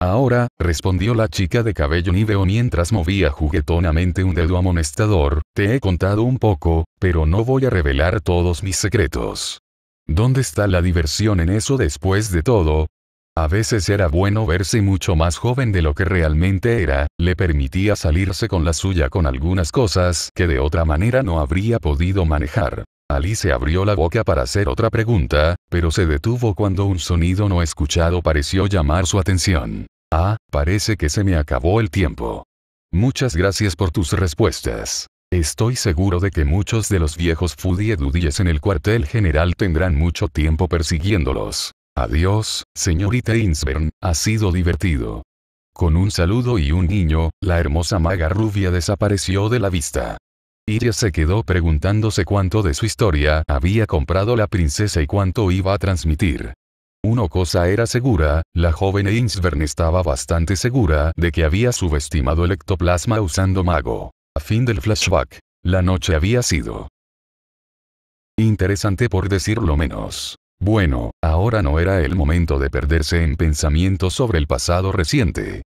Ahora, respondió la chica de cabello niveo mientras movía juguetonamente un dedo amonestador, te he contado un poco, pero no voy a revelar todos mis secretos. ¿Dónde está la diversión en eso después de todo? A veces era bueno verse mucho más joven de lo que realmente era, le permitía salirse con la suya con algunas cosas que de otra manera no habría podido manejar. Alice abrió la boca para hacer otra pregunta, pero se detuvo cuando un sonido no escuchado pareció llamar su atención. Ah, parece que se me acabó el tiempo. Muchas gracias por tus respuestas. Estoy seguro de que muchos de los viejos foodie en el cuartel general tendrán mucho tiempo persiguiéndolos. Adiós, señorita Insbern, ha sido divertido. Con un saludo y un niño, la hermosa maga rubia desapareció de la vista. Iria se quedó preguntándose cuánto de su historia había comprado la princesa y cuánto iba a transmitir. Una cosa era segura, la joven Insvern estaba bastante segura de que había subestimado el ectoplasma usando mago. A fin del flashback, la noche había sido interesante por decirlo menos. Bueno, ahora no era el momento de perderse en pensamientos sobre el pasado reciente.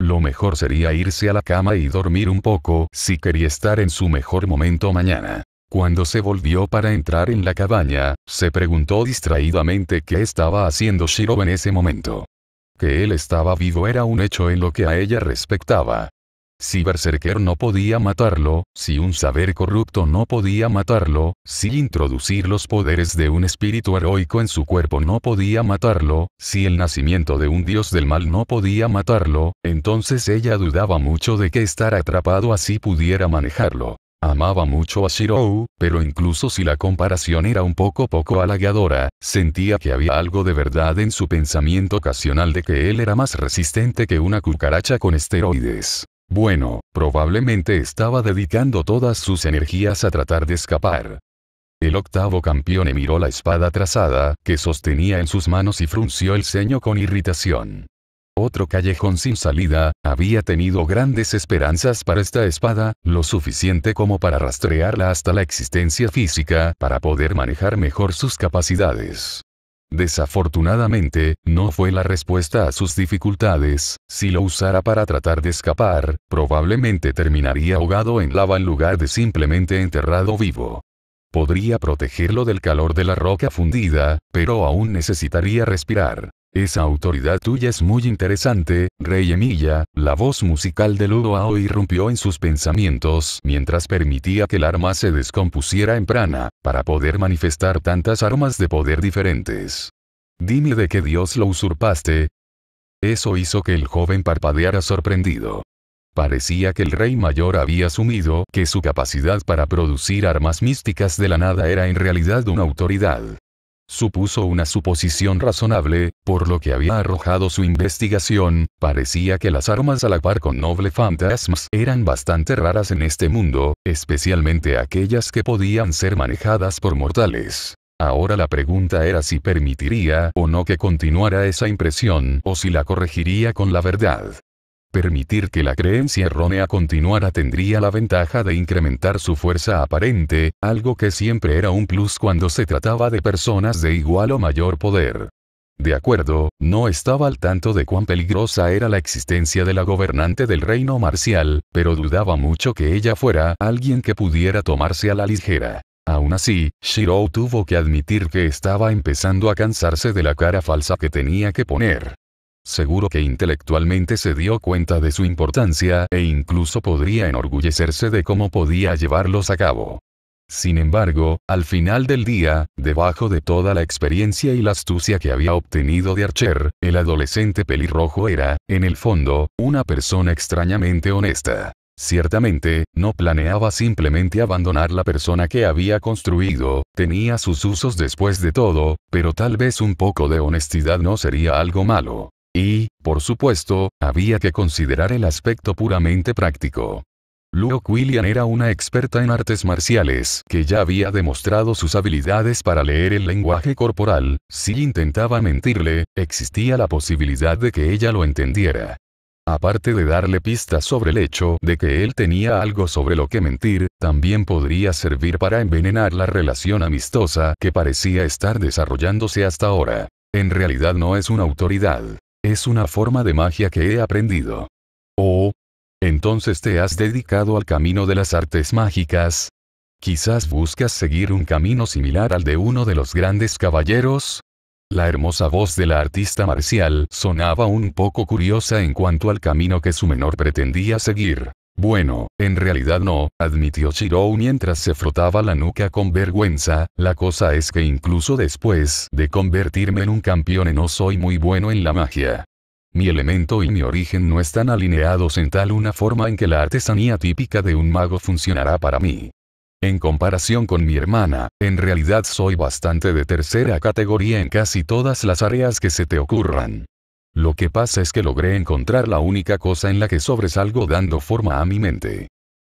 Lo mejor sería irse a la cama y dormir un poco si quería estar en su mejor momento mañana. Cuando se volvió para entrar en la cabaña, se preguntó distraídamente qué estaba haciendo Shiro en ese momento. Que él estaba vivo era un hecho en lo que a ella respectaba, si Berserker no podía matarlo, si un saber corrupto no podía matarlo, si introducir los poderes de un espíritu heroico en su cuerpo no podía matarlo, si el nacimiento de un dios del mal no podía matarlo, entonces ella dudaba mucho de que estar atrapado así pudiera manejarlo. Amaba mucho a Shirou, pero incluso si la comparación era un poco poco halagadora, sentía que había algo de verdad en su pensamiento ocasional de que él era más resistente que una cucaracha con esteroides. Bueno, probablemente estaba dedicando todas sus energías a tratar de escapar. El octavo campeón miró la espada trazada, que sostenía en sus manos y frunció el ceño con irritación. Otro callejón sin salida, había tenido grandes esperanzas para esta espada, lo suficiente como para rastrearla hasta la existencia física, para poder manejar mejor sus capacidades. Desafortunadamente, no fue la respuesta a sus dificultades, si lo usara para tratar de escapar, probablemente terminaría ahogado en lava en lugar de simplemente enterrado vivo. Podría protegerlo del calor de la roca fundida, pero aún necesitaría respirar. Esa autoridad tuya es muy interesante, Rey Emilia, la voz musical de Ao irrumpió en sus pensamientos mientras permitía que el arma se descompusiera en prana, para poder manifestar tantas armas de poder diferentes. Dime de qué Dios lo usurpaste. Eso hizo que el joven parpadeara sorprendido. Parecía que el rey mayor había asumido que su capacidad para producir armas místicas de la nada era en realidad una autoridad. Supuso una suposición razonable, por lo que había arrojado su investigación, parecía que las armas a la par con noble fantasmas eran bastante raras en este mundo, especialmente aquellas que podían ser manejadas por mortales. Ahora la pregunta era si permitiría o no que continuara esa impresión o si la corregiría con la verdad. Permitir que la creencia errónea continuara tendría la ventaja de incrementar su fuerza aparente, algo que siempre era un plus cuando se trataba de personas de igual o mayor poder. De acuerdo, no estaba al tanto de cuán peligrosa era la existencia de la gobernante del reino marcial, pero dudaba mucho que ella fuera alguien que pudiera tomarse a la ligera. Aún así, Shirou tuvo que admitir que estaba empezando a cansarse de la cara falsa que tenía que poner. Seguro que intelectualmente se dio cuenta de su importancia e incluso podría enorgullecerse de cómo podía llevarlos a cabo. Sin embargo, al final del día, debajo de toda la experiencia y la astucia que había obtenido de Archer, el adolescente pelirrojo era, en el fondo, una persona extrañamente honesta. Ciertamente, no planeaba simplemente abandonar la persona que había construido, tenía sus usos después de todo, pero tal vez un poco de honestidad no sería algo malo. Y, por supuesto, había que considerar el aspecto puramente práctico. Luo Quillian era una experta en artes marciales que ya había demostrado sus habilidades para leer el lenguaje corporal, si intentaba mentirle, existía la posibilidad de que ella lo entendiera. Aparte de darle pistas sobre el hecho de que él tenía algo sobre lo que mentir, también podría servir para envenenar la relación amistosa que parecía estar desarrollándose hasta ahora. En realidad no es una autoridad, es una forma de magia que he aprendido. Oh. Entonces te has dedicado al camino de las artes mágicas. Quizás buscas seguir un camino similar al de uno de los grandes caballeros. La hermosa voz de la artista marcial sonaba un poco curiosa en cuanto al camino que su menor pretendía seguir. Bueno, en realidad no, admitió Shirou mientras se frotaba la nuca con vergüenza, la cosa es que incluso después de convertirme en un campeón no soy muy bueno en la magia. Mi elemento y mi origen no están alineados en tal una forma en que la artesanía típica de un mago funcionará para mí. En comparación con mi hermana, en realidad soy bastante de tercera categoría en casi todas las áreas que se te ocurran. Lo que pasa es que logré encontrar la única cosa en la que sobresalgo dando forma a mi mente.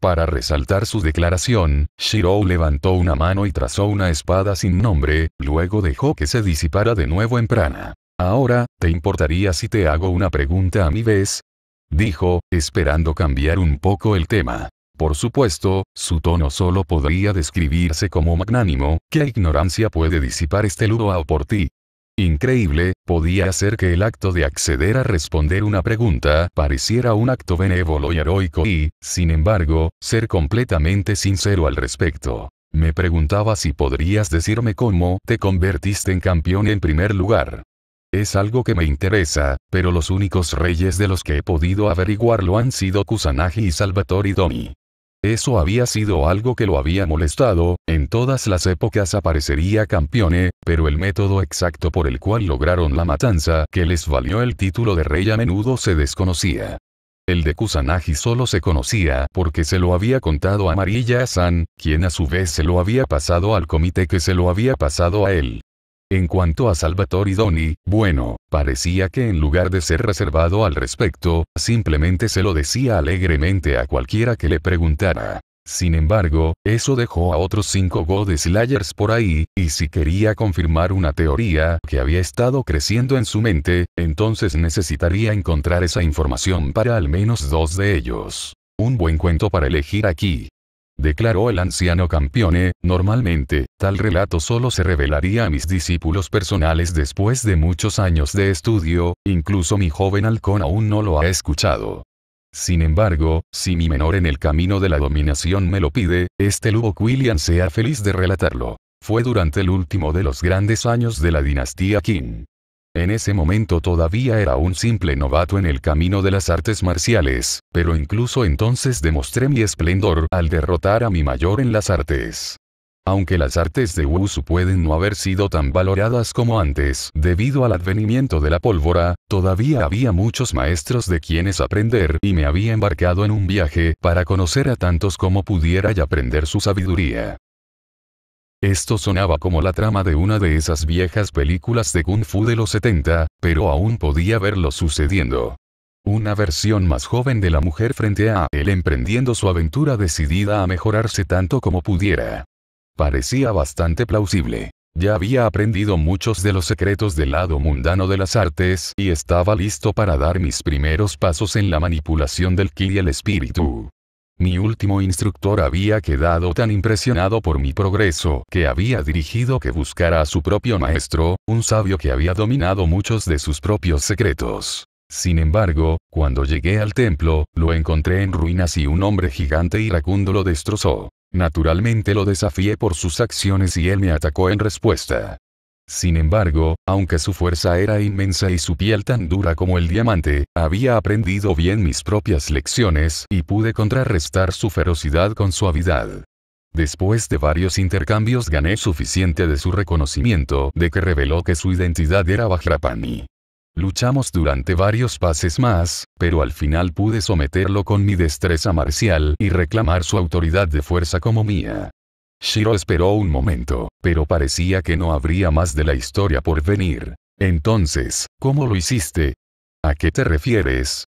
Para resaltar su declaración, Shirou levantó una mano y trazó una espada sin nombre, luego dejó que se disipara de nuevo en prana. Ahora, ¿te importaría si te hago una pregunta a mi vez? Dijo, esperando cambiar un poco el tema. Por supuesto, su tono solo podría describirse como magnánimo, ¿qué ignorancia puede disipar este ludo por ti? Increíble, podía hacer que el acto de acceder a responder una pregunta pareciera un acto benévolo y heroico y, sin embargo, ser completamente sincero al respecto. Me preguntaba si podrías decirme cómo te convertiste en campeón en primer lugar. Es algo que me interesa, pero los únicos reyes de los que he podido averiguarlo han sido Kusanagi y Salvatore Domi. Eso había sido algo que lo había molestado, en todas las épocas aparecería campeone, pero el método exacto por el cual lograron la matanza que les valió el título de rey a menudo se desconocía. El de Kusanagi solo se conocía porque se lo había contado a Marilla San, quien a su vez se lo había pasado al comité que se lo había pasado a él. En cuanto a Salvatore Doni, bueno, parecía que en lugar de ser reservado al respecto, simplemente se lo decía alegremente a cualquiera que le preguntara. Sin embargo, eso dejó a otros cinco Godeslayers por ahí, y si quería confirmar una teoría que había estado creciendo en su mente, entonces necesitaría encontrar esa información para al menos dos de ellos. Un buen cuento para elegir aquí declaró el anciano campeone, eh, normalmente, tal relato solo se revelaría a mis discípulos personales después de muchos años de estudio, incluso mi joven halcón aún no lo ha escuchado. Sin embargo, si mi menor en el camino de la dominación me lo pide, este lugo William sea feliz de relatarlo. Fue durante el último de los grandes años de la dinastía Qin. En ese momento todavía era un simple novato en el camino de las artes marciales, pero incluso entonces demostré mi esplendor al derrotar a mi mayor en las artes. Aunque las artes de Wusu pueden no haber sido tan valoradas como antes debido al advenimiento de la pólvora, todavía había muchos maestros de quienes aprender y me había embarcado en un viaje para conocer a tantos como pudiera y aprender su sabiduría. Esto sonaba como la trama de una de esas viejas películas de kung fu de los 70, pero aún podía verlo sucediendo. Una versión más joven de la mujer frente a él emprendiendo su aventura decidida a mejorarse tanto como pudiera. Parecía bastante plausible. Ya había aprendido muchos de los secretos del lado mundano de las artes y estaba listo para dar mis primeros pasos en la manipulación del ki y el espíritu. Mi último instructor había quedado tan impresionado por mi progreso que había dirigido que buscara a su propio maestro, un sabio que había dominado muchos de sus propios secretos. Sin embargo, cuando llegué al templo, lo encontré en ruinas y un hombre gigante iracundo lo destrozó. Naturalmente lo desafié por sus acciones y él me atacó en respuesta. Sin embargo, aunque su fuerza era inmensa y su piel tan dura como el diamante, había aprendido bien mis propias lecciones y pude contrarrestar su ferocidad con suavidad. Después de varios intercambios gané suficiente de su reconocimiento de que reveló que su identidad era Vajrapani. Luchamos durante varios pases más, pero al final pude someterlo con mi destreza marcial y reclamar su autoridad de fuerza como mía. Shiro esperó un momento, pero parecía que no habría más de la historia por venir. Entonces, ¿cómo lo hiciste? ¿A qué te refieres?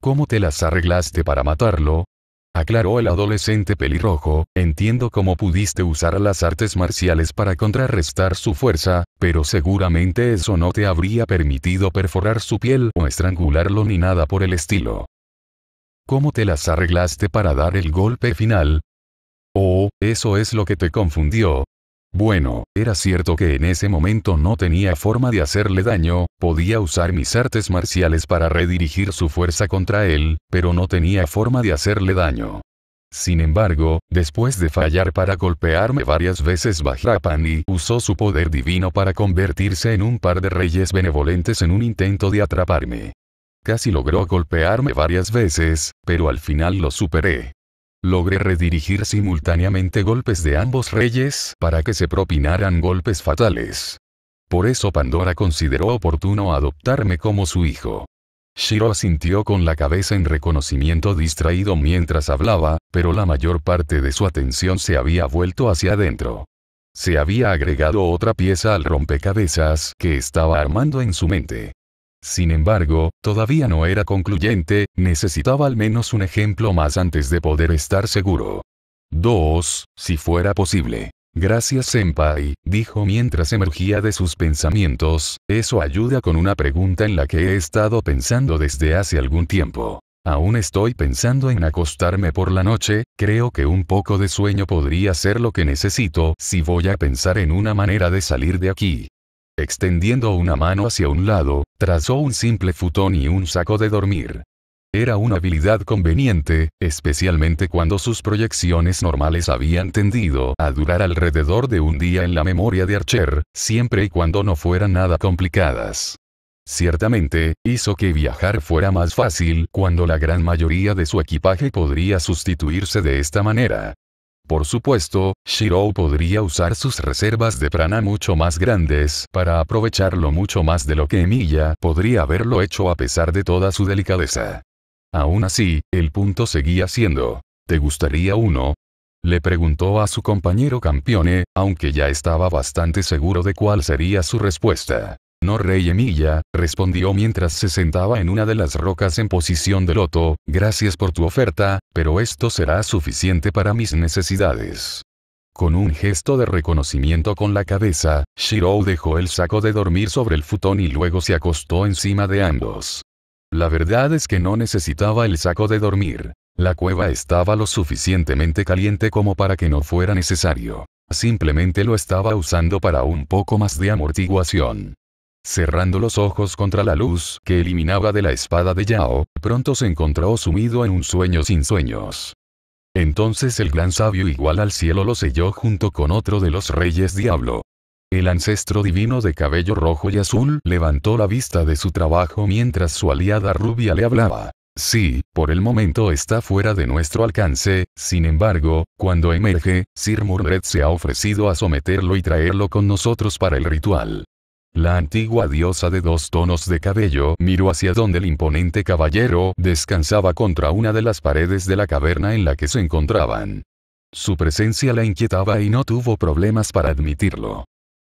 ¿Cómo te las arreglaste para matarlo? Aclaró el adolescente pelirrojo, entiendo cómo pudiste usar las artes marciales para contrarrestar su fuerza, pero seguramente eso no te habría permitido perforar su piel o estrangularlo ni nada por el estilo. ¿Cómo te las arreglaste para dar el golpe final? Oh, eso es lo que te confundió. Bueno, era cierto que en ese momento no tenía forma de hacerle daño, podía usar mis artes marciales para redirigir su fuerza contra él, pero no tenía forma de hacerle daño. Sin embargo, después de fallar para golpearme varias veces Bajrapani usó su poder divino para convertirse en un par de reyes benevolentes en un intento de atraparme. Casi logró golpearme varias veces, pero al final lo superé logré redirigir simultáneamente golpes de ambos reyes para que se propinaran golpes fatales. Por eso Pandora consideró oportuno adoptarme como su hijo. Shiro asintió con la cabeza en reconocimiento distraído mientras hablaba, pero la mayor parte de su atención se había vuelto hacia adentro. Se había agregado otra pieza al rompecabezas que estaba armando en su mente. Sin embargo, todavía no era concluyente, necesitaba al menos un ejemplo más antes de poder estar seguro. 2. Si fuera posible. Gracias Senpai, dijo mientras emergía de sus pensamientos, eso ayuda con una pregunta en la que he estado pensando desde hace algún tiempo. Aún estoy pensando en acostarme por la noche, creo que un poco de sueño podría ser lo que necesito si voy a pensar en una manera de salir de aquí. Extendiendo una mano hacia un lado, trazó un simple futón y un saco de dormir. Era una habilidad conveniente, especialmente cuando sus proyecciones normales habían tendido a durar alrededor de un día en la memoria de Archer, siempre y cuando no fueran nada complicadas. Ciertamente, hizo que viajar fuera más fácil cuando la gran mayoría de su equipaje podría sustituirse de esta manera, por supuesto, Shirou podría usar sus reservas de prana mucho más grandes para aprovecharlo mucho más de lo que Emilia podría haberlo hecho a pesar de toda su delicadeza. Aún así, el punto seguía siendo, ¿te gustaría uno? Le preguntó a su compañero campeone, aunque ya estaba bastante seguro de cuál sería su respuesta. No rey Emilia, respondió mientras se sentaba en una de las rocas en posición de loto, gracias por tu oferta, pero esto será suficiente para mis necesidades. Con un gesto de reconocimiento con la cabeza, Shirou dejó el saco de dormir sobre el futón y luego se acostó encima de ambos. La verdad es que no necesitaba el saco de dormir. La cueva estaba lo suficientemente caliente como para que no fuera necesario. Simplemente lo estaba usando para un poco más de amortiguación. Cerrando los ojos contra la luz que eliminaba de la espada de Yao, pronto se encontró sumido en un sueño sin sueños. Entonces el gran sabio igual al cielo lo selló junto con otro de los reyes diablo. El ancestro divino de cabello rojo y azul levantó la vista de su trabajo mientras su aliada rubia le hablaba. Sí, por el momento está fuera de nuestro alcance, sin embargo, cuando emerge, Sir Murdred se ha ofrecido a someterlo y traerlo con nosotros para el ritual. La antigua diosa de dos tonos de cabello miró hacia donde el imponente caballero descansaba contra una de las paredes de la caverna en la que se encontraban. Su presencia la inquietaba y no tuvo problemas para admitirlo.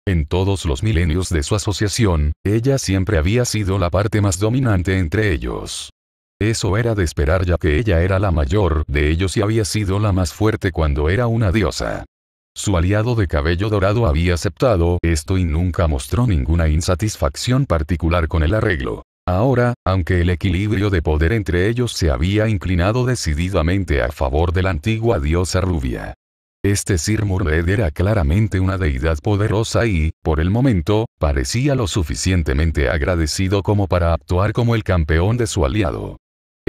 En todos los milenios de su asociación, ella siempre había sido la parte más dominante entre ellos. Eso era de esperar ya que ella era la mayor de ellos y había sido la más fuerte cuando era una diosa. Su aliado de cabello dorado había aceptado esto y nunca mostró ninguna insatisfacción particular con el arreglo. Ahora, aunque el equilibrio de poder entre ellos se había inclinado decididamente a favor de la antigua diosa rubia. Este Sir Murred era claramente una deidad poderosa y, por el momento, parecía lo suficientemente agradecido como para actuar como el campeón de su aliado.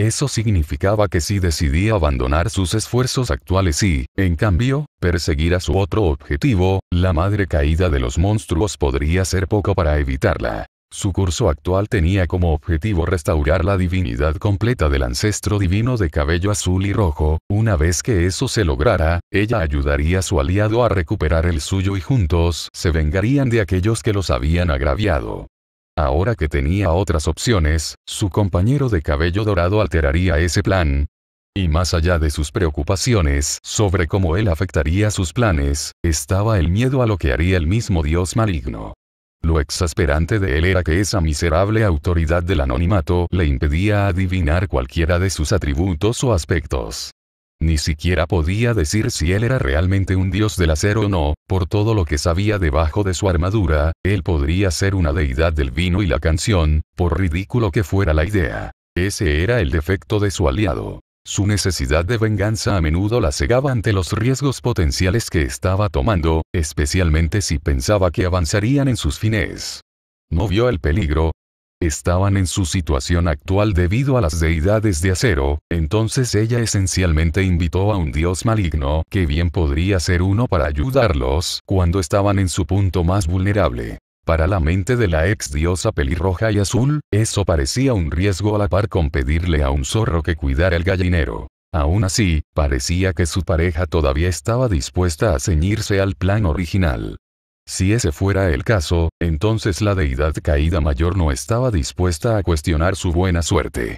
Eso significaba que si decidía abandonar sus esfuerzos actuales y, en cambio, perseguir a su otro objetivo, la madre caída de los monstruos podría ser poco para evitarla. Su curso actual tenía como objetivo restaurar la divinidad completa del ancestro divino de cabello azul y rojo, una vez que eso se lograra, ella ayudaría a su aliado a recuperar el suyo y juntos se vengarían de aquellos que los habían agraviado. Ahora que tenía otras opciones, su compañero de cabello dorado alteraría ese plan. Y más allá de sus preocupaciones sobre cómo él afectaría sus planes, estaba el miedo a lo que haría el mismo dios maligno. Lo exasperante de él era que esa miserable autoridad del anonimato le impedía adivinar cualquiera de sus atributos o aspectos. Ni siquiera podía decir si él era realmente un dios del acero o no, por todo lo que sabía debajo de su armadura, él podría ser una deidad del vino y la canción, por ridículo que fuera la idea. Ese era el defecto de su aliado. Su necesidad de venganza a menudo la cegaba ante los riesgos potenciales que estaba tomando, especialmente si pensaba que avanzarían en sus fines. No vio el peligro, estaban en su situación actual debido a las deidades de acero, entonces ella esencialmente invitó a un dios maligno que bien podría ser uno para ayudarlos cuando estaban en su punto más vulnerable. Para la mente de la ex diosa pelirroja y azul, eso parecía un riesgo a la par con pedirle a un zorro que cuidara el gallinero. Aún así, parecía que su pareja todavía estaba dispuesta a ceñirse al plan original. Si ese fuera el caso, entonces la deidad caída mayor no estaba dispuesta a cuestionar su buena suerte.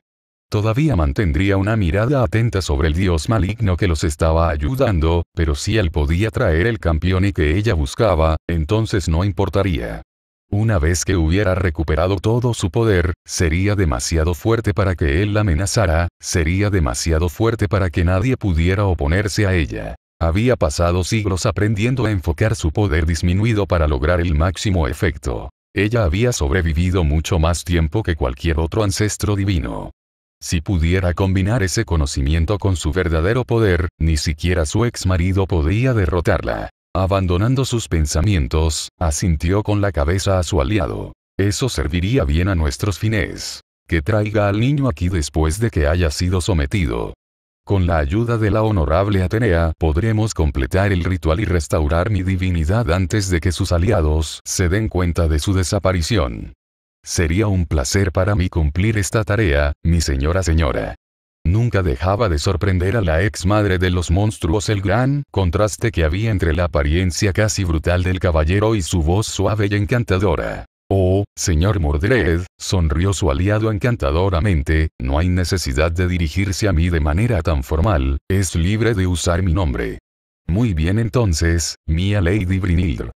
Todavía mantendría una mirada atenta sobre el dios maligno que los estaba ayudando, pero si él podía traer el campeón y que ella buscaba, entonces no importaría. Una vez que hubiera recuperado todo su poder, sería demasiado fuerte para que él la amenazara, sería demasiado fuerte para que nadie pudiera oponerse a ella. Había pasado siglos aprendiendo a enfocar su poder disminuido para lograr el máximo efecto. Ella había sobrevivido mucho más tiempo que cualquier otro ancestro divino. Si pudiera combinar ese conocimiento con su verdadero poder, ni siquiera su ex marido podía derrotarla. Abandonando sus pensamientos, asintió con la cabeza a su aliado. Eso serviría bien a nuestros fines. Que traiga al niño aquí después de que haya sido sometido. Con la ayuda de la honorable Atenea podremos completar el ritual y restaurar mi divinidad antes de que sus aliados se den cuenta de su desaparición. Sería un placer para mí cumplir esta tarea, mi señora señora. Nunca dejaba de sorprender a la ex madre de los monstruos el gran contraste que había entre la apariencia casi brutal del caballero y su voz suave y encantadora. Oh, señor Mordred, sonrió su aliado encantadoramente, no hay necesidad de dirigirse a mí de manera tan formal, es libre de usar mi nombre. Muy bien entonces, mía Lady brynhild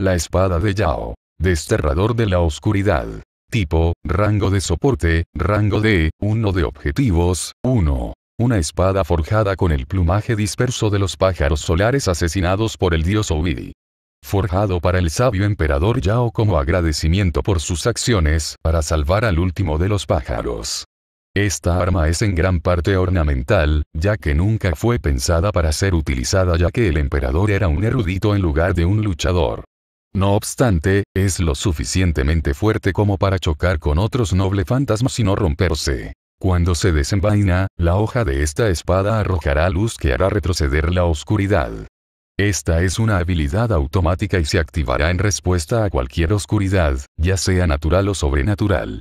La espada de Yao. Desterrador de la oscuridad. Tipo, rango de soporte, rango de, 1 de objetivos, 1. Una espada forjada con el plumaje disperso de los pájaros solares asesinados por el dios Ovidi forjado para el sabio emperador Yao como agradecimiento por sus acciones para salvar al último de los pájaros. Esta arma es en gran parte ornamental, ya que nunca fue pensada para ser utilizada ya que el emperador era un erudito en lugar de un luchador. No obstante, es lo suficientemente fuerte como para chocar con otros noble fantasmas y no romperse. Cuando se desenvaina, la hoja de esta espada arrojará luz que hará retroceder la oscuridad. Esta es una habilidad automática y se activará en respuesta a cualquier oscuridad, ya sea natural o sobrenatural.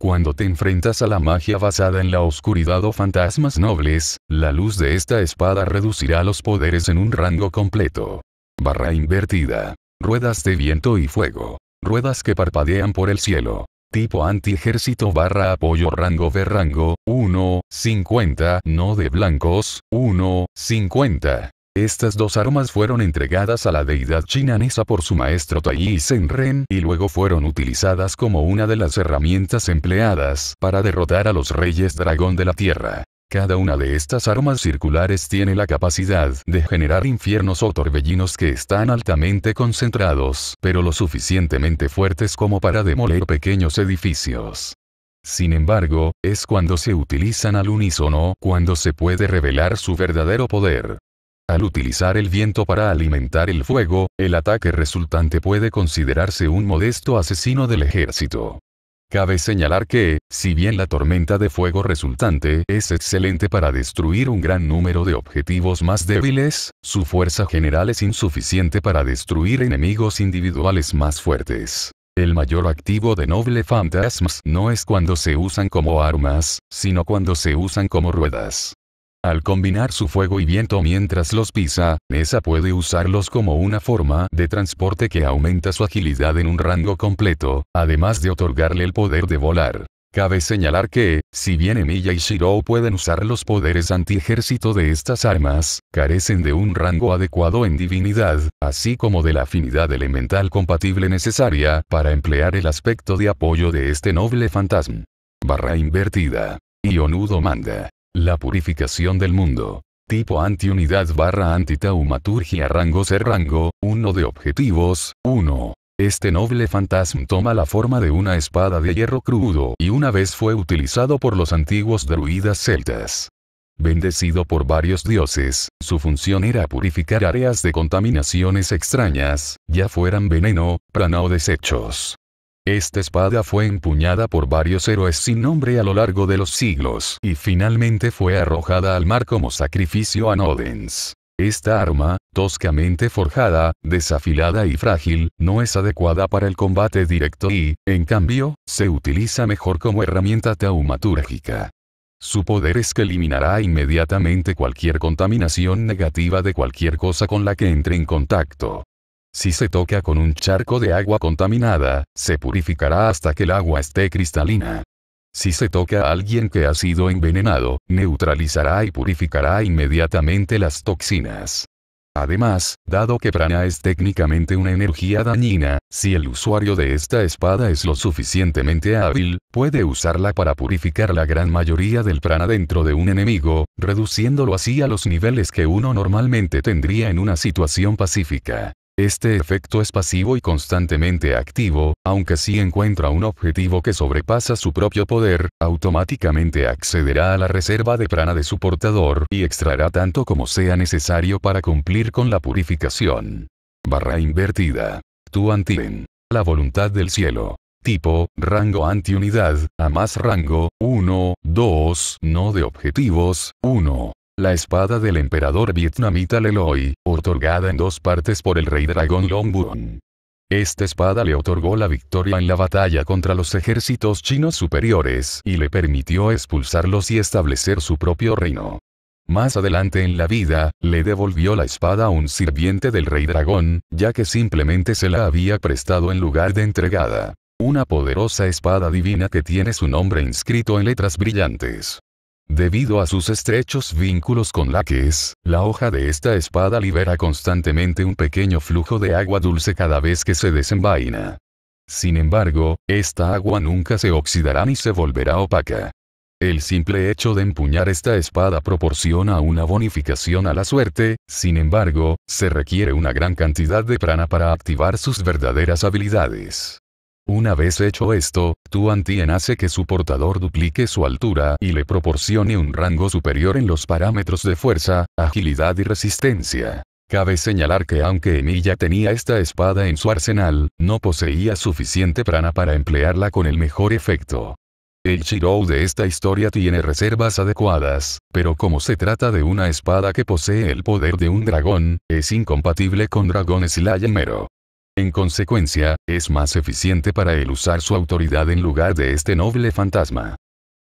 Cuando te enfrentas a la magia basada en la oscuridad o fantasmas nobles, la luz de esta espada reducirá los poderes en un rango completo. Barra invertida. Ruedas de viento y fuego. Ruedas que parpadean por el cielo. Tipo anti-ejército barra apoyo rango de rango, 1, 50, no de blancos, 1, 50. Estas dos armas fueron entregadas a la deidad chinanesa por su maestro Taiyi Senren y luego fueron utilizadas como una de las herramientas empleadas para derrotar a los reyes dragón de la tierra. Cada una de estas armas circulares tiene la capacidad de generar infiernos o torbellinos que están altamente concentrados, pero lo suficientemente fuertes como para demoler pequeños edificios. Sin embargo, es cuando se utilizan al unísono cuando se puede revelar su verdadero poder. Al utilizar el viento para alimentar el fuego, el ataque resultante puede considerarse un modesto asesino del ejército. Cabe señalar que, si bien la tormenta de fuego resultante es excelente para destruir un gran número de objetivos más débiles, su fuerza general es insuficiente para destruir enemigos individuales más fuertes. El mayor activo de Noble Phantasms no es cuando se usan como armas, sino cuando se usan como ruedas. Al combinar su fuego y viento mientras los pisa, Nessa puede usarlos como una forma de transporte que aumenta su agilidad en un rango completo, además de otorgarle el poder de volar. Cabe señalar que, si bien Emilia y Shirou pueden usar los poderes anti-ejército de estas armas, carecen de un rango adecuado en divinidad, así como de la afinidad elemental compatible necesaria para emplear el aspecto de apoyo de este noble fantasma. Barra invertida. Ionudo manda. La purificación del mundo. Tipo antiunidad barra antitaumaturgia rango ser rango, 1 de objetivos, 1. Este noble fantasma toma la forma de una espada de hierro crudo y una vez fue utilizado por los antiguos druidas celtas. Bendecido por varios dioses, su función era purificar áreas de contaminaciones extrañas, ya fueran veneno, prana o desechos. Esta espada fue empuñada por varios héroes sin nombre a lo largo de los siglos y finalmente fue arrojada al mar como sacrificio a Nodens. Esta arma, toscamente forjada, desafilada y frágil, no es adecuada para el combate directo y, en cambio, se utiliza mejor como herramienta taumatúrgica. Su poder es que eliminará inmediatamente cualquier contaminación negativa de cualquier cosa con la que entre en contacto. Si se toca con un charco de agua contaminada, se purificará hasta que el agua esté cristalina. Si se toca a alguien que ha sido envenenado, neutralizará y purificará inmediatamente las toxinas. Además, dado que prana es técnicamente una energía dañina, si el usuario de esta espada es lo suficientemente hábil, puede usarla para purificar la gran mayoría del prana dentro de un enemigo, reduciéndolo así a los niveles que uno normalmente tendría en una situación pacífica. Este efecto es pasivo y constantemente activo, aunque si encuentra un objetivo que sobrepasa su propio poder, automáticamente accederá a la reserva de prana de su portador y extraerá tanto como sea necesario para cumplir con la purificación. Barra invertida. Tu antien. La voluntad del cielo. Tipo, rango antiunidad, a más rango, 1, 2, no de objetivos, 1. La espada del emperador vietnamita Leloy, otorgada en dos partes por el rey dragón Bun. Esta espada le otorgó la victoria en la batalla contra los ejércitos chinos superiores y le permitió expulsarlos y establecer su propio reino. Más adelante en la vida, le devolvió la espada a un sirviente del rey dragón, ya que simplemente se la había prestado en lugar de entregada. Una poderosa espada divina que tiene su nombre inscrito en letras brillantes. Debido a sus estrechos vínculos con la la hoja de esta espada libera constantemente un pequeño flujo de agua dulce cada vez que se desenvaina. Sin embargo, esta agua nunca se oxidará ni se volverá opaca. El simple hecho de empuñar esta espada proporciona una bonificación a la suerte, sin embargo, se requiere una gran cantidad de prana para activar sus verdaderas habilidades. Una vez hecho esto, Antien hace que su portador duplique su altura y le proporcione un rango superior en los parámetros de fuerza, agilidad y resistencia. Cabe señalar que aunque Emilia tenía esta espada en su arsenal, no poseía suficiente prana para emplearla con el mejor efecto. El Shiro de esta historia tiene reservas adecuadas, pero como se trata de una espada que posee el poder de un dragón, es incompatible con dragones la mero. En consecuencia, es más eficiente para él usar su autoridad en lugar de este noble fantasma.